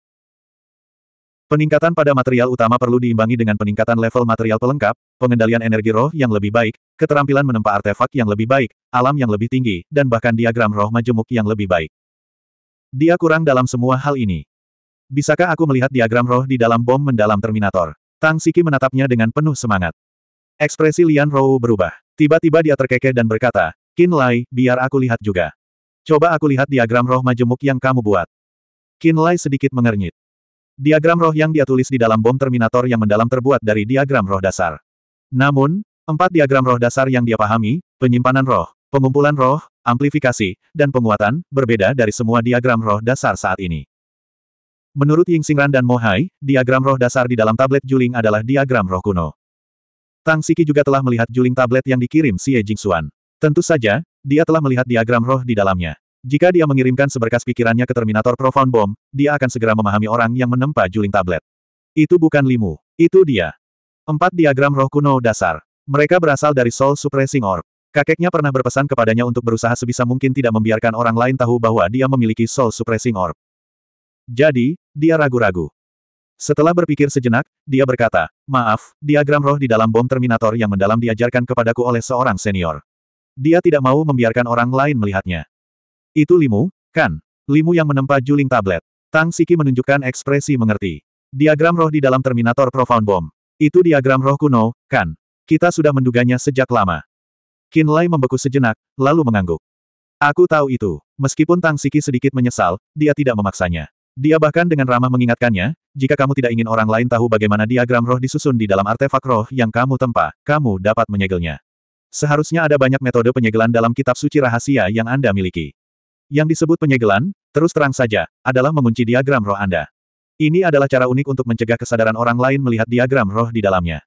Peningkatan pada material utama perlu diimbangi dengan peningkatan level material pelengkap, pengendalian energi roh yang lebih baik, keterampilan menempa artefak yang lebih baik, alam yang lebih tinggi, dan bahkan diagram roh majemuk yang lebih baik. Dia kurang dalam semua hal ini. Bisakah aku melihat diagram roh di dalam bom mendalam Terminator? Tang Siki menatapnya dengan penuh semangat. Ekspresi Lian Rou berubah. Tiba-tiba dia terkekeh dan berkata, Qin Lai, biar aku lihat juga. Coba aku lihat diagram roh majemuk yang kamu buat. Qin Lai sedikit mengernyit. Diagram roh yang dia tulis di dalam bom Terminator yang mendalam terbuat dari diagram roh dasar. Namun, empat diagram roh dasar yang dia pahami, penyimpanan roh, pengumpulan roh, amplifikasi, dan penguatan, berbeda dari semua diagram roh dasar saat ini. Menurut Ying Xingran dan Mohai, diagram roh dasar di dalam tablet Juling adalah diagram roh kuno. Tang Siki juga telah melihat Juling tablet yang dikirim si Ye Jing Xuan. Tentu saja, dia telah melihat diagram roh di dalamnya. Jika dia mengirimkan seberkas pikirannya ke Terminator Profound Bomb, dia akan segera memahami orang yang menempa Juling tablet. Itu bukan Limu. Itu dia. Empat diagram roh kuno dasar. Mereka berasal dari Soul Suppressing Orb. Kakeknya pernah berpesan kepadanya untuk berusaha sebisa mungkin tidak membiarkan orang lain tahu bahwa dia memiliki Soul Suppressing Orb. Jadi, dia ragu-ragu. Setelah berpikir sejenak, dia berkata, Maaf, diagram roh di dalam bom Terminator yang mendalam diajarkan kepadaku oleh seorang senior. Dia tidak mau membiarkan orang lain melihatnya. Itu Limu, kan? Limu yang menempa juling tablet. Tang Siki menunjukkan ekspresi mengerti. Diagram roh di dalam Terminator Profound Bomb. Itu diagram roh kuno, kan? Kita sudah menduganya sejak lama. Lai membeku sejenak, lalu mengangguk. Aku tahu itu. Meskipun Tang Siki sedikit menyesal, dia tidak memaksanya. Dia bahkan dengan ramah mengingatkannya, jika kamu tidak ingin orang lain tahu bagaimana diagram roh disusun di dalam artefak roh yang kamu tempa, kamu dapat menyegelnya. Seharusnya ada banyak metode penyegelan dalam kitab suci rahasia yang Anda miliki. Yang disebut penyegelan, terus terang saja, adalah mengunci diagram roh Anda. Ini adalah cara unik untuk mencegah kesadaran orang lain melihat diagram roh di dalamnya.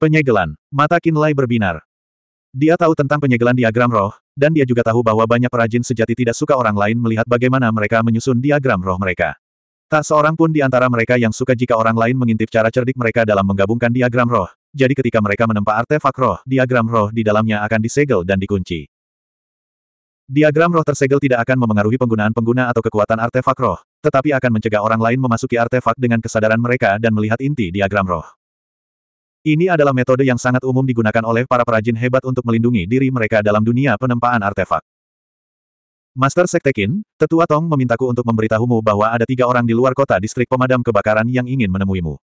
Penyegelan, mata Kinlay berbinar. Dia tahu tentang penyegelan diagram roh, dan dia juga tahu bahwa banyak perajin sejati tidak suka orang lain melihat bagaimana mereka menyusun diagram roh mereka. Tak seorang pun di antara mereka yang suka jika orang lain mengintip cara cerdik mereka dalam menggabungkan diagram roh, jadi ketika mereka menempa artefak roh, diagram roh di dalamnya akan disegel dan dikunci. Diagram roh tersegel tidak akan memengaruhi penggunaan pengguna atau kekuatan artefak roh, tetapi akan mencegah orang lain memasuki artefak dengan kesadaran mereka dan melihat inti diagram roh. Ini adalah metode yang sangat umum digunakan oleh para perajin hebat untuk melindungi diri mereka dalam dunia penempaan artefak. Master Sektekin, Tetua Tong memintaku untuk memberitahumu bahwa ada tiga orang di luar kota distrik pemadam kebakaran yang ingin menemuimu.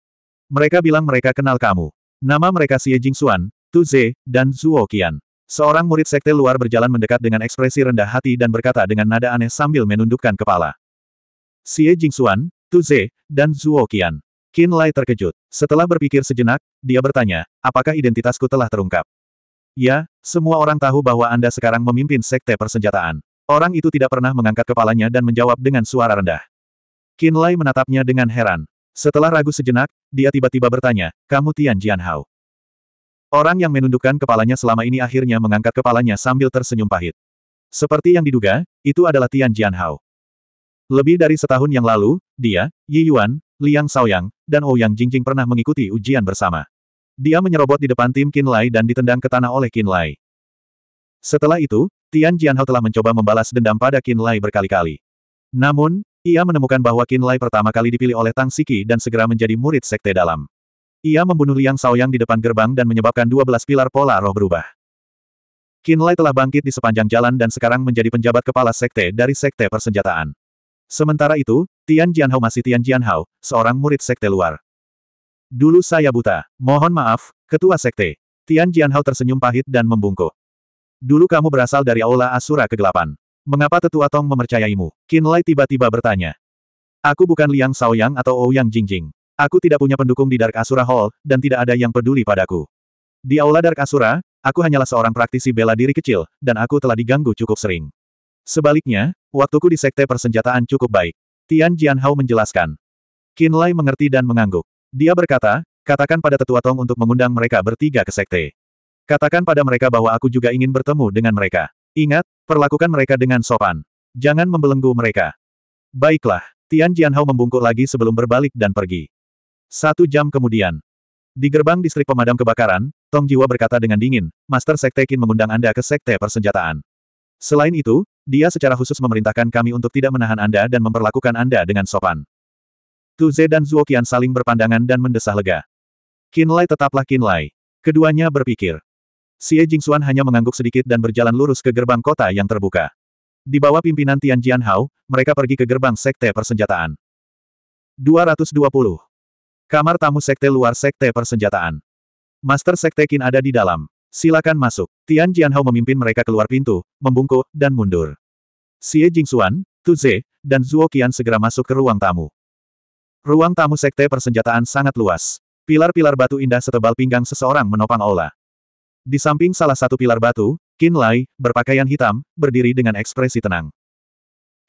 Mereka bilang mereka kenal kamu. Nama mereka Xie Jingxuan, Tu Ze, dan Zuo Qian. Seorang murid sekte luar berjalan mendekat dengan ekspresi rendah hati dan berkata dengan nada aneh sambil menundukkan kepala. Xie Jingxuan, Tu Ze, dan Zuo Qian. Qin Lai terkejut. Setelah berpikir sejenak, dia bertanya, apakah identitasku telah terungkap? Ya, semua orang tahu bahwa Anda sekarang memimpin sekte persenjataan. Orang itu tidak pernah mengangkat kepalanya dan menjawab dengan suara rendah. Qin Lai menatapnya dengan heran. Setelah ragu sejenak, dia tiba-tiba bertanya, kamu Tian Jianhao. Orang yang menundukkan kepalanya selama ini akhirnya mengangkat kepalanya sambil tersenyum pahit. Seperti yang diduga, itu adalah Tian Jianhao. Lebih dari setahun yang lalu, dia, Yi Yuan, Liang Saoyang dan Ouyang oh Jingjing pernah mengikuti ujian bersama. Dia menyerobot di depan tim Qin Lai dan ditendang ke tanah oleh Qin Lai. Setelah itu, Tian Jianhao telah mencoba membalas dendam pada Qin Lai berkali-kali. Namun, ia menemukan bahwa Qin Lai pertama kali dipilih oleh Tang Siki dan segera menjadi murid sekte dalam. Ia membunuh Liang Saoyang di depan gerbang dan menyebabkan 12 pilar pola roh berubah. Qin Lai telah bangkit di sepanjang jalan dan sekarang menjadi penjabat kepala sekte dari sekte persenjataan. Sementara itu, Tian Jianhao masih Tian Jianhao, seorang murid sekte luar. Dulu saya buta. Mohon maaf, ketua sekte. Tian Jianhao tersenyum pahit dan membungkuk. Dulu kamu berasal dari Aula Asura Kegelapan. Mengapa tetua Tong memercayaimu? Lai tiba-tiba bertanya. Aku bukan Liang Saoyang atau Ouyang Jingjing. Aku tidak punya pendukung di Dark Asura Hall, dan tidak ada yang peduli padaku. Di Aula Dark Asura, aku hanyalah seorang praktisi bela diri kecil, dan aku telah diganggu cukup sering. Sebaliknya, waktuku di sekte persenjataan cukup baik. Tian Jianhao menjelaskan. Qin Lai mengerti dan mengangguk. Dia berkata, katakan pada tetua Tong untuk mengundang mereka bertiga ke sekte. Katakan pada mereka bahwa aku juga ingin bertemu dengan mereka. Ingat, perlakukan mereka dengan sopan. Jangan membelenggu mereka. Baiklah, Tian Jianhao membungkuk lagi sebelum berbalik dan pergi. Satu jam kemudian. Di gerbang distrik pemadam kebakaran, Tong Jiwa berkata dengan dingin, Master Sekte Qin mengundang Anda ke Sekte Persenjataan. Selain itu, dia secara khusus memerintahkan kami untuk tidak menahan Anda dan memperlakukan Anda dengan sopan. Tuze dan Zuo Qian saling berpandangan dan mendesah lega. Qin Lai tetaplah Qin Lai. Keduanya berpikir. Xie Jingxuan hanya mengangguk sedikit dan berjalan lurus ke gerbang kota yang terbuka. Di bawah pimpinan Tian Hao, mereka pergi ke gerbang sekte persenjataan. 220. Kamar tamu sekte luar sekte persenjataan. Master sekte Qin ada di dalam. Silakan masuk. Tian Jianhao memimpin mereka keluar pintu, membungkuk, dan mundur. Xie Jingxuan, Tu Ze, dan Zuo Qian segera masuk ke ruang tamu. Ruang tamu sekte persenjataan sangat luas. Pilar-pilar batu indah setebal pinggang seseorang menopang aula. Di samping salah satu pilar batu, Qin Lai, berpakaian hitam, berdiri dengan ekspresi tenang.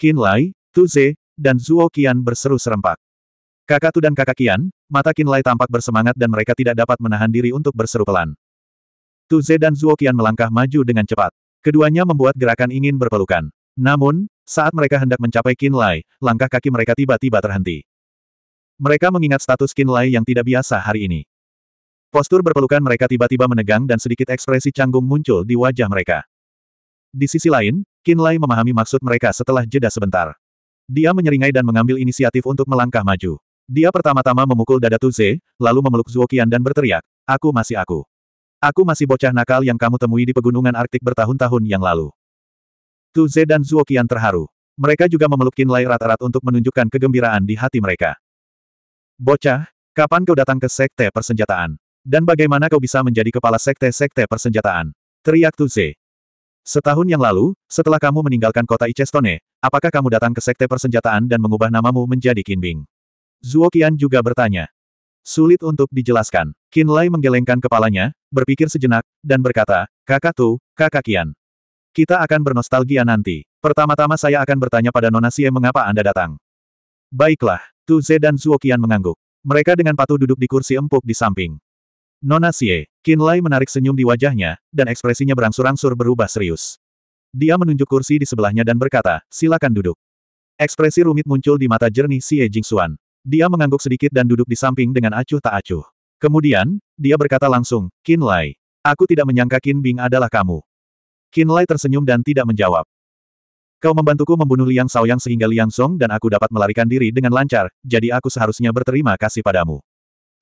Qin Lai, Tu Ze, dan Zuo Qian berseru serempak. Kakak Tu dan kakak Qian, mata Qin Lai tampak bersemangat dan mereka tidak dapat menahan diri untuk berseru pelan. Ze dan Zuo Qian melangkah maju dengan cepat. Keduanya membuat gerakan ingin berpelukan. Namun, saat mereka hendak mencapai Qin Lai, langkah kaki mereka tiba-tiba terhenti. Mereka mengingat status Qin Lai yang tidak biasa hari ini. Postur berpelukan mereka tiba-tiba menegang dan sedikit ekspresi canggung muncul di wajah mereka. Di sisi lain, Qin Lai memahami maksud mereka setelah jeda sebentar. Dia menyeringai dan mengambil inisiatif untuk melangkah maju. Dia pertama-tama memukul dada Ze, lalu memeluk Qian dan berteriak, Aku masih aku. Aku masih bocah nakal yang kamu temui di pegunungan Arktik bertahun-tahun yang lalu. Tu Ze dan Zuo Qian terharu. Mereka juga memeluk Qin Lai rat-rat untuk menunjukkan kegembiraan di hati mereka. Bocah, kapan kau datang ke Sekte Persenjataan? Dan bagaimana kau bisa menjadi kepala Sekte-Sekte Persenjataan? Teriak Tu Ze. Setahun yang lalu, setelah kamu meninggalkan kota Icestone, apakah kamu datang ke Sekte Persenjataan dan mengubah namamu menjadi Bing? Zuo Qian juga bertanya. Sulit untuk dijelaskan. Lai menggelengkan kepalanya, berpikir sejenak, dan berkata, Kakak Tu, Kakak Kian. Kita akan bernostalgia nanti. Pertama-tama saya akan bertanya pada Nona Xie mengapa Anda datang. Baiklah, Tu Ze dan Zuo Kian mengangguk. Mereka dengan patuh duduk di kursi empuk di samping. Nona Xie, Lai menarik senyum di wajahnya, dan ekspresinya berangsur-angsur berubah serius. Dia menunjuk kursi di sebelahnya dan berkata, silakan duduk. Ekspresi rumit muncul di mata jernih Xie Jingxuan. Dia mengangguk sedikit dan duduk di samping dengan acuh tak acuh. Kemudian, dia berkata langsung, Qin Lai. Aku tidak menyangka Qin Bing adalah kamu. Qin Lai tersenyum dan tidak menjawab. Kau membantuku membunuh Liang yang sehingga Liang Song dan aku dapat melarikan diri dengan lancar, jadi aku seharusnya berterima kasih padamu.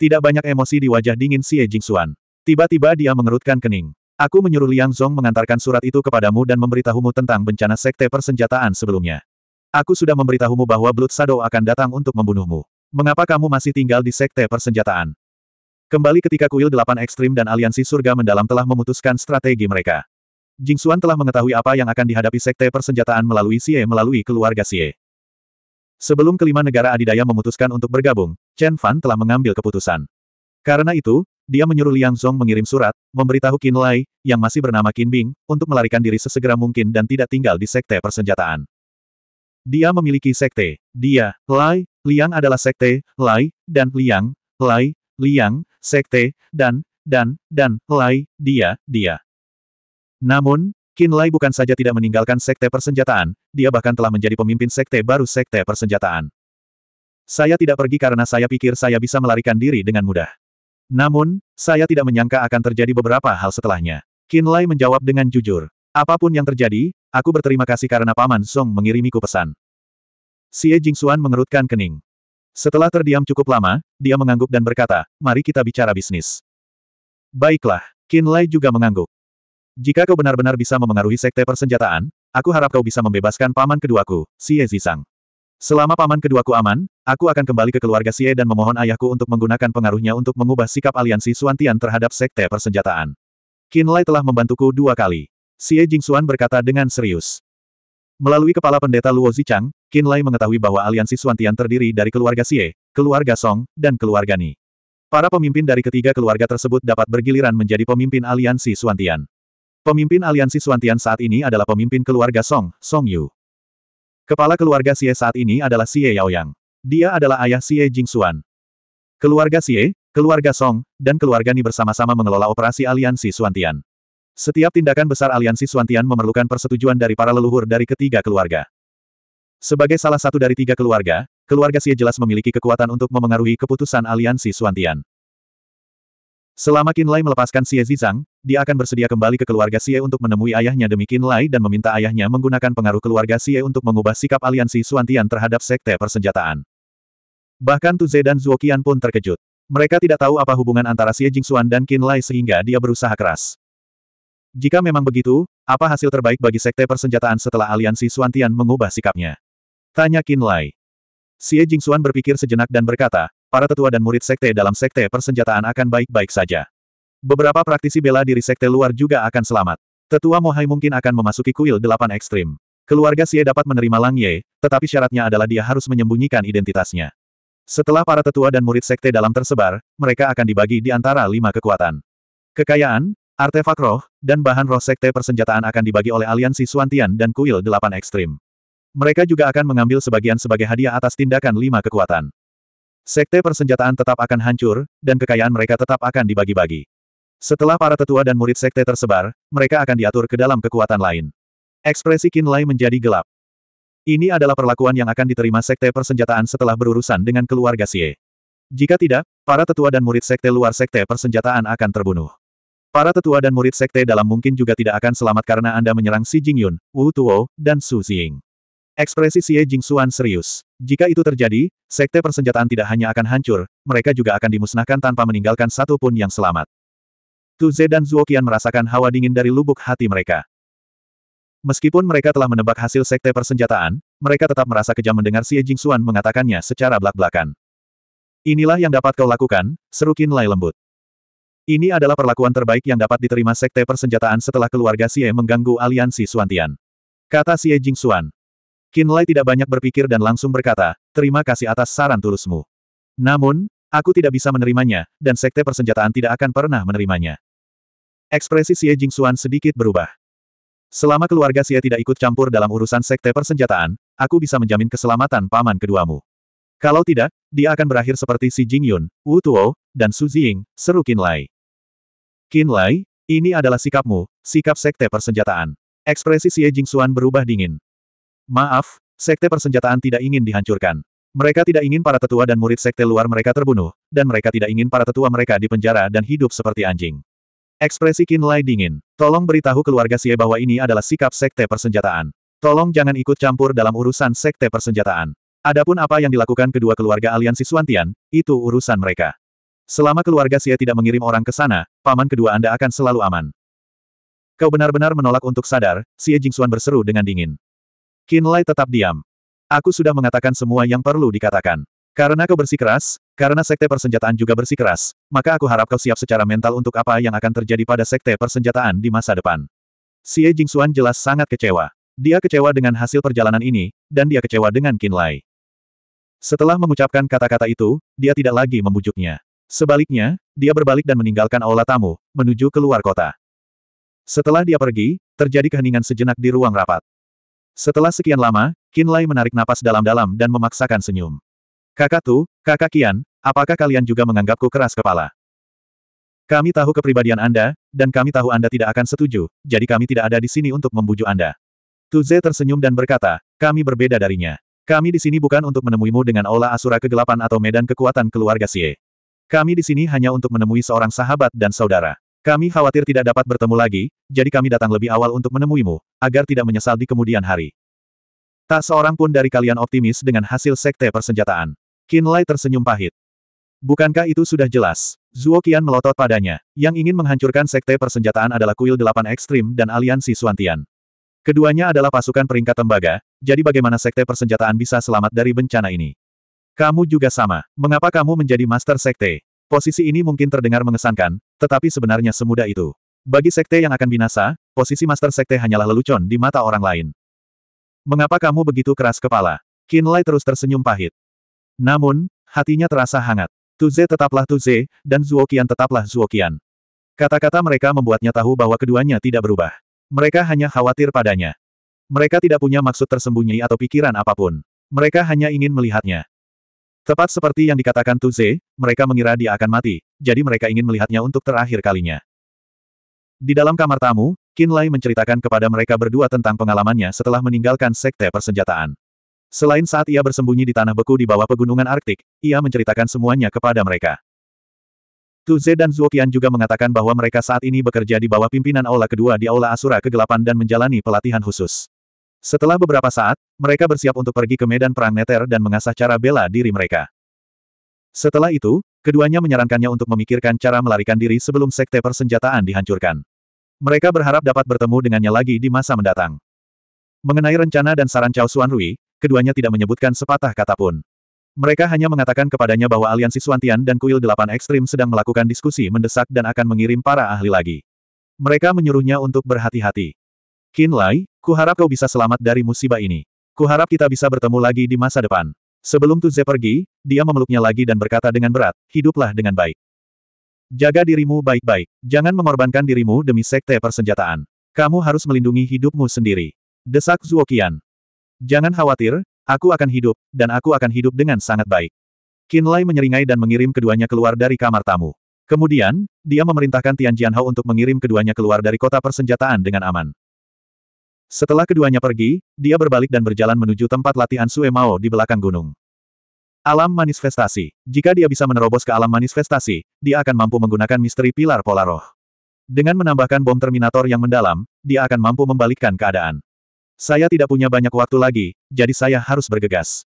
Tidak banyak emosi di wajah dingin Xie Jingxuan. Tiba-tiba dia mengerutkan kening. Aku menyuruh Liang Song mengantarkan surat itu kepadamu dan memberitahumu tentang bencana sekte persenjataan sebelumnya. Aku sudah memberitahumu bahwa Blood Shadow akan datang untuk membunuhmu. Mengapa kamu masih tinggal di sekte persenjataan? Kembali ketika kuil delapan ekstrim dan aliansi surga mendalam telah memutuskan strategi mereka. Jing Xuan telah mengetahui apa yang akan dihadapi sekte persenjataan melalui Xie melalui keluarga Xie. Sebelum kelima negara adidaya memutuskan untuk bergabung, Chen Fan telah mengambil keputusan. Karena itu, dia menyuruh Liang Zhong mengirim surat, memberitahu Qin Lai, yang masih bernama Qin Bing, untuk melarikan diri sesegera mungkin dan tidak tinggal di sekte persenjataan. Dia memiliki sekte. Dia, Lai, Liang adalah sekte, Lai, dan Liang, Lai, Liang, sekte, dan, dan, dan, Lai, dia, dia. Namun, Qin Lai bukan saja tidak meninggalkan sekte persenjataan, dia bahkan telah menjadi pemimpin sekte baru sekte persenjataan. Saya tidak pergi karena saya pikir saya bisa melarikan diri dengan mudah. Namun, saya tidak menyangka akan terjadi beberapa hal setelahnya. Qin Lai menjawab dengan jujur. Apapun yang terjadi, aku berterima kasih karena Paman Song mengirimiku pesan. Xie Jingxuan mengerutkan kening. Setelah terdiam cukup lama, dia mengangguk dan berkata, mari kita bicara bisnis. Baiklah, Qin Lai juga mengangguk. Jika kau benar-benar bisa memengaruhi sekte persenjataan, aku harap kau bisa membebaskan paman keduaku, Xie Zisang. Selama paman keduaku aman, aku akan kembali ke keluarga Xie dan memohon ayahku untuk menggunakan pengaruhnya untuk mengubah sikap aliansi Suantian terhadap sekte persenjataan. Qin Lai telah membantuku dua kali. Xie Jingxuan berkata dengan serius. Melalui kepala pendeta Luo Zichang, Qin Lai mengetahui bahwa aliansi Suantian terdiri dari keluarga Xie, keluarga Song, dan keluarga Ni. Para pemimpin dari ketiga keluarga tersebut dapat bergiliran menjadi pemimpin aliansi Suantian. Pemimpin aliansi Suantian saat ini adalah pemimpin keluarga Song, Song Yu. Kepala keluarga Xie saat ini adalah Xie Yaoyang. Dia adalah ayah Xie Jingxuan. Keluarga Xie, keluarga Song, dan keluarga Ni bersama-sama mengelola operasi aliansi Suantian. Setiap tindakan besar aliansi Suantian memerlukan persetujuan dari para leluhur dari ketiga keluarga. Sebagai salah satu dari tiga keluarga, keluarga Xie jelas memiliki kekuatan untuk memengaruhi keputusan aliansi Suantian. Selama Lai melepaskan Xie Zizang, dia akan bersedia kembali ke keluarga Xie untuk menemui ayahnya demi Lai dan meminta ayahnya menggunakan pengaruh keluarga Xie untuk mengubah sikap aliansi Suantian terhadap sekte persenjataan. Bahkan Ze dan Qian pun terkejut. Mereka tidak tahu apa hubungan antara Xie Jingxuan dan Qin Lai sehingga dia berusaha keras. Jika memang begitu, apa hasil terbaik bagi sekte persenjataan setelah aliansi Suantian mengubah sikapnya? Tanya Qin Lai. Xie Jingxuan berpikir sejenak dan berkata, para tetua dan murid sekte dalam sekte persenjataan akan baik-baik saja. Beberapa praktisi bela diri sekte luar juga akan selamat. Tetua Mohai mungkin akan memasuki kuil delapan ekstrim. Keluarga Xie dapat menerima Lang Ye, tetapi syaratnya adalah dia harus menyembunyikan identitasnya. Setelah para tetua dan murid sekte dalam tersebar, mereka akan dibagi di antara lima kekuatan. Kekayaan, Artefak roh, dan bahan roh sekte persenjataan akan dibagi oleh aliansi Suantian dan kuil delapan ekstrim. Mereka juga akan mengambil sebagian sebagai hadiah atas tindakan lima kekuatan. Sekte persenjataan tetap akan hancur, dan kekayaan mereka tetap akan dibagi-bagi. Setelah para tetua dan murid sekte tersebar, mereka akan diatur ke dalam kekuatan lain. Ekspresi Kinlai menjadi gelap. Ini adalah perlakuan yang akan diterima sekte persenjataan setelah berurusan dengan keluarga Sie. Jika tidak, para tetua dan murid sekte luar sekte persenjataan akan terbunuh. Para tetua dan murid sekte dalam mungkin juga tidak akan selamat karena Anda menyerang Si Jingyun, Wu Tuo, dan Su Xing. Ekspresi Xie Jingxuan serius. Jika itu terjadi, sekte persenjataan tidak hanya akan hancur, mereka juga akan dimusnahkan tanpa meninggalkan satu pun yang selamat. Tu Ze dan Qian merasakan hawa dingin dari lubuk hati mereka. Meskipun mereka telah menebak hasil sekte persenjataan, mereka tetap merasa kejam mendengar Xie Jingxuan mengatakannya secara belak-belakan. Inilah yang dapat kau lakukan, seru Qin Lai lembut. Ini adalah perlakuan terbaik yang dapat diterima Sekte Persenjataan setelah keluarga Xie mengganggu aliansi Suantian. Kata Xie Jingxuan. Lai tidak banyak berpikir dan langsung berkata, terima kasih atas saran tulusmu. Namun, aku tidak bisa menerimanya, dan Sekte Persenjataan tidak akan pernah menerimanya. Ekspresi Xie Jingxuan sedikit berubah. Selama keluarga Xie tidak ikut campur dalam urusan Sekte Persenjataan, aku bisa menjamin keselamatan paman keduamu. Kalau tidak, dia akan berakhir seperti Si Jingyun, Wu Tuo, dan Su Ziying, seru Lai. Qin Lai, ini adalah sikapmu, sikap sekte persenjataan. Ekspresi Xie Jingxuan berubah dingin. Maaf, sekte persenjataan tidak ingin dihancurkan. Mereka tidak ingin para tetua dan murid sekte luar mereka terbunuh, dan mereka tidak ingin para tetua mereka dipenjara dan hidup seperti anjing. Ekspresi Qin Lai dingin. Tolong beritahu keluarga Xie bahwa ini adalah sikap sekte persenjataan. Tolong jangan ikut campur dalam urusan sekte persenjataan. Adapun apa yang dilakukan kedua keluarga aliansi Suantian, itu urusan mereka. Selama keluarga Xie tidak mengirim orang ke sana, paman kedua Anda akan selalu aman. Kau benar-benar menolak untuk sadar, Xie Jingxuan berseru dengan dingin. Qin Lai tetap diam. Aku sudah mengatakan semua yang perlu dikatakan. Karena kau bersikeras, karena sekte persenjataan juga bersikeras, maka aku harap kau siap secara mental untuk apa yang akan terjadi pada sekte persenjataan di masa depan. Xie Jingxuan jelas sangat kecewa. Dia kecewa dengan hasil perjalanan ini, dan dia kecewa dengan Qin Lai. Setelah mengucapkan kata-kata itu, dia tidak lagi membujuknya. Sebaliknya, dia berbalik dan meninggalkan aula tamu, menuju keluar kota. Setelah dia pergi, terjadi keheningan sejenak di ruang rapat. Setelah sekian lama, Lai menarik napas dalam-dalam dan memaksakan senyum. Kakak Tu, kakak Kian, apakah kalian juga menganggapku keras kepala? Kami tahu kepribadian Anda, dan kami tahu Anda tidak akan setuju, jadi kami tidak ada di sini untuk membujuk Anda. Tu Tuze tersenyum dan berkata, kami berbeda darinya. Kami di sini bukan untuk menemuimu dengan aula asura kegelapan atau medan kekuatan keluarga Sie. Kami di sini hanya untuk menemui seorang sahabat dan saudara. Kami khawatir tidak dapat bertemu lagi, jadi kami datang lebih awal untuk menemuimu, agar tidak menyesal di kemudian hari. Tak seorang pun dari kalian optimis dengan hasil sekte persenjataan. Kinlay tersenyum pahit. Bukankah itu sudah jelas? Zuo Qian melotot padanya. Yang ingin menghancurkan sekte persenjataan adalah kuil delapan ekstrim dan aliansi Suantian. Keduanya adalah pasukan peringkat tembaga, jadi bagaimana sekte persenjataan bisa selamat dari bencana ini? Kamu juga sama. Mengapa kamu menjadi Master Sekte? Posisi ini mungkin terdengar mengesankan, tetapi sebenarnya semudah itu. Bagi Sekte yang akan binasa, posisi Master Sekte hanyalah lelucon di mata orang lain. Mengapa kamu begitu keras kepala? Lai terus tersenyum pahit. Namun, hatinya terasa hangat. Tuze tetaplah Tuze, dan Zuokian tetaplah Zuokian. Kata-kata mereka membuatnya tahu bahwa keduanya tidak berubah. Mereka hanya khawatir padanya. Mereka tidak punya maksud tersembunyi atau pikiran apapun. Mereka hanya ingin melihatnya. Tepat seperti yang dikatakan Tuze, mereka mengira dia akan mati, jadi mereka ingin melihatnya untuk terakhir kalinya. Di dalam kamar tamu, Lai menceritakan kepada mereka berdua tentang pengalamannya setelah meninggalkan sekte persenjataan. Selain saat ia bersembunyi di tanah beku di bawah pegunungan Arktik, ia menceritakan semuanya kepada mereka. Tuze dan Zuo Qian juga mengatakan bahwa mereka saat ini bekerja di bawah pimpinan Aula Kedua di Aula Asura Kegelapan dan menjalani pelatihan khusus. Setelah beberapa saat, mereka bersiap untuk pergi ke medan perang Neter dan mengasah cara bela diri mereka. Setelah itu, keduanya menyarankannya untuk memikirkan cara melarikan diri sebelum sekte persenjataan dihancurkan. Mereka berharap dapat bertemu dengannya lagi di masa mendatang. Mengenai rencana dan saran Cao Xuan Rui, keduanya tidak menyebutkan sepatah kata pun. Mereka hanya mengatakan kepadanya bahwa aliansi Suantian dan Kuil Delapan Ekstrim sedang melakukan diskusi mendesak dan akan mengirim para ahli lagi. Mereka menyuruhnya untuk berhati-hati ku kuharap kau bisa selamat dari musibah ini. Kuharap kita bisa bertemu lagi di masa depan. Sebelum Tuze pergi, dia memeluknya lagi dan berkata dengan berat, hiduplah dengan baik. Jaga dirimu baik-baik. Jangan mengorbankan dirimu demi sekte persenjataan. Kamu harus melindungi hidupmu sendiri. Desak Zuokian. Jangan khawatir, aku akan hidup, dan aku akan hidup dengan sangat baik. Lai menyeringai dan mengirim keduanya keluar dari kamar tamu. Kemudian, dia memerintahkan Tian Jianhao untuk mengirim keduanya keluar dari kota persenjataan dengan aman. Setelah keduanya pergi, dia berbalik dan berjalan menuju tempat latihan Sue Mao di belakang gunung. Alam manifestasi. Jika dia bisa menerobos ke alam manifestasi, dia akan mampu menggunakan misteri pilar pola roh. Dengan menambahkan bom terminator yang mendalam, dia akan mampu membalikkan keadaan. Saya tidak punya banyak waktu lagi, jadi saya harus bergegas.